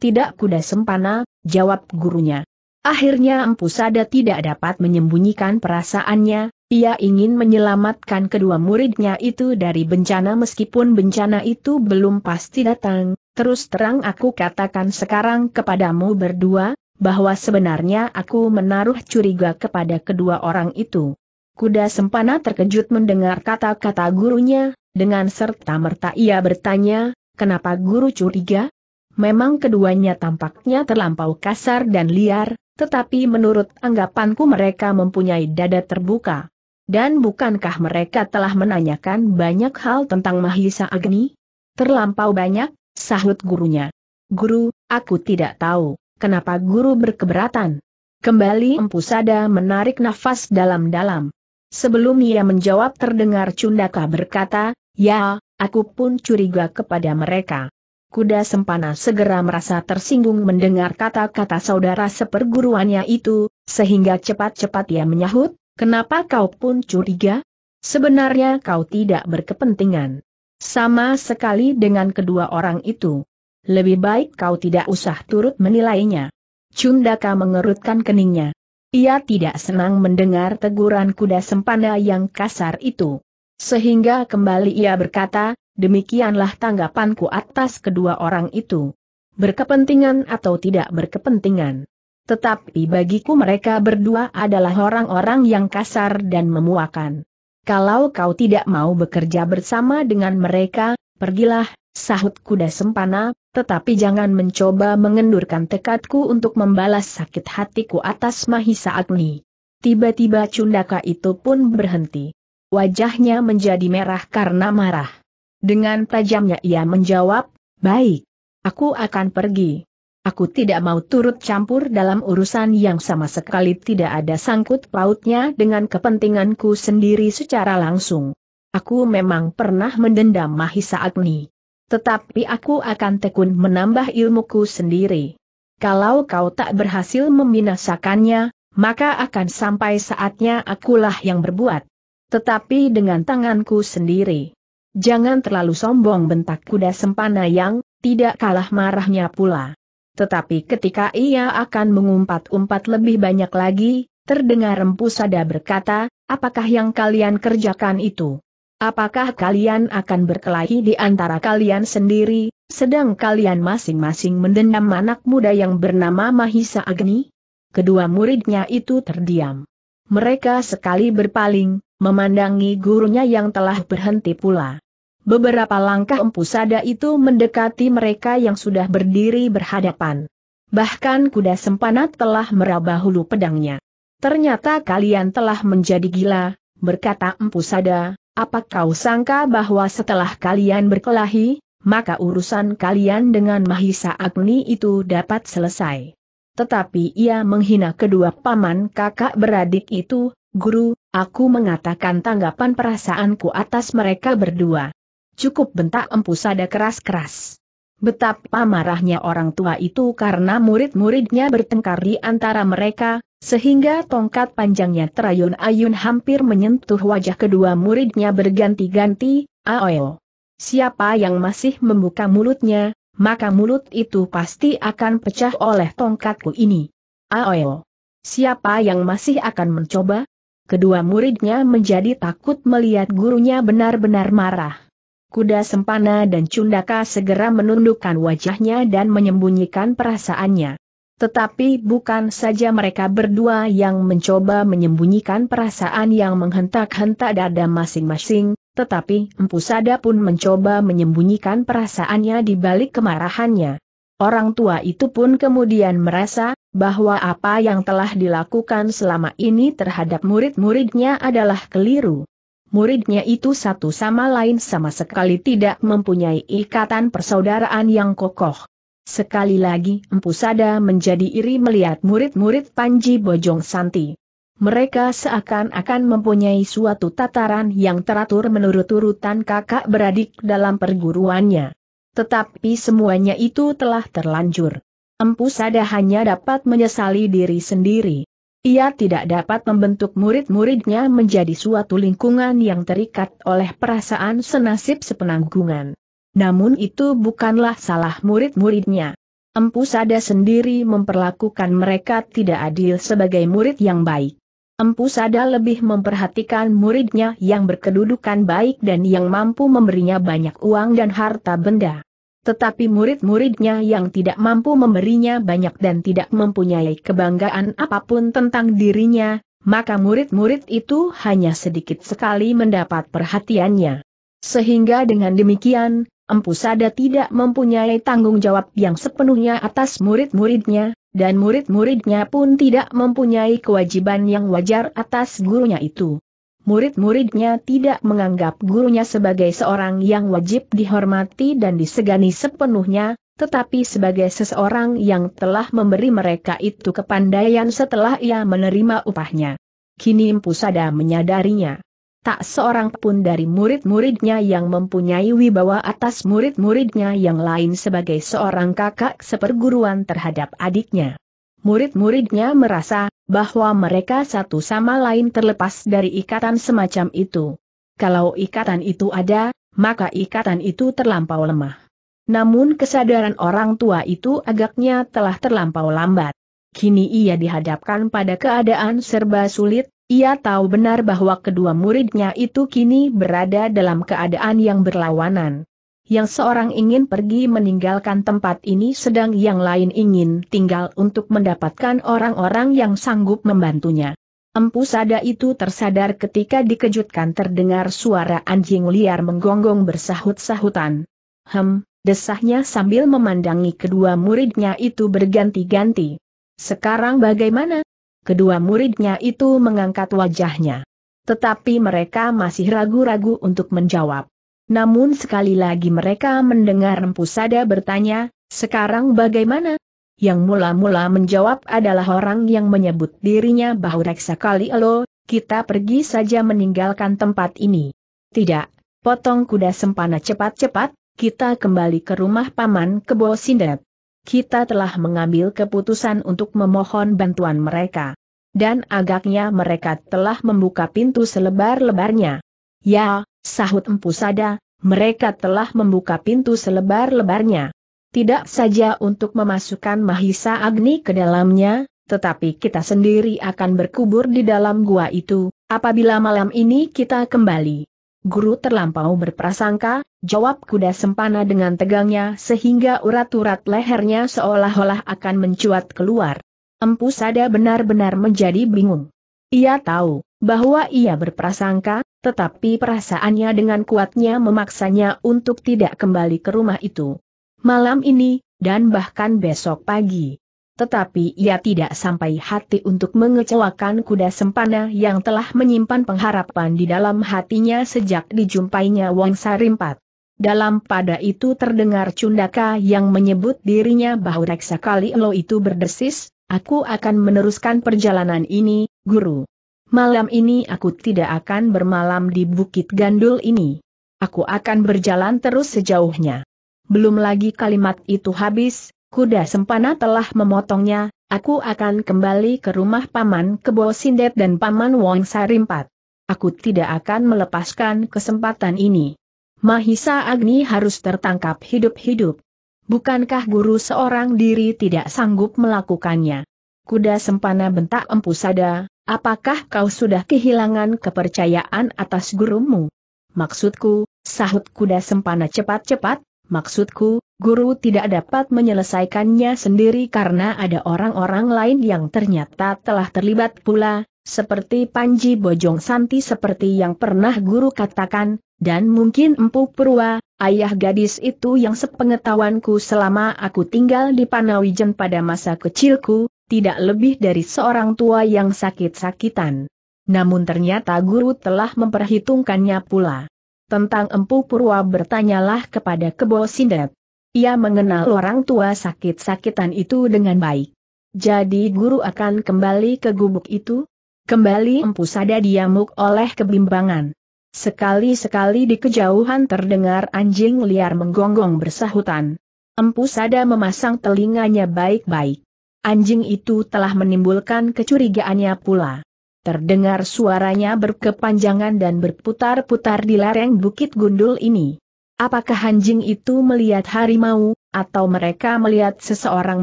Tidak kuda sempana, jawab gurunya. Akhirnya Empu Sada tidak dapat menyembunyikan perasaannya, ia ingin menyelamatkan kedua muridnya itu dari bencana meskipun bencana itu belum pasti datang, terus terang aku katakan sekarang kepadamu berdua, bahwa sebenarnya aku menaruh curiga kepada kedua orang itu. Kuda Sempana terkejut mendengar kata-kata gurunya, dengan serta-merta ia bertanya, kenapa guru curiga? Memang keduanya tampaknya terlampau kasar dan liar, tetapi menurut anggapanku mereka mempunyai dada terbuka. Dan bukankah mereka telah menanyakan banyak hal tentang Mahisa Agni? Terlampau banyak, sahut gurunya. Guru, aku tidak tahu, kenapa guru berkeberatan. Kembali Empu Sada menarik nafas dalam-dalam. Sebelum ia menjawab terdengar Cundaka berkata, Ya, aku pun curiga kepada mereka. Kuda Sempana segera merasa tersinggung mendengar kata-kata saudara seperguruannya itu, sehingga cepat-cepat ia menyahut, kenapa kau pun curiga? Sebenarnya kau tidak berkepentingan. Sama sekali dengan kedua orang itu. Lebih baik kau tidak usah turut menilainya. Cundaka mengerutkan keningnya. Ia tidak senang mendengar teguran kuda sempana yang kasar itu. Sehingga kembali ia berkata, demikianlah tanggapanku atas kedua orang itu. Berkepentingan atau tidak berkepentingan. Tetapi bagiku mereka berdua adalah orang-orang yang kasar dan memuakan. Kalau kau tidak mau bekerja bersama dengan mereka, pergilah, sahut kuda sempana, tetapi jangan mencoba mengendurkan tekadku untuk membalas sakit hatiku atas Mahisa Agni. Tiba-tiba cundaka itu pun berhenti. Wajahnya menjadi merah karena marah. Dengan tajamnya ia menjawab, baik, aku akan pergi. Aku tidak mau turut campur dalam urusan yang sama sekali tidak ada sangkut pautnya dengan kepentinganku sendiri secara langsung. Aku memang pernah mendendam Mahisa Agni. Tetapi aku akan tekun menambah ilmuku sendiri. Kalau kau tak berhasil membinasakannya, maka akan sampai saatnya akulah yang berbuat. Tetapi dengan tanganku sendiri. Jangan terlalu sombong bentak kuda sempana yang, tidak kalah marahnya pula. Tetapi ketika ia akan mengumpat-umpat lebih banyak lagi, terdengar Empu Sada berkata, apakah yang kalian kerjakan itu? Apakah kalian akan berkelahi di antara kalian sendiri, sedang kalian masing-masing mendendam anak muda yang bernama Mahisa Agni? Kedua muridnya itu terdiam. Mereka sekali berpaling, memandangi gurunya yang telah berhenti pula. Beberapa langkah Empusada itu mendekati mereka yang sudah berdiri berhadapan. Bahkan kuda sempanat telah meraba hulu pedangnya. Ternyata kalian telah menjadi gila, berkata Empusada. Apa kau sangka bahwa setelah kalian berkelahi, maka urusan kalian dengan Mahisa Agni itu dapat selesai? Tetapi ia menghina kedua paman kakak beradik itu, guru, aku mengatakan tanggapan perasaanku atas mereka berdua. Cukup bentak empu sada keras-keras. Betapa marahnya orang tua itu karena murid-muridnya bertengkar di antara mereka, sehingga tongkat panjangnya terayun-ayun hampir menyentuh wajah kedua muridnya berganti-ganti, Aoyo. Siapa yang masih membuka mulutnya, maka mulut itu pasti akan pecah oleh tongkatku ini. Aoyo. Siapa yang masih akan mencoba? Kedua muridnya menjadi takut melihat gurunya benar-benar marah. Kuda Sempana dan Cundaka segera menundukkan wajahnya dan menyembunyikan perasaannya. Tetapi bukan saja mereka berdua yang mencoba menyembunyikan perasaan yang menghentak-hentak dada masing-masing, tetapi Empu Sada pun mencoba menyembunyikan perasaannya di balik kemarahannya. Orang tua itu pun kemudian merasa bahwa apa yang telah dilakukan selama ini terhadap murid-muridnya adalah keliru muridnya itu satu sama lain sama sekali tidak mempunyai ikatan persaudaraan yang kokoh. Sekali lagi Empu Sada menjadi iri melihat murid-murid Panji Bojong Santi. Mereka seakan-akan mempunyai suatu tataran yang teratur menurut urutan kakak beradik dalam perguruannya. Tetapi semuanya itu telah terlanjur. Empu Sada hanya dapat menyesali diri sendiri. Ia tidak dapat membentuk murid-muridnya menjadi suatu lingkungan yang terikat oleh perasaan senasib sepenanggungan. Namun itu bukanlah salah murid-muridnya. Empu Sada sendiri memperlakukan mereka tidak adil sebagai murid yang baik. Empu Sada lebih memperhatikan muridnya yang berkedudukan baik dan yang mampu memberinya banyak uang dan harta benda. Tetapi murid-muridnya yang tidak mampu memberinya banyak dan tidak mempunyai kebanggaan apapun tentang dirinya, maka murid-murid itu hanya sedikit sekali mendapat perhatiannya. Sehingga dengan demikian, Empu Sada tidak mempunyai tanggung jawab yang sepenuhnya atas murid-muridnya, dan murid-muridnya pun tidak mempunyai kewajiban yang wajar atas gurunya itu murid-muridnya tidak menganggap gurunya sebagai seorang yang wajib dihormati dan disegani sepenuhnya, tetapi sebagai seseorang yang telah memberi mereka itu kepandaian setelah ia menerima upahnya. Kini Pusada menyadarinya. Tak seorang pun dari murid-muridnya yang mempunyai wibawa atas murid-muridnya yang lain sebagai seorang kakak seperguruan terhadap adiknya. Murid-muridnya merasa, bahwa mereka satu sama lain terlepas dari ikatan semacam itu. Kalau ikatan itu ada, maka ikatan itu terlampau lemah. Namun kesadaran orang tua itu agaknya telah terlampau lambat. Kini ia dihadapkan pada keadaan serba sulit, ia tahu benar bahwa kedua muridnya itu kini berada dalam keadaan yang berlawanan yang seorang ingin pergi meninggalkan tempat ini sedang yang lain ingin tinggal untuk mendapatkan orang-orang yang sanggup membantunya. Empu sada itu tersadar ketika dikejutkan terdengar suara anjing liar menggonggong bersahut-sahutan. Hem, desahnya sambil memandangi kedua muridnya itu berganti-ganti. Sekarang bagaimana? Kedua muridnya itu mengangkat wajahnya. Tetapi mereka masih ragu-ragu untuk menjawab. Namun sekali lagi mereka mendengar Empusada bertanya, sekarang bagaimana? Yang mula-mula menjawab adalah orang yang menyebut dirinya bahwa reksa kali elo, kita pergi saja meninggalkan tempat ini. Tidak, potong kuda sempana cepat-cepat, kita kembali ke rumah paman kebo sindet. Kita telah mengambil keputusan untuk memohon bantuan mereka. Dan agaknya mereka telah membuka pintu selebar-lebarnya. Ya, Sahut Empu Sada, mereka telah membuka pintu selebar-lebarnya. Tidak saja untuk memasukkan Mahisa Agni ke dalamnya, tetapi kita sendiri akan berkubur di dalam gua itu, apabila malam ini kita kembali. Guru terlampau berprasangka, jawab kuda sempana dengan tegangnya sehingga urat-urat lehernya seolah-olah akan mencuat keluar. Empu Sada benar-benar menjadi bingung. Ia tahu bahwa ia berprasangka, tetapi perasaannya dengan kuatnya memaksanya untuk tidak kembali ke rumah itu. Malam ini, dan bahkan besok pagi. Tetapi ia tidak sampai hati untuk mengecewakan kuda sempana yang telah menyimpan pengharapan di dalam hatinya sejak dijumpainya Wong Sarimpat. Dalam pada itu terdengar Cundaka yang menyebut dirinya bahwa Reksa Kali Lo itu berdesis, aku akan meneruskan perjalanan ini, Guru malam ini aku tidak akan bermalam di Bukit Gandul ini. Aku akan berjalan terus sejauhnya. Belum lagi kalimat itu habis, kuda sempana telah memotongnya, aku akan kembali ke rumah Paman Kebo Sindet dan Paman Wong Sarimpat. Aku tidak akan melepaskan kesempatan ini. Mahisa Agni harus tertangkap hidup-hidup. Bukankah guru seorang diri tidak sanggup melakukannya? kuda sempana bentak empu sada, apakah kau sudah kehilangan kepercayaan atas gurumu? Maksudku, sahut kuda sempana cepat-cepat, maksudku, guru tidak dapat menyelesaikannya sendiri karena ada orang-orang lain yang ternyata telah terlibat pula, seperti Panji Bojong Santi seperti yang pernah guru katakan, dan mungkin Empu Purwa, ayah gadis itu yang sepengetahuanku selama aku tinggal di Panawijen pada masa kecilku, tidak lebih dari seorang tua yang sakit-sakitan. Namun ternyata guru telah memperhitungkannya pula. Tentang Empu Purwa bertanyalah kepada Kebo Sindet. Ia mengenal orang tua sakit-sakitan itu dengan baik. Jadi guru akan kembali ke gubuk itu? Kembali Empu Sada diamuk oleh kebimbangan. Sekali-sekali di kejauhan terdengar anjing liar menggonggong bersahutan. Empu Sada memasang telinganya baik-baik anjing itu telah menimbulkan kecurigaannya pula. Terdengar suaranya berkepanjangan dan berputar-putar di lereng Bukit Gundul ini. Apakah anjing itu melihat harimau, atau mereka melihat seseorang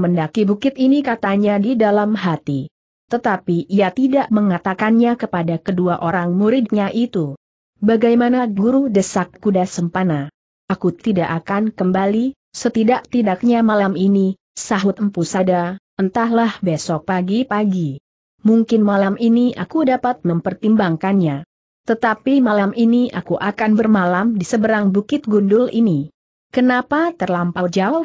mendaki bukit ini katanya di dalam hati. Tetapi ia tidak mengatakannya kepada kedua orang muridnya itu. Bagaimana guru desak kuda sempana? Aku tidak akan kembali, setidak-tidaknya malam ini, sahut Empu Sada, Entahlah besok pagi-pagi. Mungkin malam ini aku dapat mempertimbangkannya. Tetapi malam ini aku akan bermalam di seberang bukit gundul ini. Kenapa terlampau jauh?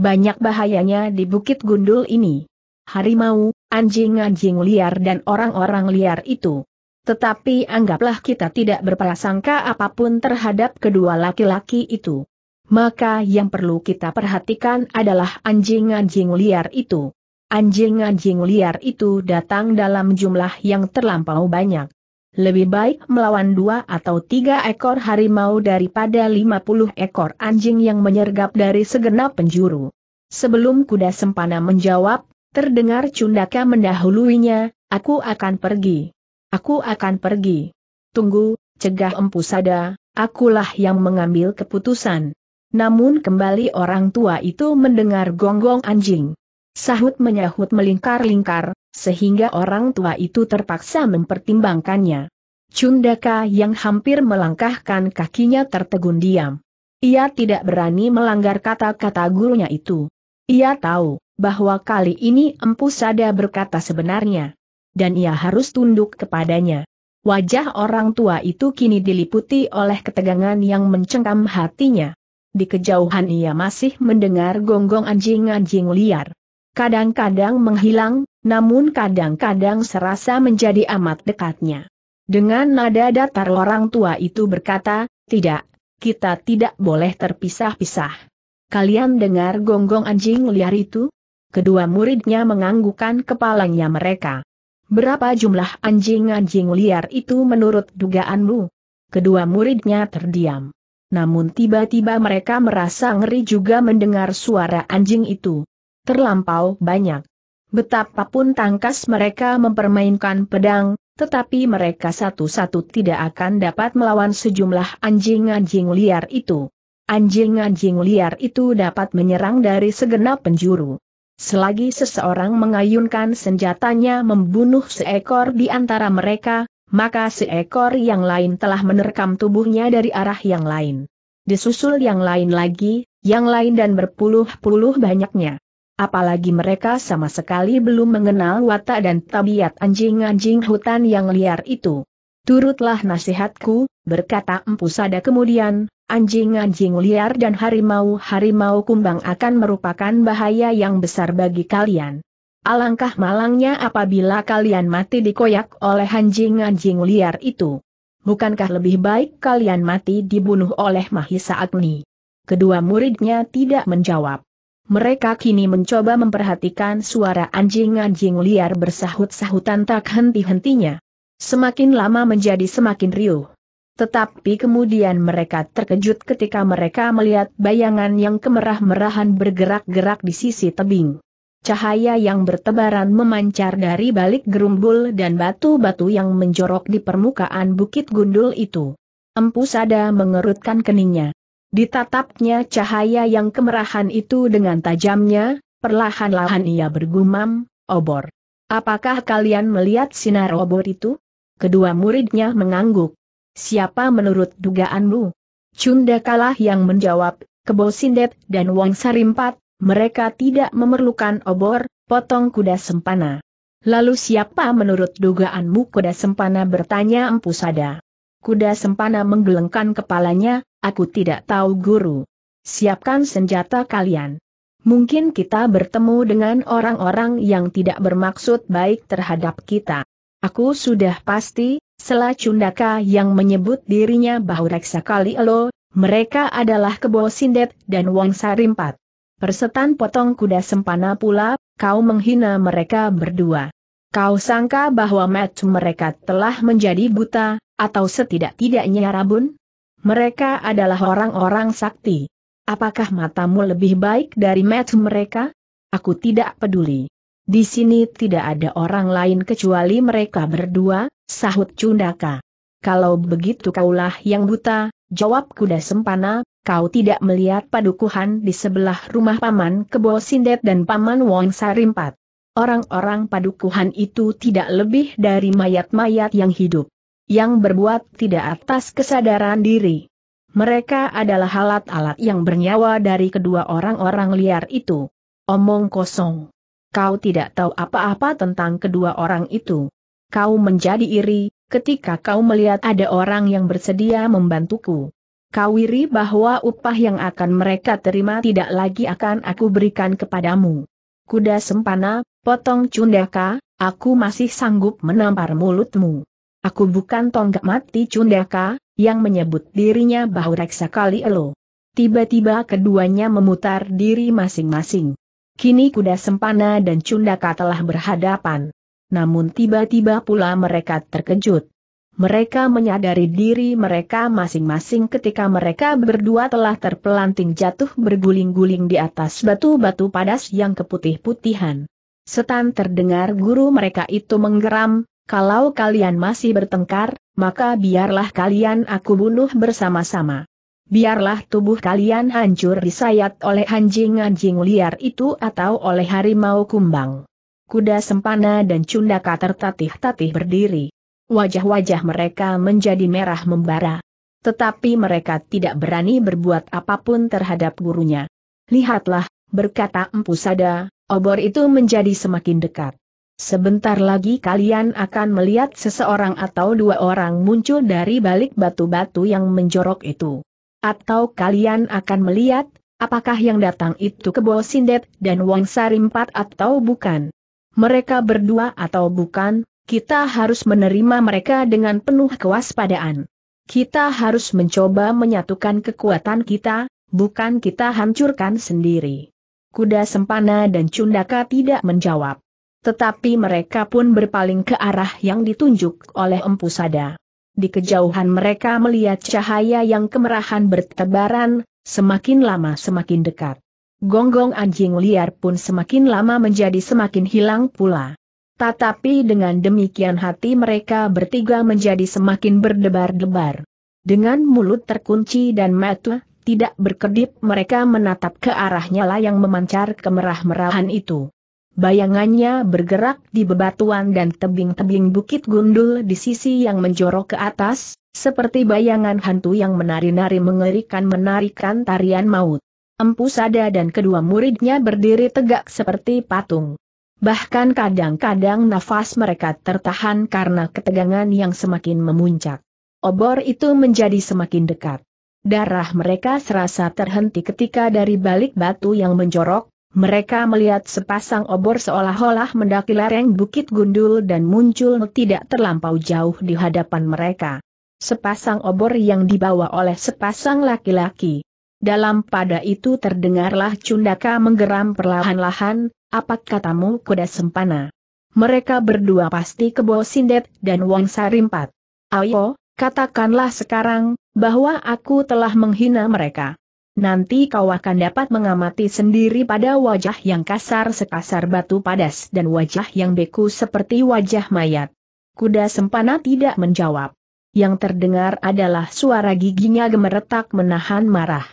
Banyak bahayanya di bukit gundul ini. Harimau, anjing-anjing liar dan orang-orang liar itu. Tetapi anggaplah kita tidak berprasangka apapun terhadap kedua laki-laki itu. Maka yang perlu kita perhatikan adalah anjing-anjing liar itu. Anjing-anjing liar itu datang dalam jumlah yang terlampau banyak. Lebih baik melawan dua atau tiga ekor harimau daripada lima puluh ekor anjing yang menyergap dari segenap penjuru. Sebelum kuda sempana menjawab, terdengar cundaka mendahuluinya, aku akan pergi. Aku akan pergi. Tunggu, cegah empu sada, akulah yang mengambil keputusan. Namun kembali orang tua itu mendengar gonggong anjing. Sahut menyahut melingkar-lingkar, sehingga orang tua itu terpaksa mempertimbangkannya. Cundaka yang hampir melangkahkan kakinya tertegun diam. Ia tidak berani melanggar kata-kata gurunya itu. Ia tahu bahwa kali ini Empu Sada berkata sebenarnya. Dan ia harus tunduk kepadanya. Wajah orang tua itu kini diliputi oleh ketegangan yang mencengkam hatinya. Di kejauhan ia masih mendengar gonggong anjing-anjing liar kadang-kadang menghilang, namun kadang-kadang serasa menjadi amat dekatnya. Dengan nada datar orang tua itu berkata, tidak, kita tidak boleh terpisah-pisah. Kalian dengar gonggong anjing liar itu? Kedua muridnya menganggukkan kepalanya mereka. Berapa jumlah anjing-anjing liar itu menurut dugaanmu? Kedua muridnya terdiam. Namun tiba-tiba mereka merasa ngeri juga mendengar suara anjing itu terlampau banyak. Betapapun tangkas mereka mempermainkan pedang, tetapi mereka satu-satu tidak akan dapat melawan sejumlah anjing-anjing liar itu. Anjing-anjing liar itu dapat menyerang dari segenap penjuru. Selagi seseorang mengayunkan senjatanya membunuh seekor di antara mereka, maka seekor yang lain telah menerkam tubuhnya dari arah yang lain. Disusul yang lain lagi, yang lain dan berpuluh-puluh banyaknya apalagi mereka sama sekali belum mengenal watak dan tabiat anjing-anjing hutan yang liar itu. Turutlah nasihatku, berkata Empu Sada kemudian, anjing-anjing liar dan harimau-harimau kumbang akan merupakan bahaya yang besar bagi kalian. Alangkah malangnya apabila kalian mati dikoyak oleh anjing-anjing liar itu. Bukankah lebih baik kalian mati dibunuh oleh Mahisa Agni? Kedua muridnya tidak menjawab. Mereka kini mencoba memperhatikan suara anjing-anjing liar bersahut-sahutan tak henti-hentinya. Semakin lama menjadi semakin riuh. Tetapi kemudian mereka terkejut ketika mereka melihat bayangan yang kemerah-merahan bergerak-gerak di sisi tebing. Cahaya yang bertebaran memancar dari balik gerumbul dan batu-batu yang menjorok di permukaan bukit gundul itu. Empu Sada mengerutkan keningnya. Ditatapnya cahaya yang kemerahan itu dengan tajamnya, perlahan-lahan ia bergumam, obor. Apakah kalian melihat sinar obor itu? Kedua muridnya mengangguk. Siapa menurut dugaanmu? Cundakalah yang menjawab, Kebo Sindet dan Wang Sarimpat, mereka tidak memerlukan obor, potong kuda sempana. Lalu siapa menurut dugaanmu kuda sempana bertanya Empu Sada? Kuda Sempana menggelengkan kepalanya, aku tidak tahu guru. Siapkan senjata kalian. Mungkin kita bertemu dengan orang-orang yang tidak bermaksud baik terhadap kita. Aku sudah pasti, selah Cundaka yang menyebut dirinya bahu reksa kali elo, mereka adalah Kebo Sindet dan Wong Sarimpat. Persetan potong kuda sempana pula, kau menghina mereka berdua. Kau sangka bahwa match mereka telah menjadi buta, atau setidak-tidaknya ya Rabun? Mereka adalah orang-orang sakti. Apakah matamu lebih baik dari metu mereka? Aku tidak peduli. Di sini tidak ada orang lain kecuali mereka berdua, sahut Cundaka. Kalau begitu kaulah yang buta, jawab kuda sempana, kau tidak melihat padukuhan di sebelah rumah Paman Kebo Sindet dan Paman Wong Sarimpat. Orang-orang padukuhan itu tidak lebih dari mayat-mayat yang hidup yang berbuat tidak atas kesadaran diri. Mereka adalah alat-alat yang bernyawa dari kedua orang-orang liar itu. Omong kosong. Kau tidak tahu apa-apa tentang kedua orang itu. Kau menjadi iri, ketika kau melihat ada orang yang bersedia membantuku. Kau iri bahwa upah yang akan mereka terima tidak lagi akan aku berikan kepadamu. Kuda sempana, potong cundaka, aku masih sanggup menampar mulutmu. Aku bukan tonggak mati Cundaka, yang menyebut dirinya bahu reksa kali elo. Tiba-tiba keduanya memutar diri masing-masing. Kini kuda sempana dan Cundaka telah berhadapan. Namun tiba-tiba pula mereka terkejut. Mereka menyadari diri mereka masing-masing ketika mereka berdua telah terpelanting jatuh berguling-guling di atas batu-batu padas yang keputih-putihan. Setan terdengar guru mereka itu menggeram, kalau kalian masih bertengkar, maka biarlah kalian aku bunuh bersama-sama. Biarlah tubuh kalian hancur disayat oleh anjing-anjing liar itu atau oleh harimau kumbang. Kuda sempana dan cundaka tertatih-tatih berdiri. Wajah-wajah mereka menjadi merah membara. Tetapi mereka tidak berani berbuat apapun terhadap gurunya. Lihatlah, berkata Empu Sada, obor itu menjadi semakin dekat. Sebentar lagi kalian akan melihat seseorang atau dua orang muncul dari balik batu-batu yang menjorok itu. Atau kalian akan melihat, apakah yang datang itu Kebo Sindet dan Wong Sarimpat atau bukan. Mereka berdua atau bukan, kita harus menerima mereka dengan penuh kewaspadaan. Kita harus mencoba menyatukan kekuatan kita, bukan kita hancurkan sendiri. Kuda Sempana dan Cundaka tidak menjawab tetapi mereka pun berpaling ke arah yang ditunjuk oleh Empu Sada. Di kejauhan mereka melihat cahaya yang kemerahan bertebaran, semakin lama semakin dekat. Gonggong anjing liar pun semakin lama menjadi semakin hilang pula. Tetapi dengan demikian hati mereka bertiga menjadi semakin berdebar-debar. Dengan mulut terkunci dan mata tidak berkedip mereka menatap ke arahnya lah yang memancar kemerah-merahan itu bayangannya bergerak di bebatuan dan tebing-tebing bukit gundul di sisi yang menjorok ke atas, seperti bayangan hantu yang menari-nari mengerikan menarikan tarian maut. Empu Sada dan kedua muridnya berdiri tegak seperti patung. Bahkan kadang-kadang nafas mereka tertahan karena ketegangan yang semakin memuncak. Obor itu menjadi semakin dekat. Darah mereka serasa terhenti ketika dari balik batu yang menjorok, mereka melihat sepasang obor seolah-olah mendaki lereng bukit gundul dan muncul tidak terlampau jauh di hadapan mereka. Sepasang obor yang dibawa oleh sepasang laki-laki. Dalam pada itu terdengarlah Cundaka menggeram perlahan-lahan, apa katamu kuda sempana? Mereka berdua pasti kebo sindet dan wong sarimpat. Ayo, katakanlah sekarang, bahwa aku telah menghina mereka nanti kau akan dapat mengamati sendiri pada wajah yang kasar sekasar batu padas dan wajah yang beku seperti wajah mayat. Kuda sempana tidak menjawab. Yang terdengar adalah suara giginya gemeretak menahan marah.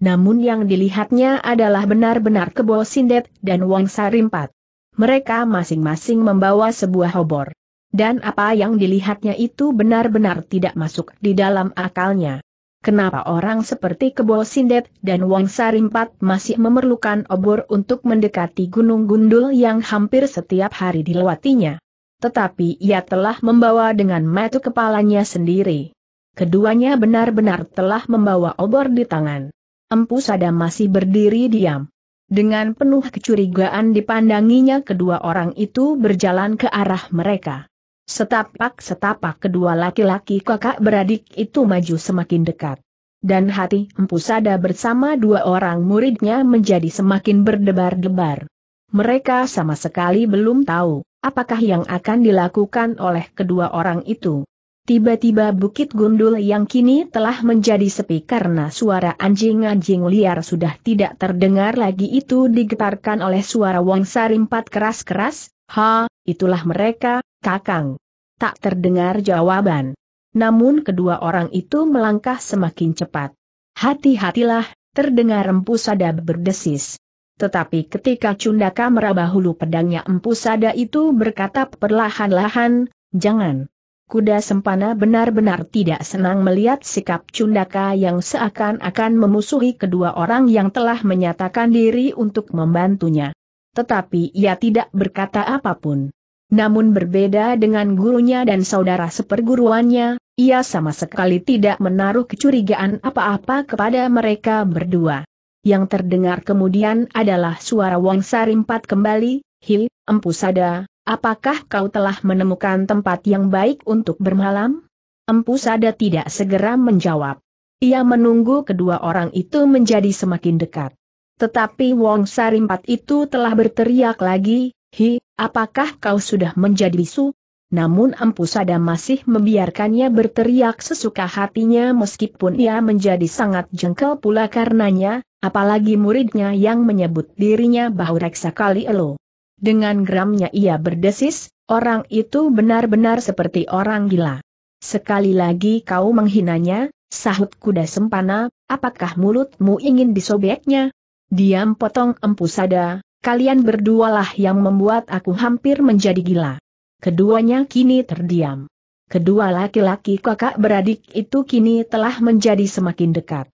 Namun yang dilihatnya adalah benar-benar kebo sindet dan wong sarimpat. Mereka masing-masing membawa sebuah obor. Dan apa yang dilihatnya itu benar-benar tidak masuk di dalam akalnya. Kenapa orang seperti Kebo Sindet dan Wong Sarimpat masih memerlukan obor untuk mendekati Gunung Gundul yang hampir setiap hari dilewatinya? Tetapi ia telah membawa dengan metu kepalanya sendiri. Keduanya benar-benar telah membawa obor di tangan. Empu Sada masih berdiri diam. Dengan penuh kecurigaan dipandanginya kedua orang itu berjalan ke arah mereka. Setapak-setapak kedua laki-laki kakak beradik itu maju semakin dekat. Dan hati Empu Sada bersama dua orang muridnya menjadi semakin berdebar-debar. Mereka sama sekali belum tahu, apakah yang akan dilakukan oleh kedua orang itu. Tiba-tiba Bukit Gundul yang kini telah menjadi sepi karena suara anjing-anjing liar sudah tidak terdengar lagi itu digetarkan oleh suara wangsa Sarimpat keras-keras, ha, itulah mereka, Kakang. Tak terdengar jawaban. Namun kedua orang itu melangkah semakin cepat. Hati-hatilah, terdengar Empu Sada berdesis. Tetapi ketika Cundaka meraba hulu pedangnya Empu Sada itu berkata perlahan-lahan, jangan. Kuda Sempana benar-benar tidak senang melihat sikap Cundaka yang seakan-akan memusuhi kedua orang yang telah menyatakan diri untuk membantunya. Tetapi ia tidak berkata apapun. Namun berbeda dengan gurunya dan saudara seperguruannya, ia sama sekali tidak menaruh kecurigaan apa-apa kepada mereka berdua. Yang terdengar kemudian adalah suara Wong Sarimpat kembali, Hi, Empu Sada, apakah kau telah menemukan tempat yang baik untuk bermalam? Empu Sada tidak segera menjawab. Ia menunggu kedua orang itu menjadi semakin dekat. Tetapi Wong Sarimpat itu telah berteriak lagi, Hi, apakah kau sudah menjadi bisu? Namun Empu Sada masih membiarkannya berteriak sesuka hatinya meskipun ia menjadi sangat jengkel pula karenanya, apalagi muridnya yang menyebut dirinya bahwa reksa kali elo. Dengan geramnya ia berdesis, orang itu benar-benar seperti orang gila. Sekali lagi kau menghinanya, sahut kuda sempana, apakah mulutmu ingin disobeknya? Diam potong Empu Sada, kalian berdualah yang membuat aku hampir menjadi gila. Keduanya kini terdiam. Kedua laki-laki kakak beradik itu kini telah menjadi semakin dekat.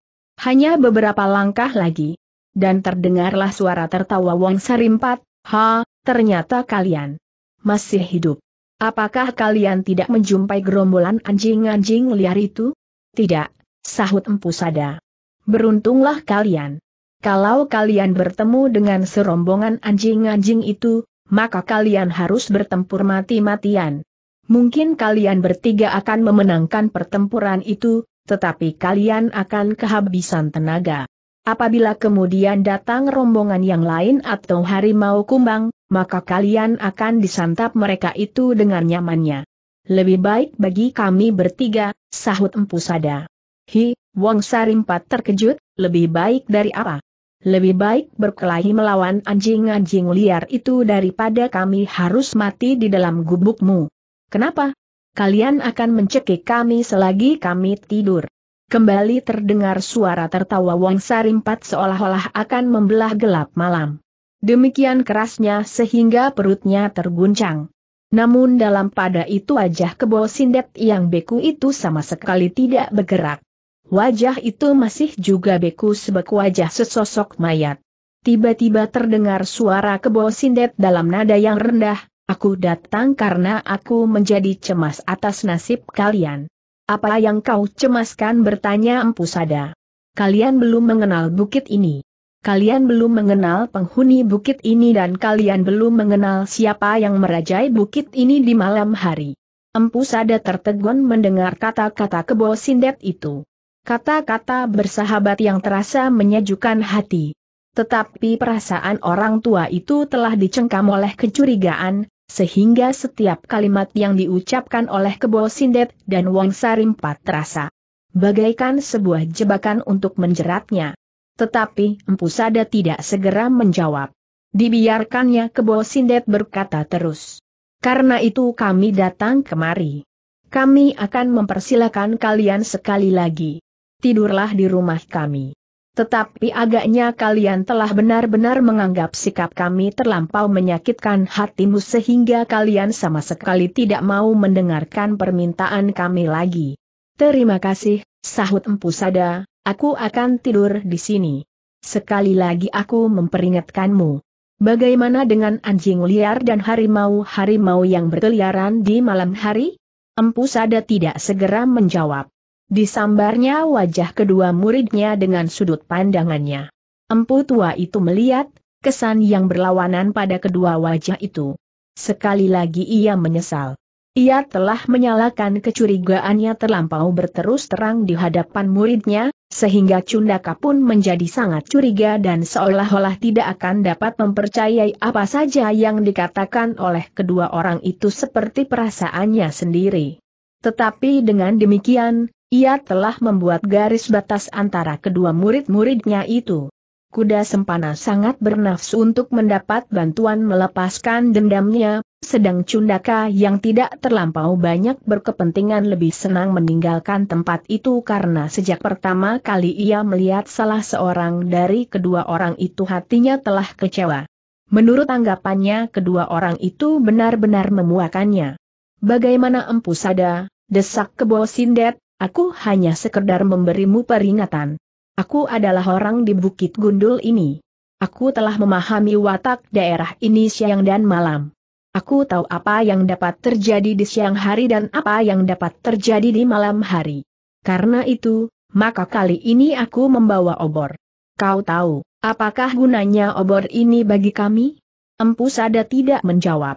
Hanya beberapa langkah lagi. Dan terdengarlah suara tertawa Wang Sarimpat, Ha, ternyata kalian masih hidup. Apakah kalian tidak menjumpai gerombolan anjing-anjing liar itu? Tidak, sahut Empu Sada. Beruntunglah kalian. Kalau kalian bertemu dengan serombongan anjing-anjing itu, maka kalian harus bertempur mati-matian. Mungkin kalian bertiga akan memenangkan pertempuran itu, tetapi kalian akan kehabisan tenaga. Apabila kemudian datang rombongan yang lain atau harimau kumbang, maka kalian akan disantap mereka itu dengan nyamannya. Lebih baik bagi kami bertiga, sahut Empu Sada. Hi, Wong Sarimpat terkejut, lebih baik dari apa? Lebih baik berkelahi melawan anjing-anjing liar itu daripada kami harus mati di dalam gubukmu. Kenapa? Kalian akan mencekik kami selagi kami tidur. Kembali terdengar suara tertawa Wang Sarimpat seolah-olah akan membelah gelap malam. Demikian kerasnya sehingga perutnya terguncang. Namun dalam pada itu wajah kebo sindet yang beku itu sama sekali tidak bergerak. Wajah itu masih juga beku sebeku wajah sesosok mayat. Tiba-tiba terdengar suara kebo sindet dalam nada yang rendah, aku datang karena aku menjadi cemas atas nasib kalian. Apa yang kau cemaskan bertanya Empu Sada. Kalian belum mengenal bukit ini. Kalian belum mengenal penghuni bukit ini dan kalian belum mengenal siapa yang merajai bukit ini di malam hari. Empu Sada tertegun mendengar kata-kata kebo sindet itu. Kata-kata bersahabat yang terasa menyejukkan hati. Tetapi perasaan orang tua itu telah dicengkam oleh kecurigaan, sehingga setiap kalimat yang diucapkan oleh Kebo Sindet dan Wong Sarimpat terasa bagaikan sebuah jebakan untuk menjeratnya. Tetapi Empu Sada tidak segera menjawab. Dibiarkannya Kebo Sindet berkata terus. Karena itu kami datang kemari. Kami akan mempersilakan kalian sekali lagi tidurlah di rumah kami. Tetapi agaknya kalian telah benar-benar menganggap sikap kami terlampau menyakitkan hatimu sehingga kalian sama sekali tidak mau mendengarkan permintaan kami lagi. Terima kasih, sahut Empu Sada, aku akan tidur di sini. Sekali lagi aku memperingatkanmu. Bagaimana dengan anjing liar dan harimau-harimau yang berkeliaran di malam hari? Empu Sada tidak segera menjawab. Disambarnya wajah kedua muridnya dengan sudut pandangannya. Empu tua itu melihat, kesan yang berlawanan pada kedua wajah itu. Sekali lagi ia menyesal. Ia telah menyalakan kecurigaannya terlampau berterus terang di hadapan muridnya, sehingga Cundaka pun menjadi sangat curiga dan seolah-olah tidak akan dapat mempercayai apa saja yang dikatakan oleh kedua orang itu seperti perasaannya sendiri. Tetapi dengan demikian, ia telah membuat garis batas antara kedua murid-muridnya itu. Kuda Sempana sangat bernafsu untuk mendapat bantuan melepaskan dendamnya, sedang Cundaka yang tidak terlampau banyak berkepentingan lebih senang meninggalkan tempat itu karena sejak pertama kali ia melihat salah seorang dari kedua orang itu hatinya telah kecewa. Menurut anggapannya kedua orang itu benar-benar memuakannya. Bagaimana Empu Sada, desak Kebo Sindet, Aku hanya sekedar memberimu peringatan. Aku adalah orang di Bukit Gundul ini. Aku telah memahami watak daerah ini siang dan malam. Aku tahu apa yang dapat terjadi di siang hari dan apa yang dapat terjadi di malam hari. Karena itu, maka kali ini aku membawa obor. Kau tahu, apakah gunanya obor ini bagi kami? Empu Sada tidak menjawab.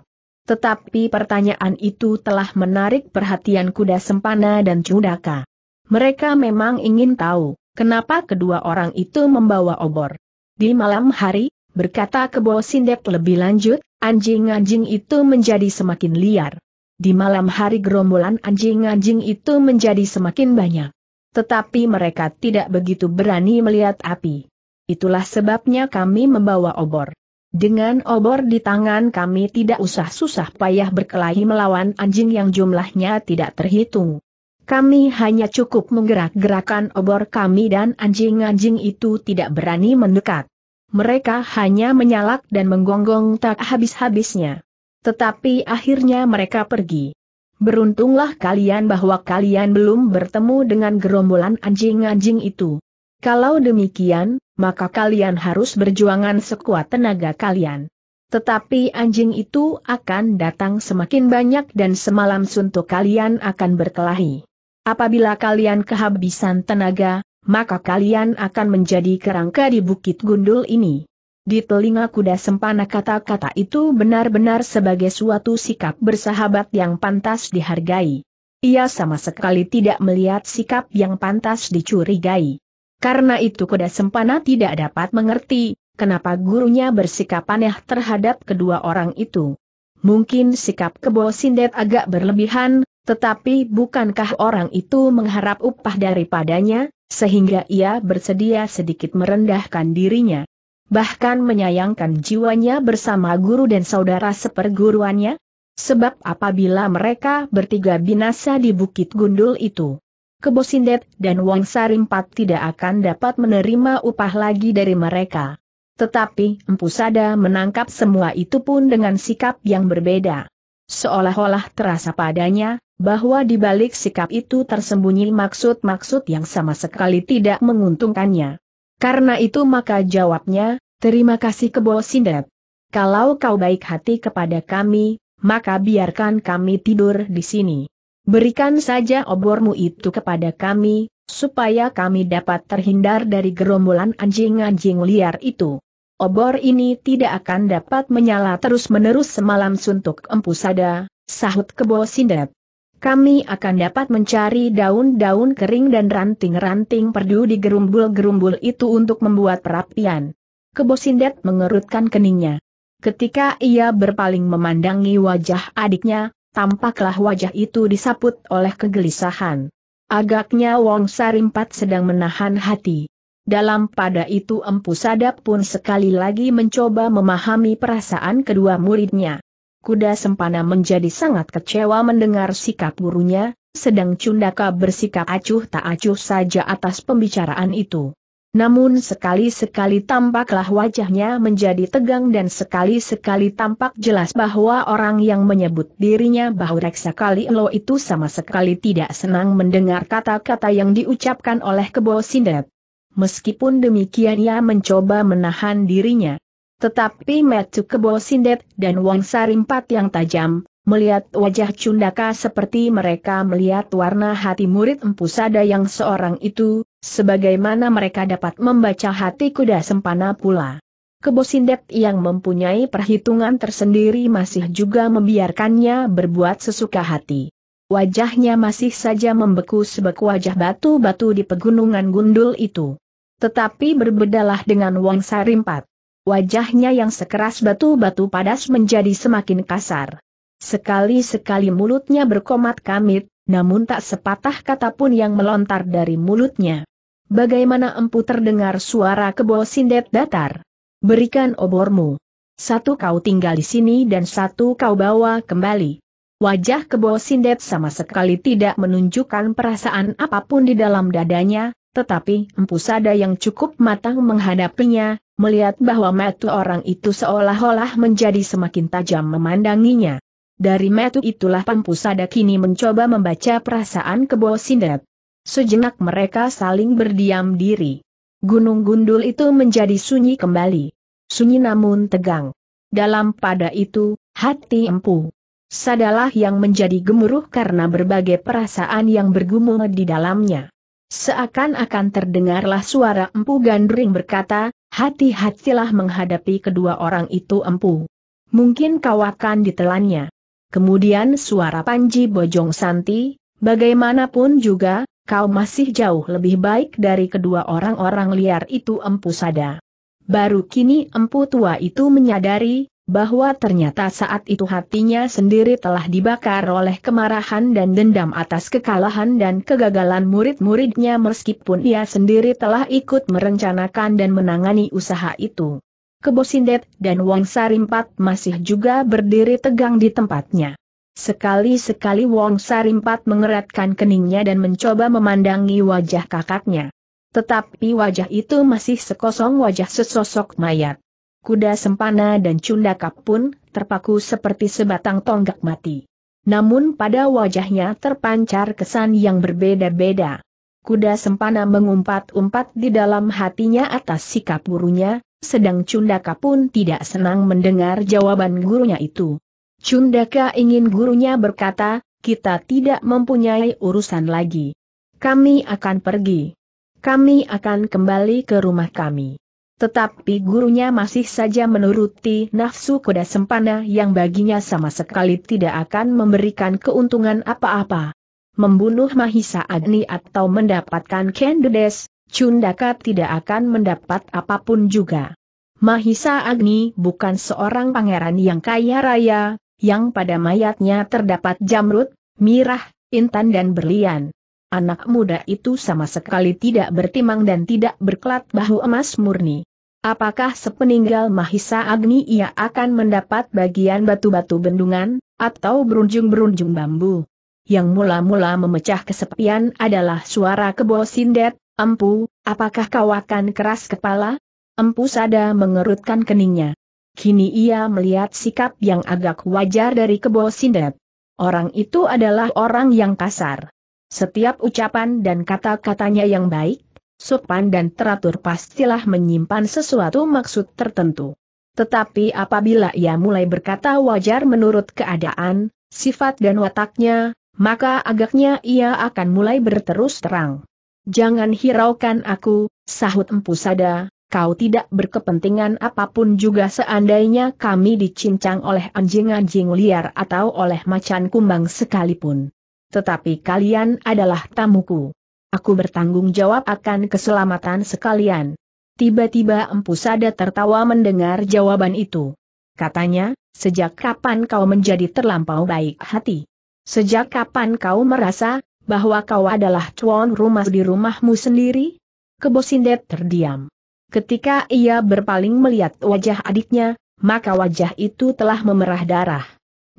Tetapi pertanyaan itu telah menarik perhatian kuda sempana dan cudaka. Mereka memang ingin tahu, kenapa kedua orang itu membawa obor. Di malam hari, berkata kebo sindek lebih lanjut, anjing-anjing itu menjadi semakin liar. Di malam hari gerombolan anjing-anjing itu menjadi semakin banyak. Tetapi mereka tidak begitu berani melihat api. Itulah sebabnya kami membawa obor. Dengan obor di tangan kami tidak usah susah payah berkelahi melawan anjing yang jumlahnya tidak terhitung. Kami hanya cukup menggerak-gerakan obor kami dan anjing-anjing itu tidak berani mendekat. Mereka hanya menyalak dan menggonggong tak habis-habisnya. Tetapi akhirnya mereka pergi. Beruntunglah kalian bahwa kalian belum bertemu dengan gerombolan anjing-anjing itu. Kalau demikian, maka kalian harus berjuangan sekuat tenaga kalian. Tetapi anjing itu akan datang semakin banyak dan semalam suntuk kalian akan berkelahi. Apabila kalian kehabisan tenaga, maka kalian akan menjadi kerangka di bukit gundul ini. Di telinga kuda sempana kata-kata itu benar-benar sebagai suatu sikap bersahabat yang pantas dihargai. Ia sama sekali tidak melihat sikap yang pantas dicurigai. Karena itu kuda sempana tidak dapat mengerti, kenapa gurunya bersikap aneh terhadap kedua orang itu. Mungkin sikap kebo sindet agak berlebihan, tetapi bukankah orang itu mengharap upah daripadanya, sehingga ia bersedia sedikit merendahkan dirinya. Bahkan menyayangkan jiwanya bersama guru dan saudara seperguruannya? Sebab apabila mereka bertiga binasa di Bukit Gundul itu, Kebosindet dan Wang Sarimpat tidak akan dapat menerima upah lagi dari mereka. Tetapi Empu Sada menangkap semua itu pun dengan sikap yang berbeda. Seolah-olah terasa padanya, bahwa di balik sikap itu tersembunyi maksud-maksud yang sama sekali tidak menguntungkannya. Karena itu maka jawabnya, terima kasih Kebo Sindet. Kalau kau baik hati kepada kami, maka biarkan kami tidur di sini. Berikan saja obormu itu kepada kami, supaya kami dapat terhindar dari gerombolan anjing-anjing liar itu. Obor ini tidak akan dapat menyala terus-menerus semalam suntuk empu sada, sahut kebo sindet. Kami akan dapat mencari daun-daun kering dan ranting-ranting perdu di gerumbul-gerumbul itu untuk membuat perapian. Kebo sindet mengerutkan keningnya. Ketika ia berpaling memandangi wajah adiknya, tampaklah wajah itu disaput oleh kegelisahan. Agaknya Wong Sarimpat sedang menahan hati. Dalam pada itu Empu Sadap pun sekali lagi mencoba memahami perasaan kedua muridnya. Kuda Sempana menjadi sangat kecewa mendengar sikap gurunya, sedang Cundaka bersikap acuh tak acuh saja atas pembicaraan itu. Namun sekali-sekali tampaklah wajahnya menjadi tegang dan sekali-sekali tampak jelas bahwa orang yang menyebut dirinya bahwa Reksa Kali Elo itu sama sekali tidak senang mendengar kata-kata yang diucapkan oleh Kebo Sindet. Meskipun demikian ia mencoba menahan dirinya. Tetapi Metu Kebo Sindet dan Wong Sarimpat yang tajam, melihat wajah Cundaka seperti mereka melihat warna hati murid Empu Sada yang seorang itu, sebagaimana mereka dapat membaca hati kuda sempana pula. Kebo Kebosindet yang mempunyai perhitungan tersendiri masih juga membiarkannya berbuat sesuka hati. Wajahnya masih saja membeku sebeku wajah batu-batu di pegunungan gundul itu. Tetapi berbedalah dengan Wang Sarimpat. Wajahnya yang sekeras batu-batu padas menjadi semakin kasar. Sekali-sekali mulutnya berkomat kamit, namun tak sepatah kata pun yang melontar dari mulutnya. Bagaimana empu terdengar suara kebo sindet datar? Berikan obormu. Satu kau tinggal di sini dan satu kau bawa kembali. Wajah kebo sindet sama sekali tidak menunjukkan perasaan apapun di dalam dadanya, tetapi empu sada yang cukup matang menghadapinya, melihat bahwa mata orang itu seolah-olah menjadi semakin tajam memandanginya. Dari metu itulah Pampusada kini mencoba membaca perasaan Kebo Sindet. Sejenak mereka saling berdiam diri. Gunung gundul itu menjadi sunyi kembali. Sunyi namun tegang. Dalam pada itu, hati empu. Sadalah yang menjadi gemuruh karena berbagai perasaan yang bergumul di dalamnya. Seakan-akan terdengarlah suara empu gandring berkata, hati-hatilah menghadapi kedua orang itu empu. Mungkin kau akan ditelannya. Kemudian suara Panji Bojong Santi, bagaimanapun juga, kau masih jauh lebih baik dari kedua orang-orang liar itu empu sada. Baru kini empu tua itu menyadari, bahwa ternyata saat itu hatinya sendiri telah dibakar oleh kemarahan dan dendam atas kekalahan dan kegagalan murid-muridnya meskipun ia sendiri telah ikut merencanakan dan menangani usaha itu. Kebo Sindet dan Wong Sarimpat masih juga berdiri tegang di tempatnya. Sekali-sekali Wong Sarimpat mengeratkan keningnya dan mencoba memandangi wajah kakaknya. Tetapi wajah itu masih sekosong wajah sesosok mayat. Kuda sempana dan cundakap pun terpaku seperti sebatang tonggak mati. Namun pada wajahnya terpancar kesan yang berbeda-beda. Kuda sempana mengumpat-umpat di dalam hatinya atas sikap burunya, sedang Cundaka pun tidak senang mendengar jawaban gurunya itu. Cundaka ingin gurunya berkata, kita tidak mempunyai urusan lagi. Kami akan pergi. Kami akan kembali ke rumah kami. Tetapi gurunya masih saja menuruti nafsu kuda sempana yang baginya sama sekali tidak akan memberikan keuntungan apa-apa. Membunuh Mahisa Agni atau mendapatkan Kendedes, Cundaka tidak akan mendapat apapun juga. Mahisa Agni bukan seorang pangeran yang kaya raya, yang pada mayatnya terdapat jamrut, mirah, intan dan berlian. Anak muda itu sama sekali tidak bertimang dan tidak berkelat bahu emas murni. Apakah sepeninggal Mahisa Agni ia akan mendapat bagian batu-batu bendungan, atau berunjung-berunjung bambu? Yang mula-mula memecah kesepian adalah suara kebo sindet, Empu, apakah kau akan keras kepala? Empu Sada mengerutkan keningnya. Kini ia melihat sikap yang agak wajar dari kebo sindet. Orang itu adalah orang yang kasar. Setiap ucapan dan kata-katanya yang baik, sopan dan teratur pastilah menyimpan sesuatu maksud tertentu. Tetapi apabila ia mulai berkata wajar menurut keadaan, sifat dan wataknya, maka agaknya ia akan mulai berterus terang. Jangan hiraukan aku, sahut Empu Sada, kau tidak berkepentingan apapun juga seandainya kami dicincang oleh anjing-anjing liar atau oleh macan kumbang sekalipun. Tetapi kalian adalah tamuku. Aku bertanggung jawab akan keselamatan sekalian. Tiba-tiba Empu Sada tertawa mendengar jawaban itu. Katanya, sejak kapan kau menjadi terlampau baik hati? Sejak kapan kau merasa, bahwa kau adalah tuan rumah di rumahmu sendiri? Kebosindet terdiam. Ketika ia berpaling melihat wajah adiknya, maka wajah itu telah memerah darah.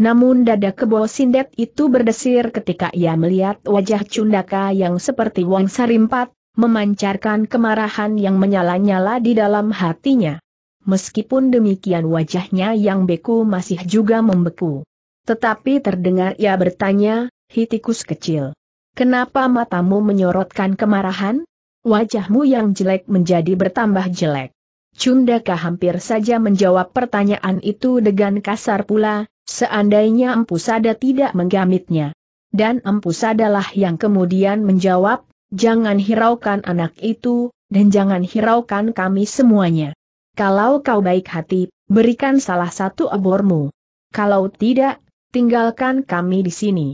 Namun dada kebo sindet itu berdesir ketika ia melihat wajah Cundaka yang seperti Wang Sarimpat, memancarkan kemarahan yang menyala-nyala di dalam hatinya. Meskipun demikian wajahnya yang beku masih juga membeku. Tetapi terdengar ia bertanya, hitikus kecil. Kenapa matamu menyorotkan kemarahan? Wajahmu yang jelek menjadi bertambah jelek. Cundaka hampir saja menjawab pertanyaan itu dengan kasar pula, seandainya Empusada tidak menggamitnya. Dan lah yang kemudian menjawab, jangan hiraukan anak itu, dan jangan hiraukan kami semuanya. Kalau kau baik hati, berikan salah satu abormu. Kalau tidak, tinggalkan kami di sini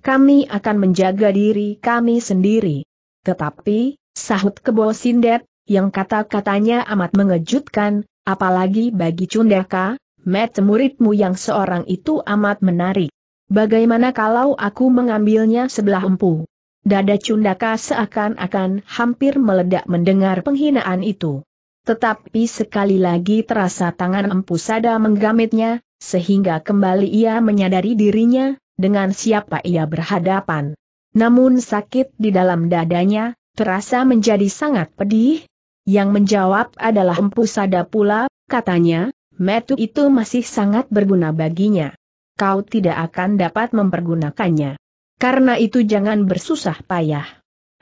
kami akan menjaga diri kami sendiri. Tetapi, sahut kebo Sindet, yang kata-katanya amat mengejutkan, apalagi bagi Cundaka, met muridmu yang seorang itu amat menarik. Bagaimana kalau aku mengambilnya sebelah empu? Dada Cundaka seakan-akan hampir meledak mendengar penghinaan itu. Tetapi sekali lagi terasa tangan empu sada menggamitnya, sehingga kembali ia menyadari dirinya, dengan siapa ia berhadapan. Namun sakit di dalam dadanya, terasa menjadi sangat pedih. Yang menjawab adalah Empu Sada pula, katanya, metu itu masih sangat berguna baginya. Kau tidak akan dapat mempergunakannya. Karena itu jangan bersusah payah.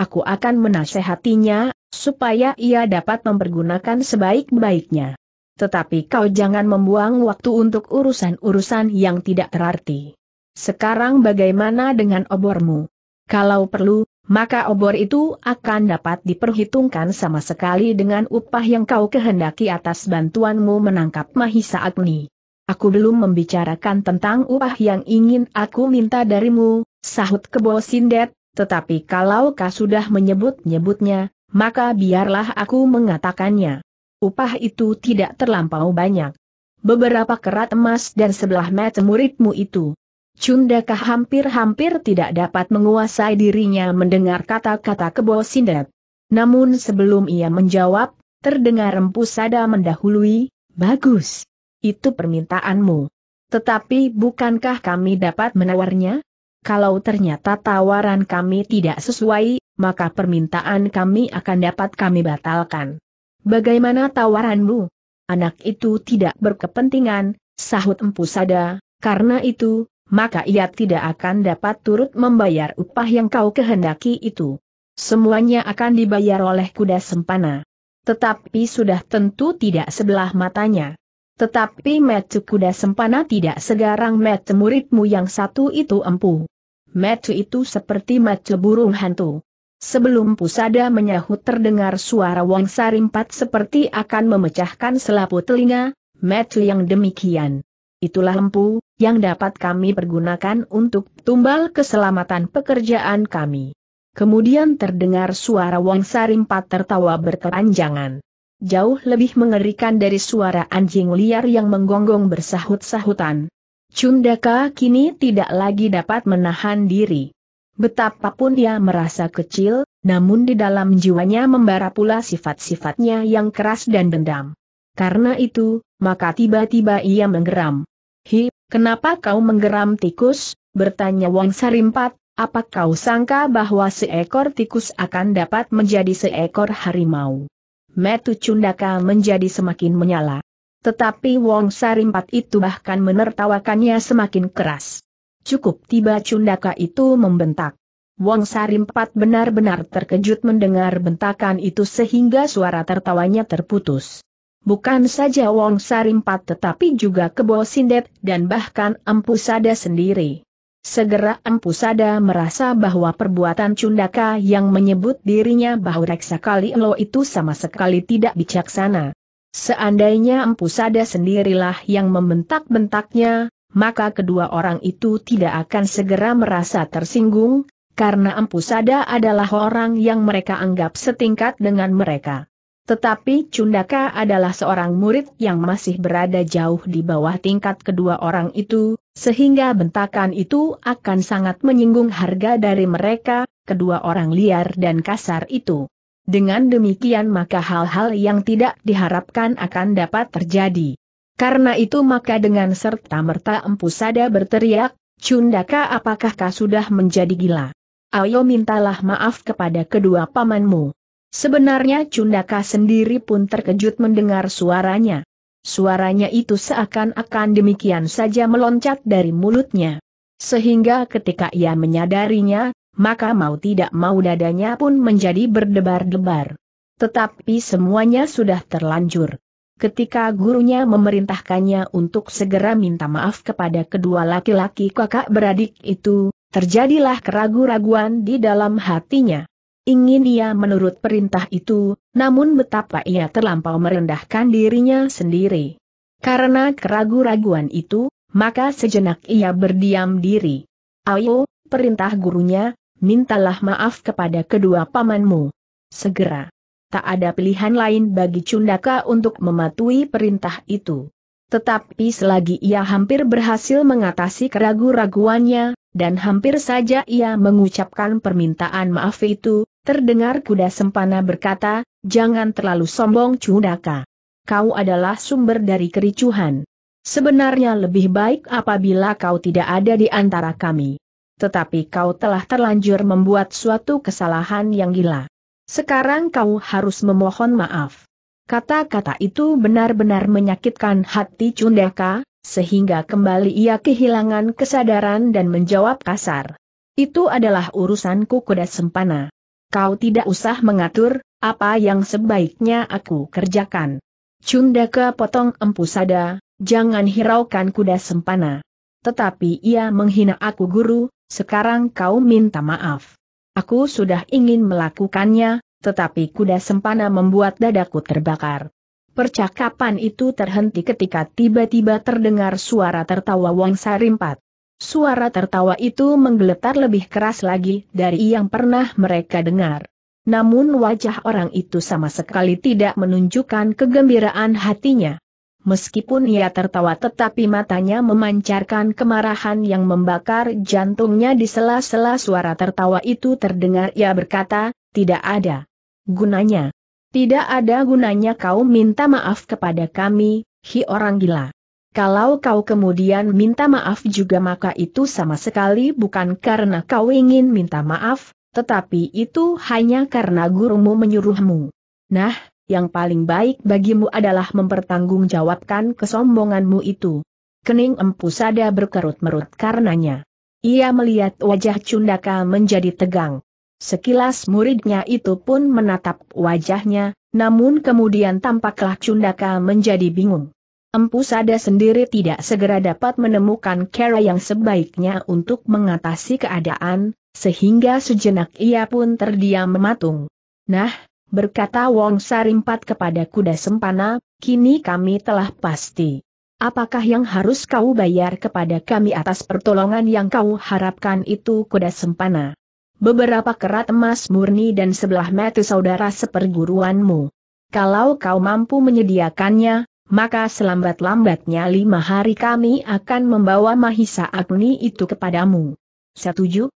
Aku akan menasehatinya, supaya ia dapat mempergunakan sebaik-baiknya. Tetapi kau jangan membuang waktu untuk urusan-urusan yang tidak terarti. Sekarang bagaimana dengan obormu? Kalau perlu, maka obor itu akan dapat diperhitungkan sama sekali dengan upah yang kau kehendaki atas bantuanmu menangkap Mahisa Agni. Aku belum membicarakan tentang upah yang ingin aku minta darimu, sahut kebo Sindet, tetapi kalau kau sudah menyebut-nyebutnya, maka biarlah aku mengatakannya. Upah itu tidak terlampau banyak. Beberapa kerat emas dan sebelah mata muridmu itu Cundaka hampir-hampir tidak dapat menguasai dirinya mendengar kata-kata kebo Sindet. Namun sebelum ia menjawab, terdengar empu Sada mendahului, Bagus. Itu permintaanmu. Tetapi bukankah kami dapat menawarnya? Kalau ternyata tawaran kami tidak sesuai, maka permintaan kami akan dapat kami batalkan. Bagaimana tawaranmu? Anak itu tidak berkepentingan, sahut empu Sada. karena itu, maka ia tidak akan dapat turut membayar upah yang kau kehendaki itu. Semuanya akan dibayar oleh kuda sempana. Tetapi sudah tentu tidak sebelah matanya. Tetapi metu kuda sempana tidak segarang metu muridmu yang satu itu empu. Metu itu seperti metu burung hantu. Sebelum pusada menyahut terdengar suara Wong Sarimpat seperti akan memecahkan selaput telinga, metu yang demikian itulah lempu, yang dapat kami pergunakan untuk tumbal keselamatan pekerjaan kami. Kemudian terdengar suara Wong Sarimpat tertawa berkepanjangan. Jauh lebih mengerikan dari suara anjing liar yang menggonggong bersahut-sahutan. Cundaka kini tidak lagi dapat menahan diri. Betapapun ia merasa kecil, namun di dalam jiwanya membara pula sifat-sifatnya yang keras dan dendam. Karena itu, maka tiba-tiba ia menggeram. Hi, kenapa kau menggeram tikus? bertanya Wang Sarimpat, apa kau sangka bahwa seekor tikus akan dapat menjadi seekor harimau? Metu Cundaka menjadi semakin menyala. Tetapi Wong Sarimpat itu bahkan menertawakannya semakin keras. Cukup tiba Cundaka itu membentak. Wong Sarimpat benar-benar terkejut mendengar bentakan itu sehingga suara tertawanya terputus bukan saja Wong Sarimpat tetapi juga Kebo Sindet dan bahkan Empu Sada sendiri. Segera Empu Sada merasa bahwa perbuatan Cundaka yang menyebut dirinya bahwa Reksa Kali Elo itu sama sekali tidak bijaksana. Seandainya Empu Sada sendirilah yang membentak-bentaknya, maka kedua orang itu tidak akan segera merasa tersinggung, karena Empu Sada adalah orang yang mereka anggap setingkat dengan mereka. Tetapi Cundaka adalah seorang murid yang masih berada jauh di bawah tingkat kedua orang itu, sehingga bentakan itu akan sangat menyinggung harga dari mereka, kedua orang liar dan kasar itu. Dengan demikian maka hal-hal yang tidak diharapkan akan dapat terjadi. Karena itu maka dengan serta-merta Empu Sada berteriak, Cundaka apakah kau sudah menjadi gila? Ayo mintalah maaf kepada kedua pamanmu. Sebenarnya Cundaka sendiri pun terkejut mendengar suaranya. Suaranya itu seakan-akan demikian saja meloncat dari mulutnya. Sehingga ketika ia menyadarinya, maka mau tidak mau dadanya pun menjadi berdebar-debar. Tetapi semuanya sudah terlanjur. Ketika gurunya memerintahkannya untuk segera minta maaf kepada kedua laki-laki kakak beradik itu, terjadilah keraguan raguan di dalam hatinya ingin ia menurut perintah itu, namun betapa ia terlampau merendahkan dirinya sendiri. Karena keraguan raguan itu, maka sejenak ia berdiam diri. Ayo, perintah gurunya, mintalah maaf kepada kedua pamanmu. Segera. Tak ada pilihan lain bagi Cundaka untuk mematuhi perintah itu. Tetapi selagi ia hampir berhasil mengatasi keraguan raguannya dan hampir saja ia mengucapkan permintaan maaf itu, Terdengar kuda sempana berkata, jangan terlalu sombong cundaka Kau adalah sumber dari kericuhan. Sebenarnya lebih baik apabila kau tidak ada di antara kami. Tetapi kau telah terlanjur membuat suatu kesalahan yang gila. Sekarang kau harus memohon maaf. Kata-kata itu benar-benar menyakitkan hati Cundaka, sehingga kembali ia kehilangan kesadaran dan menjawab kasar. Itu adalah urusanku kuda sempana. Kau tidak usah mengatur, apa yang sebaiknya aku kerjakan. Cundaka potong empu sada, jangan hiraukan kuda sempana. Tetapi ia menghina aku guru, sekarang kau minta maaf. Aku sudah ingin melakukannya, tetapi kuda sempana membuat dadaku terbakar. Percakapan itu terhenti ketika tiba-tiba terdengar suara tertawa Wong Sarimpat. Suara tertawa itu menggeletar lebih keras lagi dari yang pernah mereka dengar. Namun wajah orang itu sama sekali tidak menunjukkan kegembiraan hatinya. Meskipun ia tertawa tetapi matanya memancarkan kemarahan yang membakar jantungnya di sela-sela suara tertawa itu terdengar ia berkata, tidak ada gunanya. Tidak ada gunanya kau minta maaf kepada kami, hi orang gila. Kalau kau kemudian minta maaf juga maka itu sama sekali bukan karena kau ingin minta maaf, tetapi itu hanya karena gurumu menyuruhmu. Nah, yang paling baik bagimu adalah mempertanggungjawabkan kesombonganmu itu. Kening empu sada berkerut-merut karenanya. Ia melihat wajah Cundaka menjadi tegang. Sekilas muridnya itu pun menatap wajahnya, namun kemudian tampaklah Cundaka menjadi bingung. Empu Sada sendiri tidak segera dapat menemukan cara yang sebaiknya untuk mengatasi keadaan, sehingga sejenak ia pun terdiam mematung. Nah, berkata Wong Sarimpat kepada kuda sempana, kini kami telah pasti. Apakah yang harus kau bayar kepada kami atas pertolongan yang kau harapkan itu kuda sempana? Beberapa kerat emas murni dan sebelah metu saudara seperguruanmu. Kalau kau mampu menyediakannya, maka selambat-lambatnya lima hari kami akan membawa Mahisa Agni itu kepadamu. Setuju?